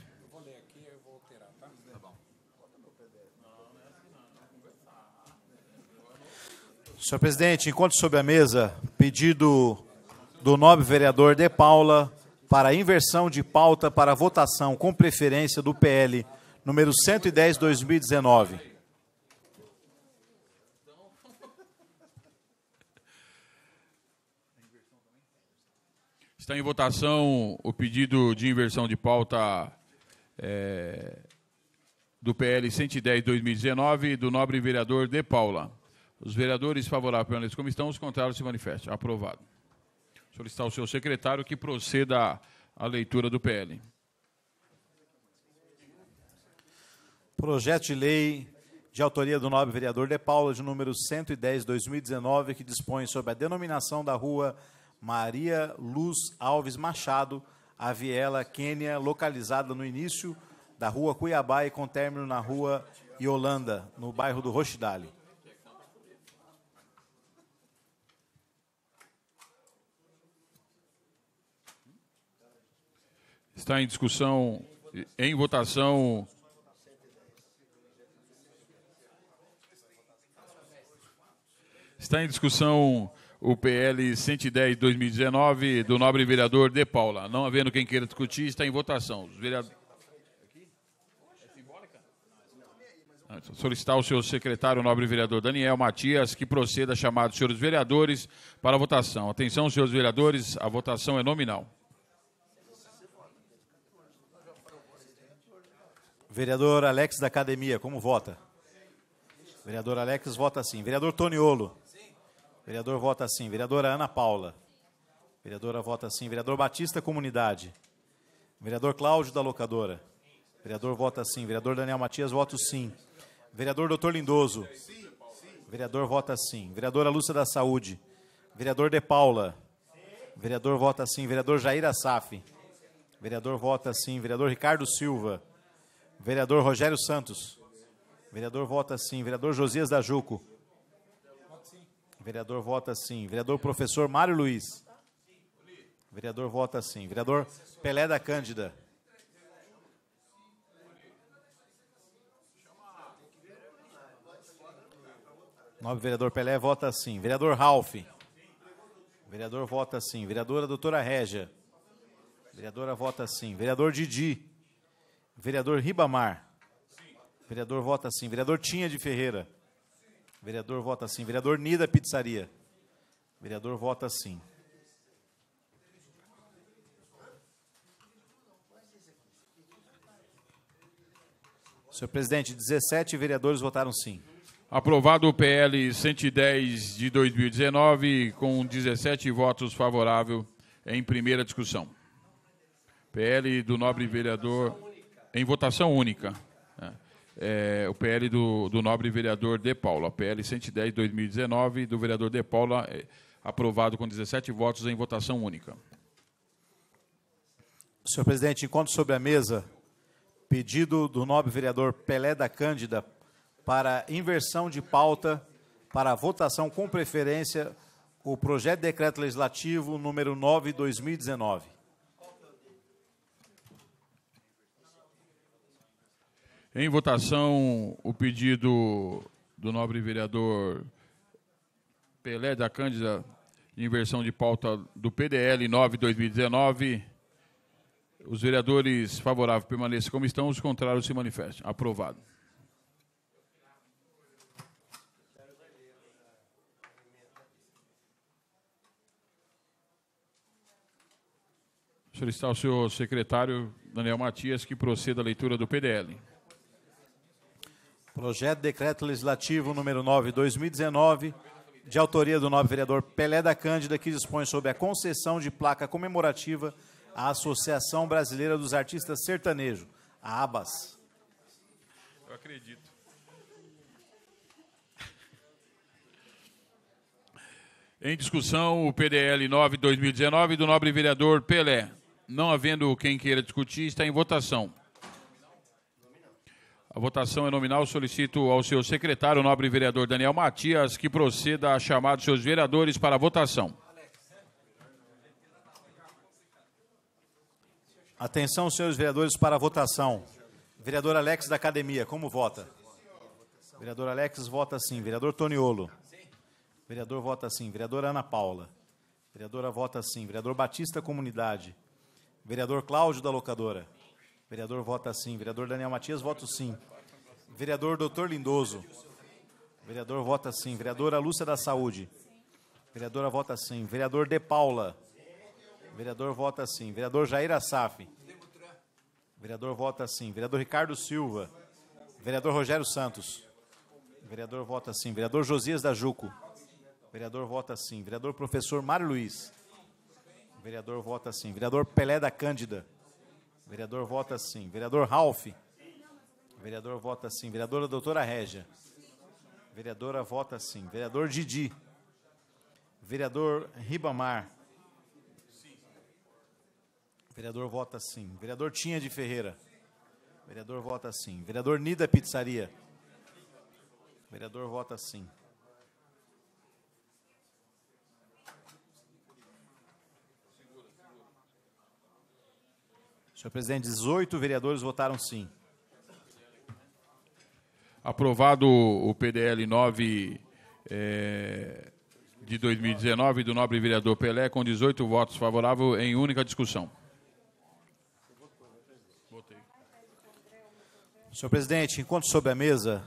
Senhor presidente, encontro sobre a mesa pedido do nobre vereador De Paula para inversão de pauta para votação com preferência do PL número 110/2019. Está em votação o pedido de inversão de pauta é, do PL 110/2019 do nobre vereador De Paula. Os vereadores favoráveis permaneçam como estão, os contrários se manifestam. Aprovado. Solicitar ao seu secretário que proceda à leitura do PL. Projeto de lei de autoria do nobre vereador De Paula, de número 110-2019, que dispõe sobre a denominação da rua Maria Luz Alves Machado, a Viela, Quênia, localizada no início da rua Cuiabá e com término na rua Yolanda, no bairro do Rochidale. Está em discussão, em votação. Está em discussão o PL 110 2019 do nobre vereador De Paula. Não havendo quem queira discutir, está em votação. Os vereadores. Ah, solicitar o seu secretário, o nobre vereador Daniel Matias, que proceda a chamada dos senhores vereadores para a votação. Atenção, senhores vereadores, a votação é nominal. Vereador Alex da Academia, como vota? Vereador Alex vota sim. Vereador Toniolo. Vereador vota sim. Vereadora Ana Paula. Vereadora vota sim. Vereador Batista Comunidade. Vereador Cláudio da Locadora. Vereador vota sim. Vereador Daniel Matias vota sim. Vereador Doutor Lindoso. Vereador vota sim. Vereadora Lúcia da Saúde. Vereador De Paula. Vereador vota sim. Vereador Jair Assaf. Vereador vota sim. Vereador Ricardo Silva. Vereador Rogério Santos. Vereador vota sim. Vereador Josias da Juco. Vereador vota sim. Vereador professor Mário Luiz. Vereador vota sim. Vereador Pelé da Cândida. Nobre vereador Pelé vota sim. Vereador Ralph. Vereador vota sim. Vereadora doutora Régia. Vereadora vota sim. Vereador Didi. Vereador Ribamar. Sim. Vereador vota sim. Vereador Tinha de Ferreira. Sim. Vereador vota sim. Vereador Nida Pizzaria. Vereador vota sim. Senhor presidente, 17 vereadores votaram sim. Aprovado o PL 110 de 2019, com 17 votos favoráveis em primeira discussão. PL do nobre vereador. Em votação única. É, é o PL do, do, nobre vereador De Paula, PL 110 2019 do vereador De Paula, é, aprovado com 17 votos em votação única. Senhor presidente, encontro sobre a mesa pedido do nobre vereador Pelé da Cândida para inversão de pauta para votação com preferência o projeto de decreto legislativo número 9 2019. Em votação, o pedido do nobre vereador Pelé da Cândida, inversão de pauta do PDL 9-2019. Os vereadores favoráveis permaneçam como estão, os contrários se manifestem. Aprovado. Solicitar ao senhor secretário Daniel Matias que proceda à leitura do PDL. Projeto de Decreto Legislativo número 9, 2019, de autoria do nobre vereador Pelé da Cândida, que dispõe sobre a concessão de placa comemorativa à Associação Brasileira dos Artistas Sertanejo, a ABAS. Eu acredito. Em discussão, o PDL 9-2019 do nobre vereador Pelé. Não havendo quem queira discutir, está em votação. A votação é nominal. Solicito ao seu secretário, o nobre vereador Daniel Matias, que proceda a chamar dos seus vereadores para a votação. Atenção, senhores vereadores, para a votação. Vereador Alex da Academia, como vota? Vereador Alex vota sim. Vereador Toniolo. Vereador vota sim. Vereadora Ana Paula. Vereadora vota sim. Vereador Batista Comunidade. Vereador Cláudio da Locadora. Vereador vota sim. Vereador Daniel Matias, voto sim. Vereador Doutor Lindoso. Vereador vota sim. Vereadora Lúcia da Saúde. Vereadora vota sim. Vereador De Paula. Vereador vota sim. Vereador Jair Assaf. Vereador vota sim. Vereador Ricardo Silva. Vereador Rogério Santos. Vereador vota sim. Vereador Josias da Juco. Vereador vota sim. Vereador Professor Mário Luiz. Vereador vota sim. Vereador Pelé da Cândida. Vereador vota sim. Vereador Ralph. Vereador vota sim. Vereadora doutora Régia. Vereadora vota sim. Vereador Didi. Vereador Ribamar. Vereador vota sim. Vereador Tinha de Ferreira. Vereador vota sim. Vereador Nida Pizzaria. Vereador vota sim. Senhor presidente, 18 vereadores votaram sim. Aprovado o PDL 9 é, de 2019 do nobre vereador Pelé, com 18 votos favoráveis em única discussão. Senhor presidente, enquanto sob a mesa,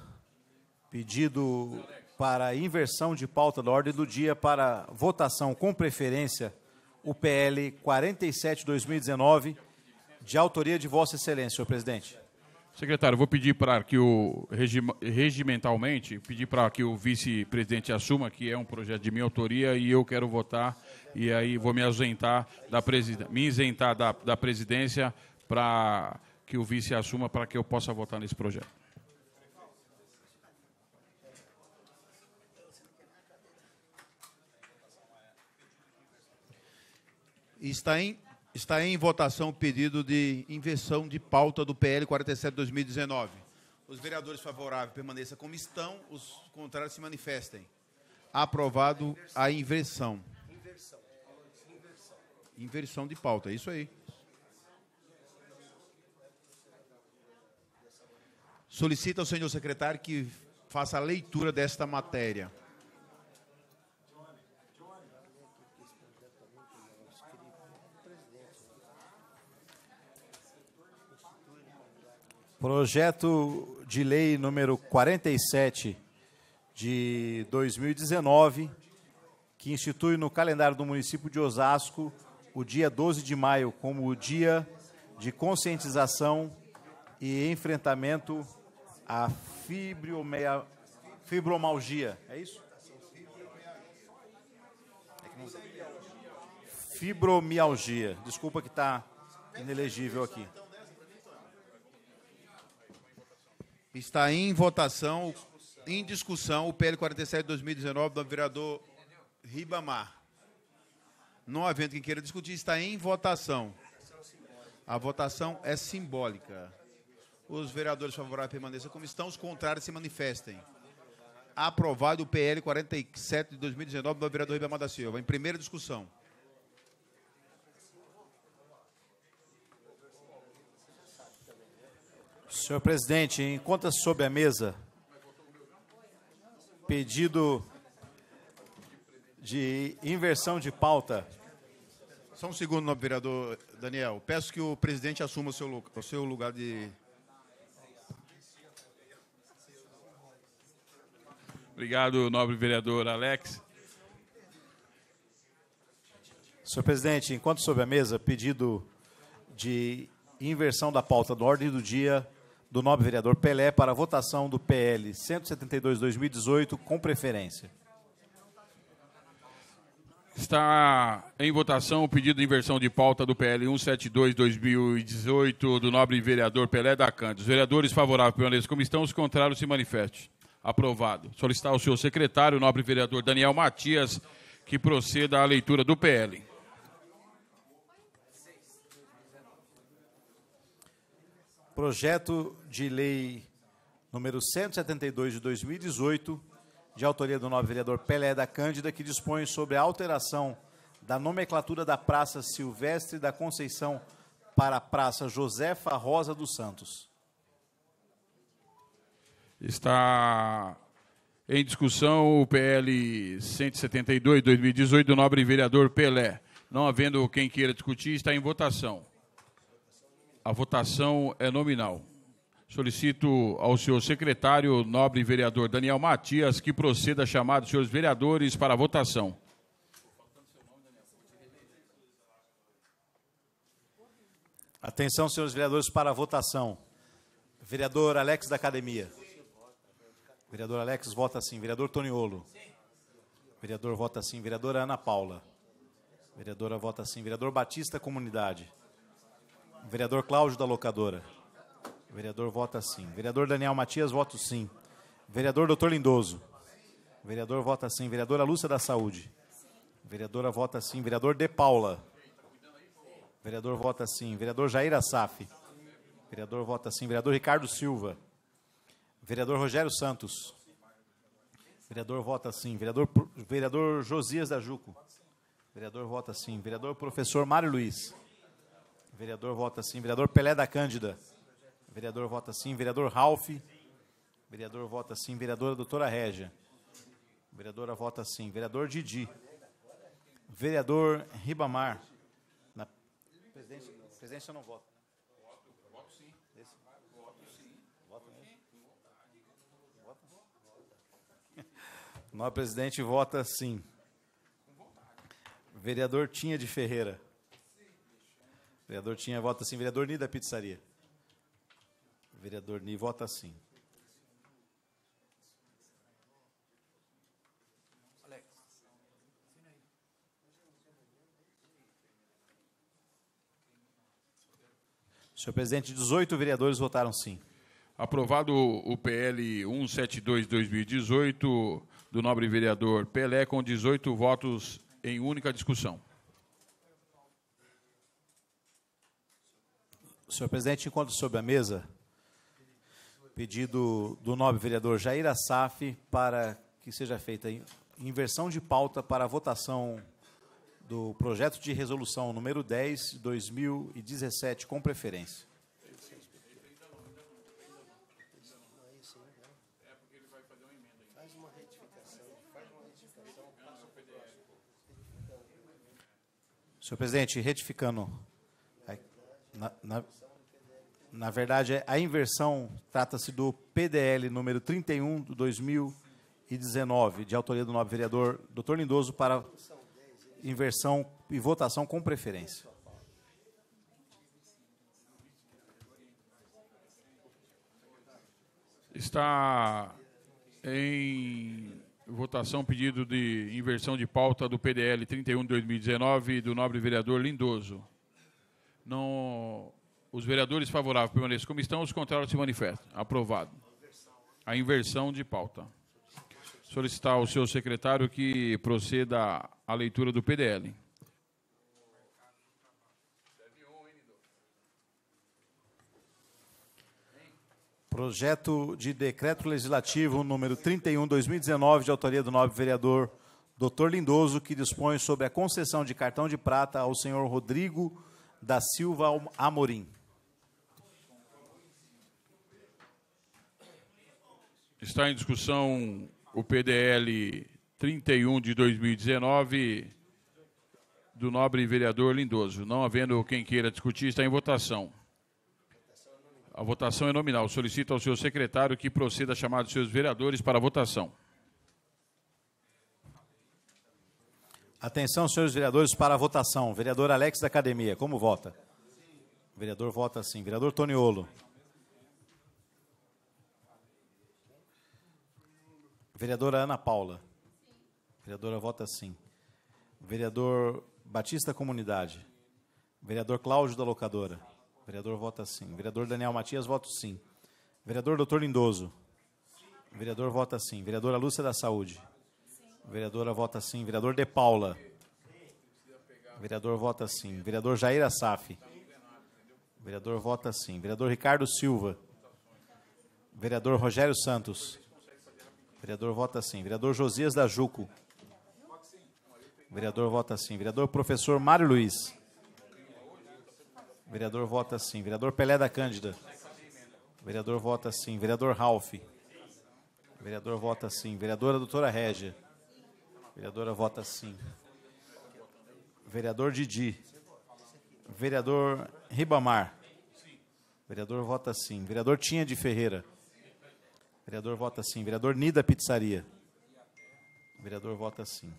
pedido para inversão de pauta da ordem do dia para votação com preferência, o PL 47-2019 de autoria de Vossa Excelência, senhor presidente. Secretário, vou pedir para que o regimentalmente, pedir para que o vice-presidente assuma que é um projeto de minha autoria e eu quero votar e aí vou me ausentar da me isentar da, da presidência para que o vice assuma para que eu possa votar nesse projeto. Está em Está em votação o pedido de inversão de pauta do PL 47-2019. Os vereadores favoráveis permaneçam como estão, os contrários se manifestem. Aprovado a inversão. Inversão. Inversão de pauta, é isso aí. Solicita ao senhor secretário que faça a leitura desta matéria. Projeto de lei número 47 de 2019, que institui no calendário do município de Osasco o dia 12 de maio como o dia de conscientização e enfrentamento à fibromialgia. fibromalgia. É isso? Fibromialgia. Desculpa que está inelegível aqui. Está em votação, em discussão, o PL 47 2019 do vereador Ribamar. Não havendo quem queira discutir, está em votação. A votação é simbólica. Os vereadores favoráveis permaneçam como estão, os contrários se manifestem. Aprovado o PL 47 de 2019 do vereador Ribamar da Silva. Em primeira discussão. Senhor presidente, encontra é sob a mesa pedido de inversão de pauta. Só um segundo, nobre vereador Daniel. Peço que o presidente assuma o seu, o seu lugar de. Obrigado, nobre vereador Alex. Senhor presidente, enquanto sob a mesa, pedido de inversão da pauta da ordem do dia do nobre vereador Pelé para a votação do PL 172-2018 com preferência. Está em votação o pedido de inversão de pauta do PL 172-2018 do nobre vereador Pelé da Cândido. Os vereadores favoráveis pela como estão, os contrários se manifestem. Aprovado. Solicitar ao senhor secretário, o nobre vereador Daniel Matias, que proceda à leitura do PL. projeto de lei número 172 de 2018, de autoria do nobre vereador Pelé da Cândida, que dispõe sobre a alteração da nomenclatura da Praça Silvestre da Conceição para a Praça Josefa Rosa dos Santos. Está em discussão o PL 172 2018 do nobre vereador Pelé. Não havendo quem queira discutir, está em votação. A votação é nominal. Solicito ao senhor secretário, nobre vereador Daniel Matias, que proceda a chamar os senhores vereadores para a votação. Atenção, senhores vereadores, para a votação. Vereador Alex da Academia. Vereador Alex vota sim. Vereador Toniolo. Vereador vota sim. Vereadora Ana Paula. Vereadora vota sim. Vereador Batista Comunidade. Vereador Cláudio da locadora. Vereador vota sim. Vereador Daniel Matias, voto sim. Vereador Doutor Lindoso. Vereador vota sim. Vereadora Lúcia da Saúde. Vereadora vota sim. Vereador De Paula. Vereador vota sim. Vereador Jair Assaf. Vereador vota sim. Vereador Ricardo Silva. Vereador Rogério Santos. Vereador vota sim. Vereador, vereador Josias da Juco. Vereador vota sim. Vereador Professor Mário Luiz. Vereador vota sim. Vereador Pelé da Cândida. Vereador vota sim. Vereador Ralph. Vereador vota sim. Vereadora doutora Régia. Vereadora vota sim. Vereador Didi. Vereador Ribamar. Na... Presidente, presidente, eu não voto. Voto presidente vota sim. Vereador Tinha de Ferreira vereador tinha vota assim. Vereador Ni da pizzaria. vereador Ni vota assim. Senhor presidente, 18 vereadores votaram sim. Aprovado o PL 172-2018 do nobre vereador Pelé, com 18 votos em única discussão. Senhor presidente, encontro sobre a mesa pedido do nobre vereador Jair Assaf para que seja feita inversão de pauta para a votação do projeto de resolução número 10, 2017, com preferência. Senhor presidente, retificando. É, na, na, na verdade, a inversão trata-se do PDL número 31 de 2019, de autoria do nobre vereador Dr. Lindoso para inversão e votação com preferência. Está em votação pedido de inversão de pauta do PDL 31 de 2019 do nobre vereador Lindoso. Não os vereadores favoráveis permaneçam como estão, os contrários se manifestam. Aprovado. A inversão de pauta. Solicitar ao senhor secretário que proceda à leitura do PDL. Projeto de decreto legislativo número 31/2019 de autoria do nobre vereador Dr. Lindoso, que dispõe sobre a concessão de cartão de prata ao senhor Rodrigo da Silva Amorim. Está em discussão o PDL 31 de 2019 do nobre vereador Lindoso. Não havendo quem queira discutir, está em votação. A votação é nominal. Solicito ao seu secretário que proceda a chamar os seus vereadores para a votação. Atenção, senhores vereadores, para a votação. Vereador Alex da Academia, como vota? O vereador vota sim. Vereador Toniolo. Vereadora Ana Paula. Sim. Vereadora vota sim. Vereador Batista Comunidade. Vereador Cláudio da Locadora. Vereador vota sim. Vereador Daniel Matias, voto sim. Vereador Doutor Lindoso. Sim. Vereador vota sim. Vereadora Lúcia da Saúde. Sim. Vereadora vota sim. Vereador De Paula. Vereador vota sim. Vereador Jair Assaf. Vereador vota sim. Vereador Ricardo Silva. Vereador Rogério Santos. Vereador vota sim. Vereador Josias da Juco. Vereador vota sim. Vereador professor Mário Luiz. Vereador vota sim. Vereador Pelé da Cândida. Vereador vota sim. Vereador Ralph. Vereador vota sim. Vereadora doutora Régia. Vereadora vota sim. Vereador Didi. Vereador Ribamar. Vereador vota sim. Vereador Tinha de Ferreira. Vereador vota sim. Vereador Nida Pizzaria. Vereador vota sim.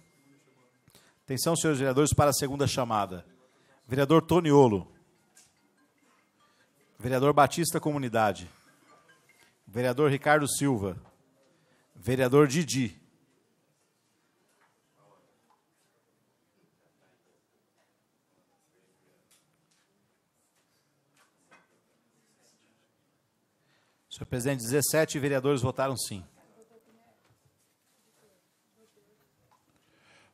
Atenção, senhores vereadores, para a segunda chamada. Vereador Toniolo. Vereador Batista Comunidade. Vereador Ricardo Silva. Vereador Didi. Senhor presidente, 17 vereadores votaram sim.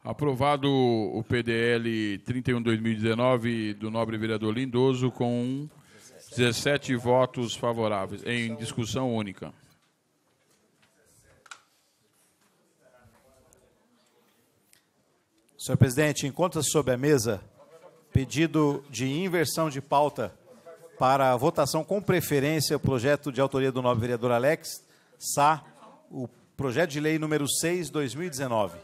Aprovado o PDL 31-2019 do nobre vereador Lindoso com 17 votos favoráveis, em discussão única. Senhor presidente, encontra-se sobre a mesa pedido de inversão de pauta para a votação com preferência o projeto de autoria do nobre vereador Alex Sá, o projeto de lei número 6, 2019.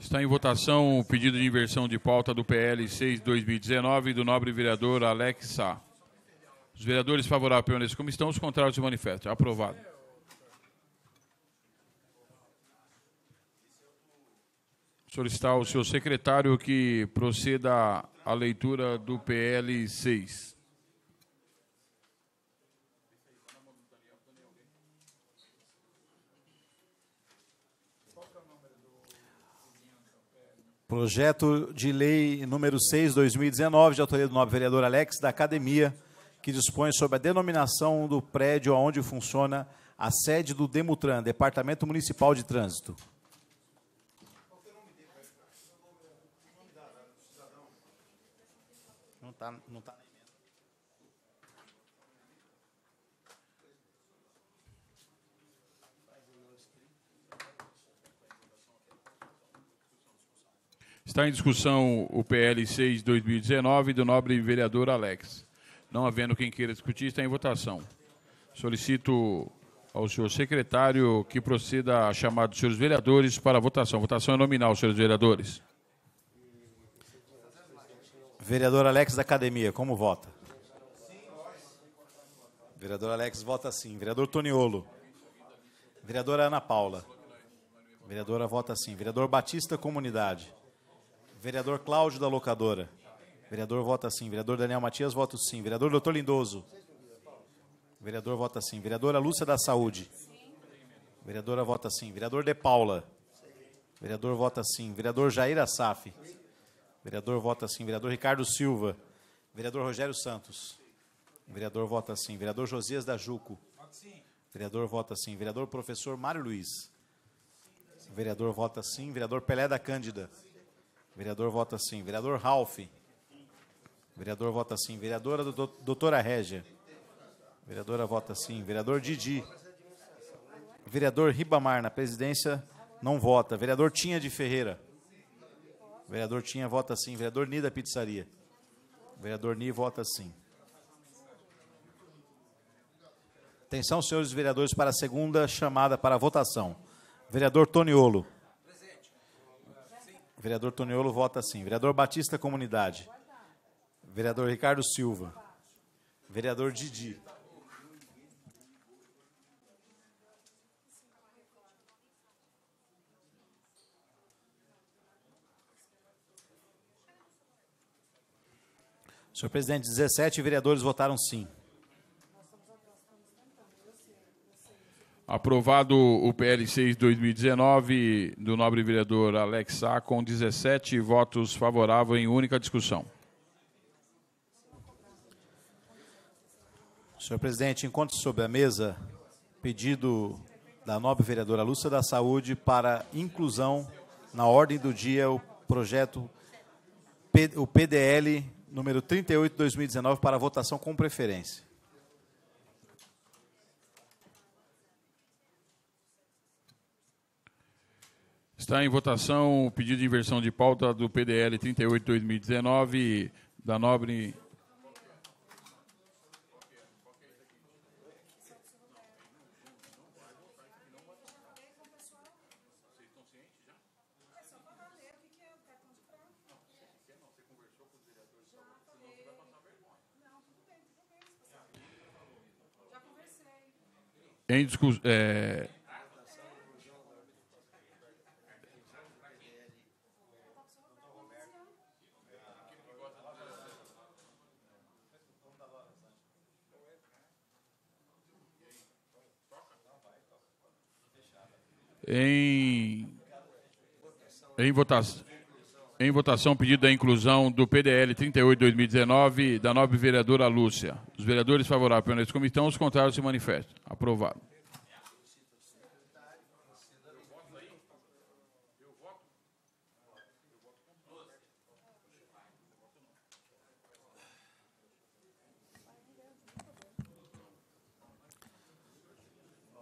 Está em votação o pedido de inversão de pauta do PL 6-2019 do nobre vereador Alex Sá. Os vereadores favoráveis permaneçam como estão, os contrários se manifestam. Aprovado. solicitar ao seu secretário que proceda à leitura do PL 6. Projeto de lei número 6, 2019, de autoria do nobre vereador Alex, da Academia, que dispõe sobre a denominação do prédio onde funciona a sede do Demutran, Departamento Municipal de Trânsito. tá, não tá na emenda. Está em discussão o PL 6 2019 do nobre vereador Alex. Não havendo quem queira discutir, está em votação. Solicito ao senhor secretário que proceda a chamada dos senhores vereadores para a votação. Votação é nominal, senhores vereadores. Vereador Alex da Academia, como vota? Vereador Alex vota sim. Vereador Toniolo. Vereadora Ana Paula. Vereadora vota sim. Vereador Batista Comunidade. Vereador Cláudio da Locadora. Vereador vota sim. Vereador Daniel Matias vota sim. Vereador Doutor Lindoso. Vereador vota sim. Vereadora Lúcia da Saúde. Vereadora vota sim. Vereador De Paula. Vereador vota sim. Vereador Jair Assaf. Vereador vota sim. Vereador Ricardo Silva. Vereador Rogério Santos. Vereador vota sim. Vereador Josias da Juco. Vereador vota sim. Vereador professor Mário Luiz. Vereador vota sim. Vereador Pelé da Cândida. Vereador vota sim. Vereador Ralph. Vereador vota sim. Vereadora doutora Régia. Vereadora vota sim. Vereador Didi. Vereador Ribamar, na presidência, não vota. Vereador Tinha de Ferreira. Vereador Tinha vota sim. Vereador Ni da Pizzaria. Vereador Ni vota sim. Atenção, senhores vereadores, para a segunda chamada para votação. Vereador Toniolo. Vereador Toniolo vota sim. Vereador Batista Comunidade. Vereador Ricardo Silva. Vereador Didi. Senhor presidente, 17 vereadores votaram sim. Aprovado o PL 6 2019 do nobre vereador Alex Sá, com 17 votos favoráveis em única discussão. Senhor presidente, encontre sobre a mesa pedido da nobre vereadora Lúcia da Saúde para inclusão na ordem do dia o projeto o PDL número 38 2019 para votação com preferência. Está em votação o pedido de inversão de pauta do PDL 38 2019 da nobre em discussão. É... Em, em votação. Em votação, pedido da inclusão do PDL 38-2019 da nobre vereadora Lúcia. Os vereadores favoráveis nesse comitão, os contrários se manifestam. Aprovado.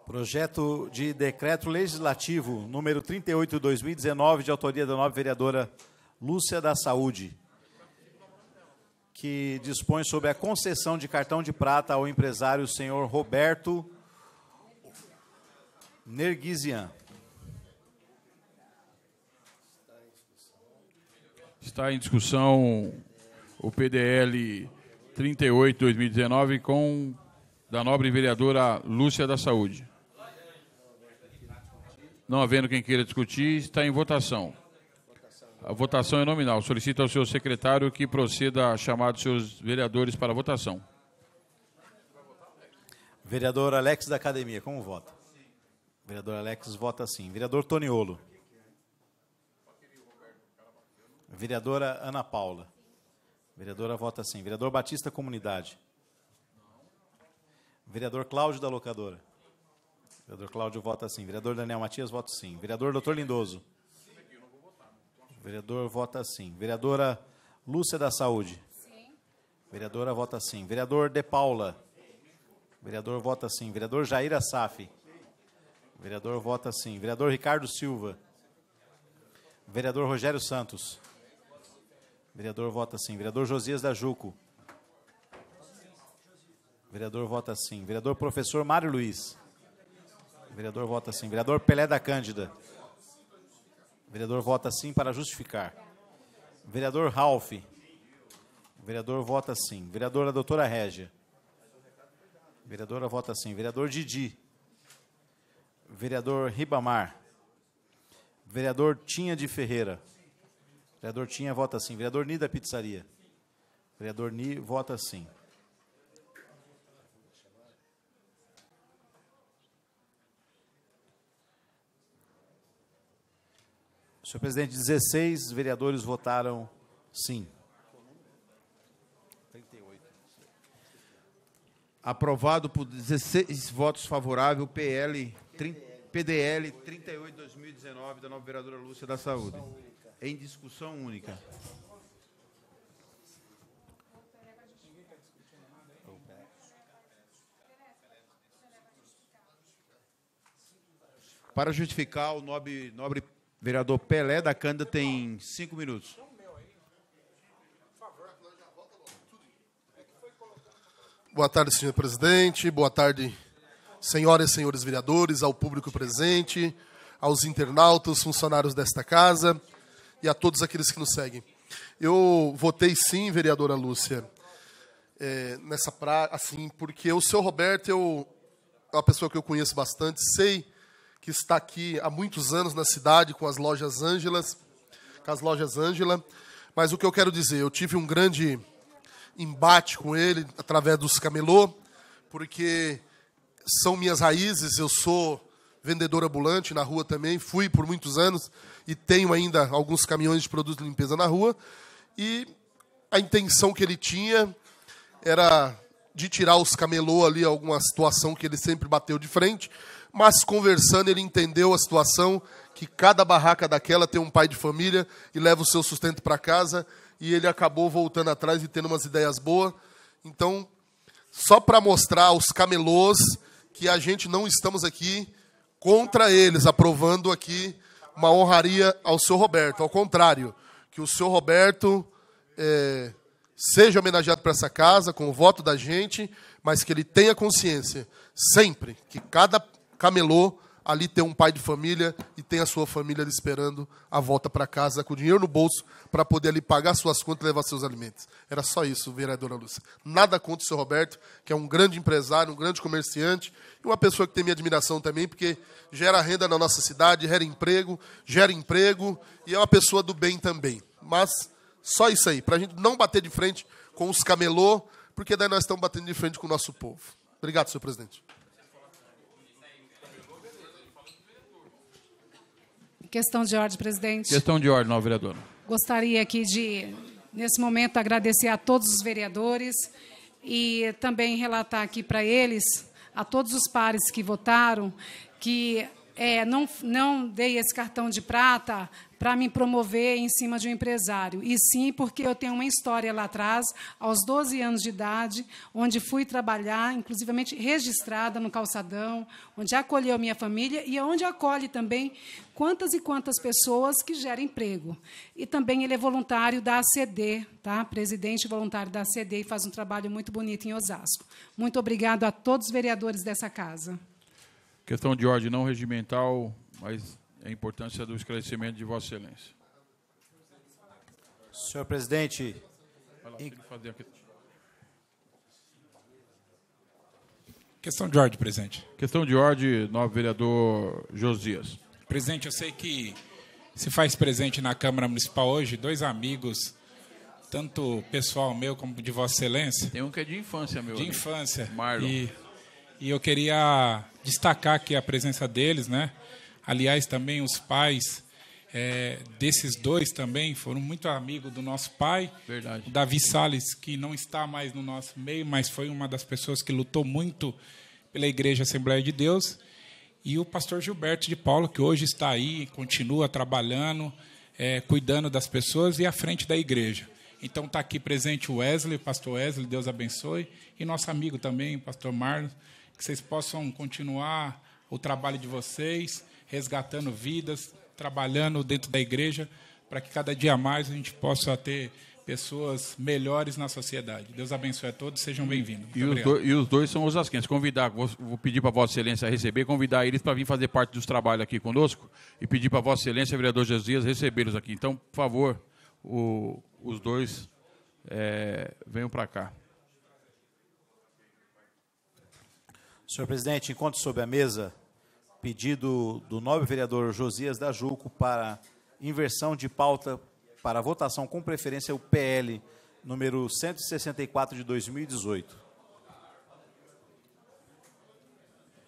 Projeto de decreto legislativo número 38 2019 de autoria da nova vereadora Lúcia da Saúde, que dispõe sobre a concessão de cartão de prata ao empresário senhor Roberto Nerguizian. Está em discussão o PDL 38-2019 com da nobre vereadora Lúcia da Saúde. Não havendo quem queira discutir, está em votação. A votação é nominal. Solicita ao seu secretário que proceda a chamar os seus vereadores para a votação. Vereador Alex da Academia, como vota? Vereador Alex vota sim. Vereador Toniolo. Vereadora Ana Paula. Vereadora vota sim. Vereador Batista Comunidade. Vereador Cláudio da Locadora. Vereador Cláudio vota sim. Vereador Daniel Matias vota sim. Vereador Doutor Lindoso. Vereador vota sim. Vereadora Lúcia da Saúde. Sim. Vereadora vota sim. Vereador De Paula. Vereador vota sim. Vereador Jair Assaf. Vereador vota sim. Vereador Ricardo Silva. Vereador Rogério Santos. Vereador vota sim. Vereador Josias da Juco. Vereador vota sim. Vereador Professor Mário Luiz. Vereador vota sim. Vereador Pelé da Cândida. Vereador vota sim para justificar. Vereador Ralph. Vereador vota sim. Vereadora doutora Régia. Vereadora vota sim. Vereador Didi. Vereador Ribamar. Vereador Tinha de Ferreira. Vereador Tinha vota sim. Vereador Nida Pizzaria. Vereador Ni vota sim. Senhor presidente, 16 vereadores votaram sim. Aprovado por 16 votos favoráveis, PL PDL 38-2019, da nova vereadora Lúcia da Saúde. Em discussão única. Para justificar, o nobre, nobre Vereador Pelé da Cândida tem cinco minutos. Boa tarde, senhor presidente. Boa tarde, senhoras e senhores vereadores, ao público presente, aos internautas, funcionários desta casa e a todos aqueles que nos seguem. Eu votei sim, vereadora Lúcia, é, nessa pra... assim, porque o senhor Roberto eu, é uma pessoa que eu conheço bastante, sei que está aqui há muitos anos na cidade com as lojas Ângelas, com as lojas Ângela. Mas o que eu quero dizer, eu tive um grande embate com ele através dos camelô, porque são minhas raízes, eu sou vendedor ambulante na rua também, fui por muitos anos e tenho ainda alguns caminhões de produtos de limpeza na rua. E a intenção que ele tinha era de tirar os camelô ali alguma situação que ele sempre bateu de frente mas conversando ele entendeu a situação que cada barraca daquela tem um pai de família e leva o seu sustento para casa e ele acabou voltando atrás e tendo umas ideias boas. Então, só para mostrar aos camelôs que a gente não estamos aqui contra eles, aprovando aqui uma honraria ao seu Roberto. Ao contrário, que o seu Roberto é, seja homenageado para essa casa com o voto da gente, mas que ele tenha consciência sempre que cada camelô, ali tem um pai de família e tem a sua família ali esperando a volta para casa com o dinheiro no bolso para poder ali pagar suas contas e levar seus alimentos. Era só isso, vereadora Lúcia. Nada contra o seu Roberto, que é um grande empresário, um grande comerciante e uma pessoa que tem minha admiração também, porque gera renda na nossa cidade, gera emprego, gera emprego e é uma pessoa do bem também. Mas só isso aí, para a gente não bater de frente com os camelô, porque daí nós estamos batendo de frente com o nosso povo. Obrigado, senhor presidente. Questão de ordem, presidente. Questão de ordem, não, vereadora. Gostaria aqui de, nesse momento, agradecer a todos os vereadores e também relatar aqui para eles, a todos os pares que votaram, que é, não, não dei esse cartão de prata para me promover em cima de um empresário, e sim porque eu tenho uma história lá atrás, aos 12 anos de idade, onde fui trabalhar, inclusivamente registrada no calçadão, onde acolheu minha família e onde acolhe também quantas e quantas pessoas que geram emprego. E também ele é voluntário da ACD, tá? presidente voluntário da ACD, e faz um trabalho muito bonito em Osasco. Muito obrigado a todos os vereadores dessa casa. Questão de ordem não regimental, mas a importância do esclarecimento de Vossa Excelência. Senhor presidente. Questão de ordem, presidente. Questão de ordem, novo vereador Josias. Presidente, eu sei que se faz presente na Câmara Municipal hoje dois amigos, tanto pessoal meu como de Vossa Excelência. Tem um que é de infância, meu. De amigo. infância. Marlon. E, e eu queria destacar aqui a presença deles, né? Aliás, também os pais é, desses dois também foram muito amigos do nosso pai. Verdade. O Davi Sales, que não está mais no nosso meio, mas foi uma das pessoas que lutou muito pela Igreja Assembleia de Deus. E o pastor Gilberto de Paulo, que hoje está aí, continua trabalhando, é, cuidando das pessoas e à frente da igreja. Então está aqui presente o Wesley, o pastor Wesley, Deus abençoe. E nosso amigo também, o pastor Marlos, que vocês possam continuar o trabalho de vocês resgatando vidas, trabalhando dentro da igreja, para que cada dia mais a gente possa ter pessoas melhores na sociedade. Deus abençoe a todos, sejam bem-vindos. E, e, os dois são osasquenses. Convidar, vou, vou pedir para Vossa Excelência receber, convidar eles para vir fazer parte dos trabalhos aqui conosco e pedir para Vossa Excelência, vereador Jesus, recebê-los aqui. Então, por favor, o, os dois é, venham para cá. Senhor presidente, enquanto sob a mesa, pedido do nobre vereador Josias da Juco para inversão de pauta para votação com preferência o PL número 164 de 2018.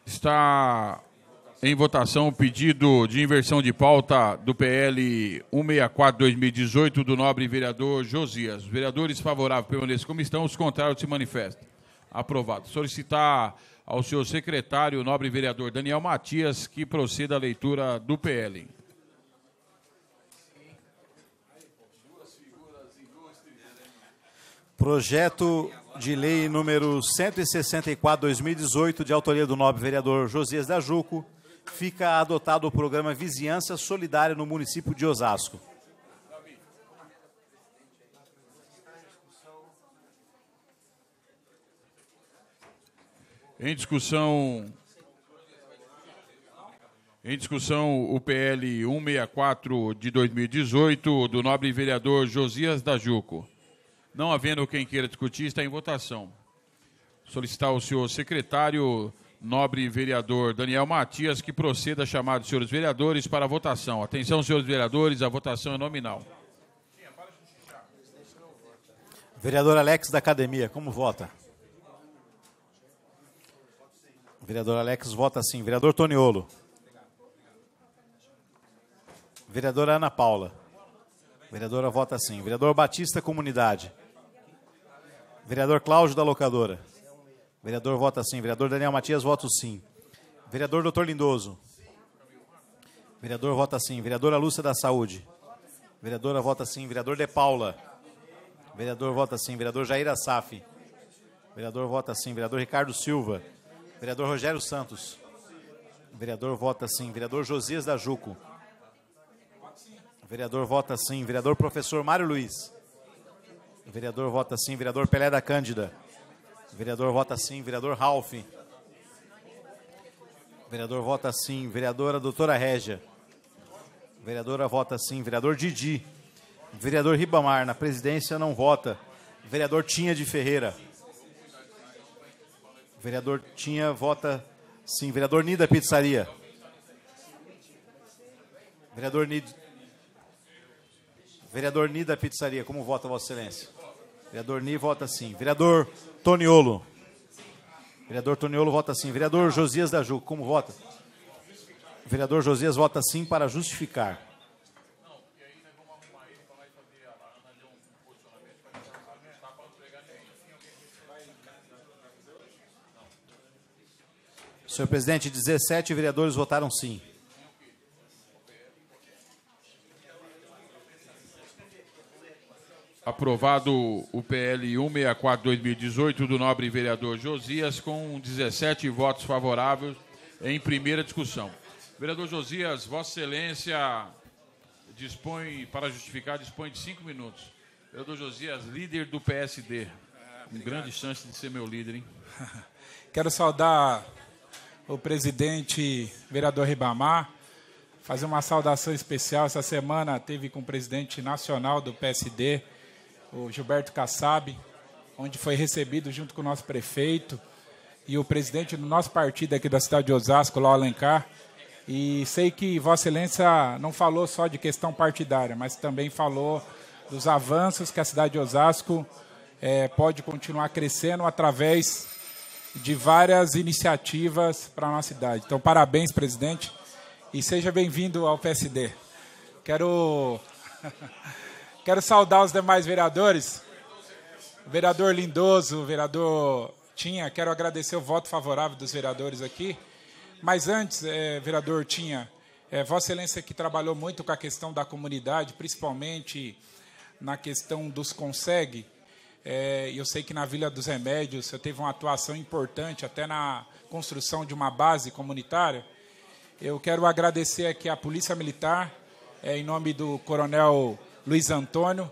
Está em votação o pedido de inversão de pauta do PL 164-2018 do nobre vereador Josias. Os vereadores favoráveis permaneçam como estão, os contrários se manifestam. Aprovado. Solicitar ao seu secretário, o nobre vereador Daniel Matias, que proceda à leitura do PL. Projeto de lei número 164/2018, de autoria do nobre vereador Josias da Juco, fica adotado o programa Vizinhança Solidária no município de Osasco. Em discussão. Em discussão, o PL 164 de 2018, do nobre vereador Josias Dajuco. Não havendo quem queira discutir, está em votação. Solicitar o senhor secretário, nobre vereador Daniel Matias, que proceda a chamar os senhores vereadores para a votação. Atenção, senhores vereadores, a votação é nominal. Vereador Alex da Academia, como vota? vereador Alex vota sim. Vereador Toniolo. Vereadora Ana Paula. Vereadora vota sim. Vereador Batista Comunidade. Vereador Cláudio da Locadora. Vereador vota sim. Vereador Daniel Matias voto sim. Vereador Doutor Lindoso. Vereador vota sim. Vereadora Lúcia da Saúde. Vereadora vota sim. Vereador De Paula. Vereador vota sim. Vereador Jair Assaf. Vereador vota sim. Vereador Ricardo Silva. Vereador Rogério Santos. Vereador vota sim. Vereador Josias da Juco. Vereador vota sim. Vereador Professor Mário Luiz. Vereador vota sim. Vereador Pelé da Cândida. Vereador vota sim. Vereador Ralph. Vereador vota sim. Vereadora Doutora Régia. Vereadora vota sim. Vereador Didi. Vereador Ribamar. Na presidência não vota. Vereador Tinha de Ferreira. Vereador Tinha vota sim. Vereador Nida Pizzaria. Vereador Nida. Vereador Nida Pizzaria, como vota Vossa Excelência? Vereador Ni vota sim. Vereador Toniolo. Vereador Toniolo vota sim. Vereador Josias da Ju, como vota? Vereador Josias vota sim para justificar. Senhor presidente, 17 vereadores votaram sim. Aprovado o PL 164-2018 do nobre vereador Josias, com 17 votos favoráveis em primeira discussão. Vereador Josias, Vossa Excelência dispõe, para justificar, dispõe de cinco minutos. Vereador Josias, líder do PSD. Ah, com grande chance de ser meu líder, hein? Quero saudar o presidente vereador Ribamar, fazer uma saudação especial. Essa semana teve com o presidente nacional do PSD, o Gilberto Kassab, onde foi recebido junto com o nosso prefeito e o presidente do nosso partido aqui da cidade de Osasco, Ló Alencar. E sei que Vossa Excelência não falou só de questão partidária, mas também falou dos avanços que a cidade de Osasco é, pode continuar crescendo através de várias iniciativas para a nossa cidade. Então, parabéns, presidente, e seja bem-vindo ao PSD. Quero, quero saudar os demais vereadores, vereador Lindoso, vereador Tinha, quero agradecer o voto favorável dos vereadores aqui. Mas antes, eh, vereador Tinha, eh, Vossa Excelência que trabalhou muito com a questão da comunidade, principalmente na questão dos consegue, é, eu sei que na Vila dos Remédios você teve uma atuação importante até na construção de uma base comunitária. Eu quero agradecer aqui a Polícia Militar, é, em nome do Coronel Luiz Antônio.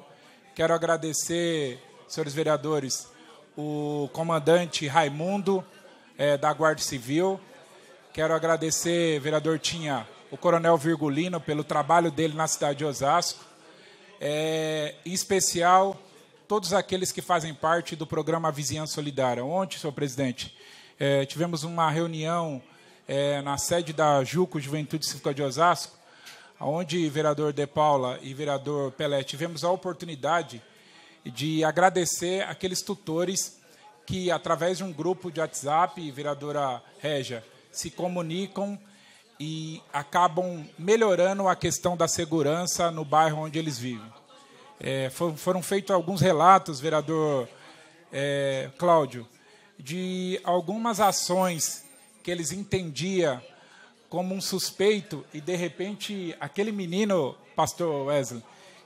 Quero agradecer, senhores vereadores, o comandante Raimundo, é, da Guarda Civil. Quero agradecer, vereador Tinha, o Coronel Virgulino, pelo trabalho dele na cidade de Osasco. É, em especial, todos aqueles que fazem parte do programa Vizinhança Solidária. Ontem, senhor presidente, é, tivemos uma reunião é, na sede da JUCO, Juventude Cívica de Osasco, onde vereador De Paula e vereador Pelé tivemos a oportunidade de agradecer aqueles tutores que, através de um grupo de WhatsApp, vereadora Regia, se comunicam e acabam melhorando a questão da segurança no bairro onde eles vivem. É, foram feitos alguns relatos, vereador é, Cláudio, de algumas ações que eles entendiam como um suspeito e, de repente, aquele menino, pastor Wesley,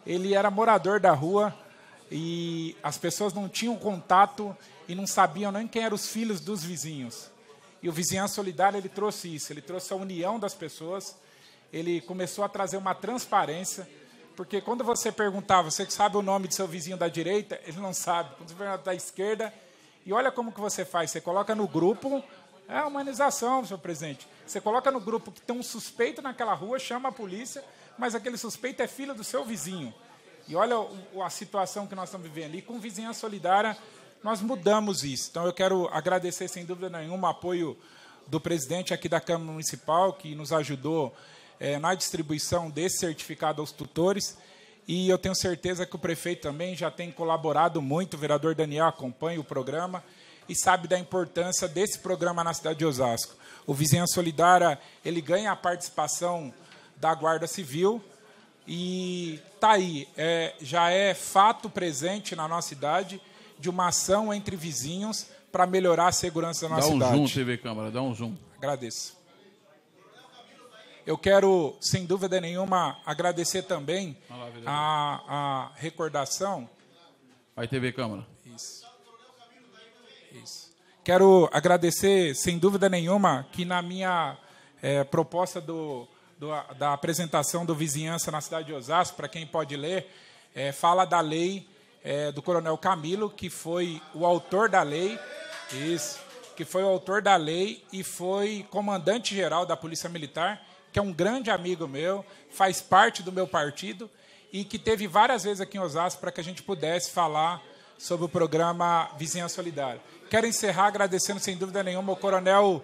ele era morador da rua e as pessoas não tinham contato e não sabiam nem quem eram os filhos dos vizinhos. E o Vizinhança Solidária ele trouxe isso, ele trouxe a união das pessoas, ele começou a trazer uma transparência porque quando você perguntar, você que sabe o nome do seu vizinho da direita, ele não sabe. Quando você pergunta da esquerda, e olha como que você faz, você coloca no grupo, é humanização, senhor presidente. Você coloca no grupo que tem um suspeito naquela rua, chama a polícia, mas aquele suspeito é filho do seu vizinho. E olha a situação que nós estamos vivendo. E com Vizinhança Solidária, nós mudamos isso. Então eu quero agradecer, sem dúvida nenhuma, o apoio do presidente aqui da Câmara Municipal, que nos ajudou é, na distribuição desse certificado aos tutores. E eu tenho certeza que o prefeito também já tem colaborado muito, o vereador Daniel acompanha o programa e sabe da importância desse programa na cidade de Osasco. O Vizinha Solidária, ele ganha a participação da Guarda Civil e tá aí, é, já é fato presente na nossa cidade de uma ação entre vizinhos para melhorar a segurança da nossa dá um cidade. Dá um zoom, TV Câmara, dá um zoom. Agradeço. Eu quero, sem dúvida nenhuma, agradecer também a, a recordação. Vai TV Câmara. Isso. Isso. Quero agradecer, sem dúvida nenhuma, que na minha é, proposta do, do, da apresentação do Vizinhança na cidade de Osasco, para quem pode ler, é, fala da lei é, do Coronel Camilo, que foi o autor da lei. Isso que foi o autor da lei e foi comandante-geral da Polícia Militar que é um grande amigo meu, faz parte do meu partido e que teve várias vezes aqui em Osasco para que a gente pudesse falar sobre o programa Vizinha Solidária. Quero encerrar agradecendo, sem dúvida nenhuma, o Coronel,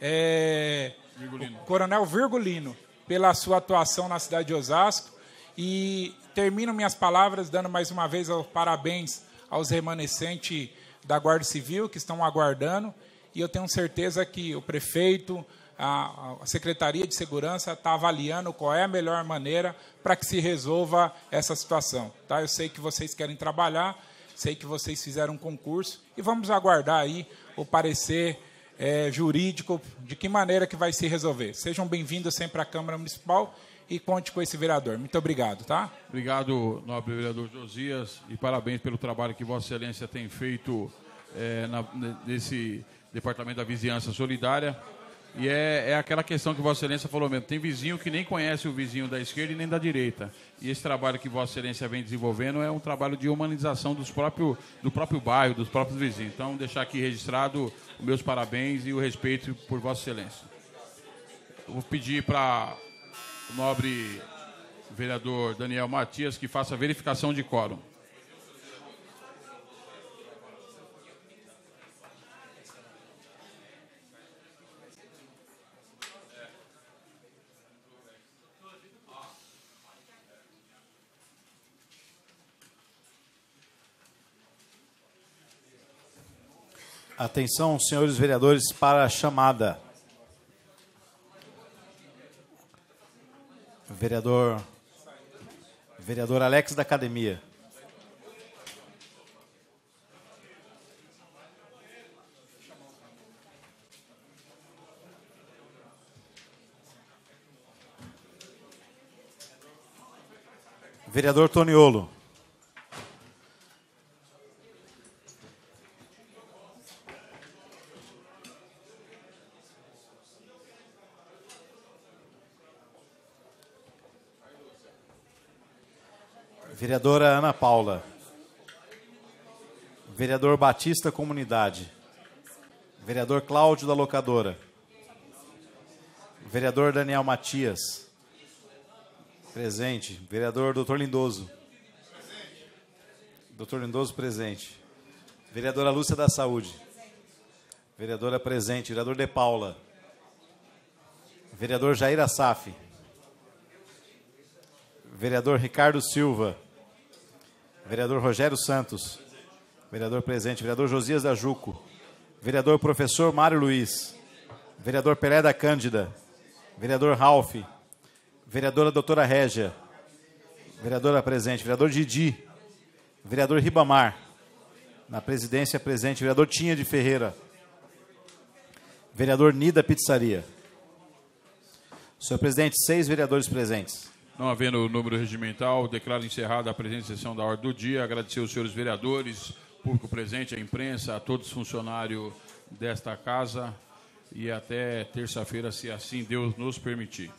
é, Virgulino. O coronel Virgulino pela sua atuação na cidade de Osasco. E termino minhas palavras dando mais uma vez os parabéns aos remanescentes da Guarda Civil que estão aguardando. E eu tenho certeza que o prefeito, a, a Secretaria de Segurança está avaliando qual é a melhor maneira para que se resolva essa situação. Tá? Eu sei que vocês querem trabalhar, sei que vocês fizeram um concurso e vamos aguardar aí o parecer é, jurídico de que maneira que vai se resolver. Sejam bem-vindos sempre à Câmara Municipal e conte com esse vereador. Muito obrigado, tá? Obrigado, nobre vereador Josias, e parabéns pelo trabalho que Vossa Excelência tem feito é, na, nesse departamento da Vizinhança Solidária. E é, é aquela questão que Vossa Excelência falou mesmo. Tem vizinho que nem conhece o vizinho da esquerda e nem da direita. E esse trabalho que Vossa Excelência vem desenvolvendo é um trabalho de humanização dos próprio, do próprio bairro, dos próprios vizinhos. Então, deixar aqui registrado os meus parabéns e o respeito por Vossa Excelência. Vou pedir para o nobre vereador Daniel Matias que faça a verificação de quórum. Atenção, senhores vereadores, para a chamada. Vereador Vereador Alex da Academia. Vereador Toniolo. Vereadora Ana Paula. Vereador Batista Comunidade. Vereador Cláudio da Locadora. Vereador Daniel Matias. Presente. Vereador Doutor Lindoso. Doutor Lindoso, presente. Vereadora Lúcia da Saúde. Vereadora presente. Vereador De Paula. Vereador Jair Assaf. Vereador Ricardo Silva. Vereador Rogério Santos. Vereador presente. Vereador Josias da Juco. Vereador Professor Mário Luiz. Vereador Pelé da Cândida. Vereador Ralph. Vereadora Doutora Régia. Vereadora presente. Vereador Didi. Vereador Ribamar. Na presidência presente. Vereador Tinha de Ferreira. Vereador Nida Pizzaria. Senhor presidente, seis vereadores presentes. Não havendo o número regimental, declaro encerrada a presente sessão da ordem do dia. Agradecer aos senhores vereadores, público presente, à imprensa, a todos os funcionários desta casa e até terça-feira, se assim Deus nos permitir.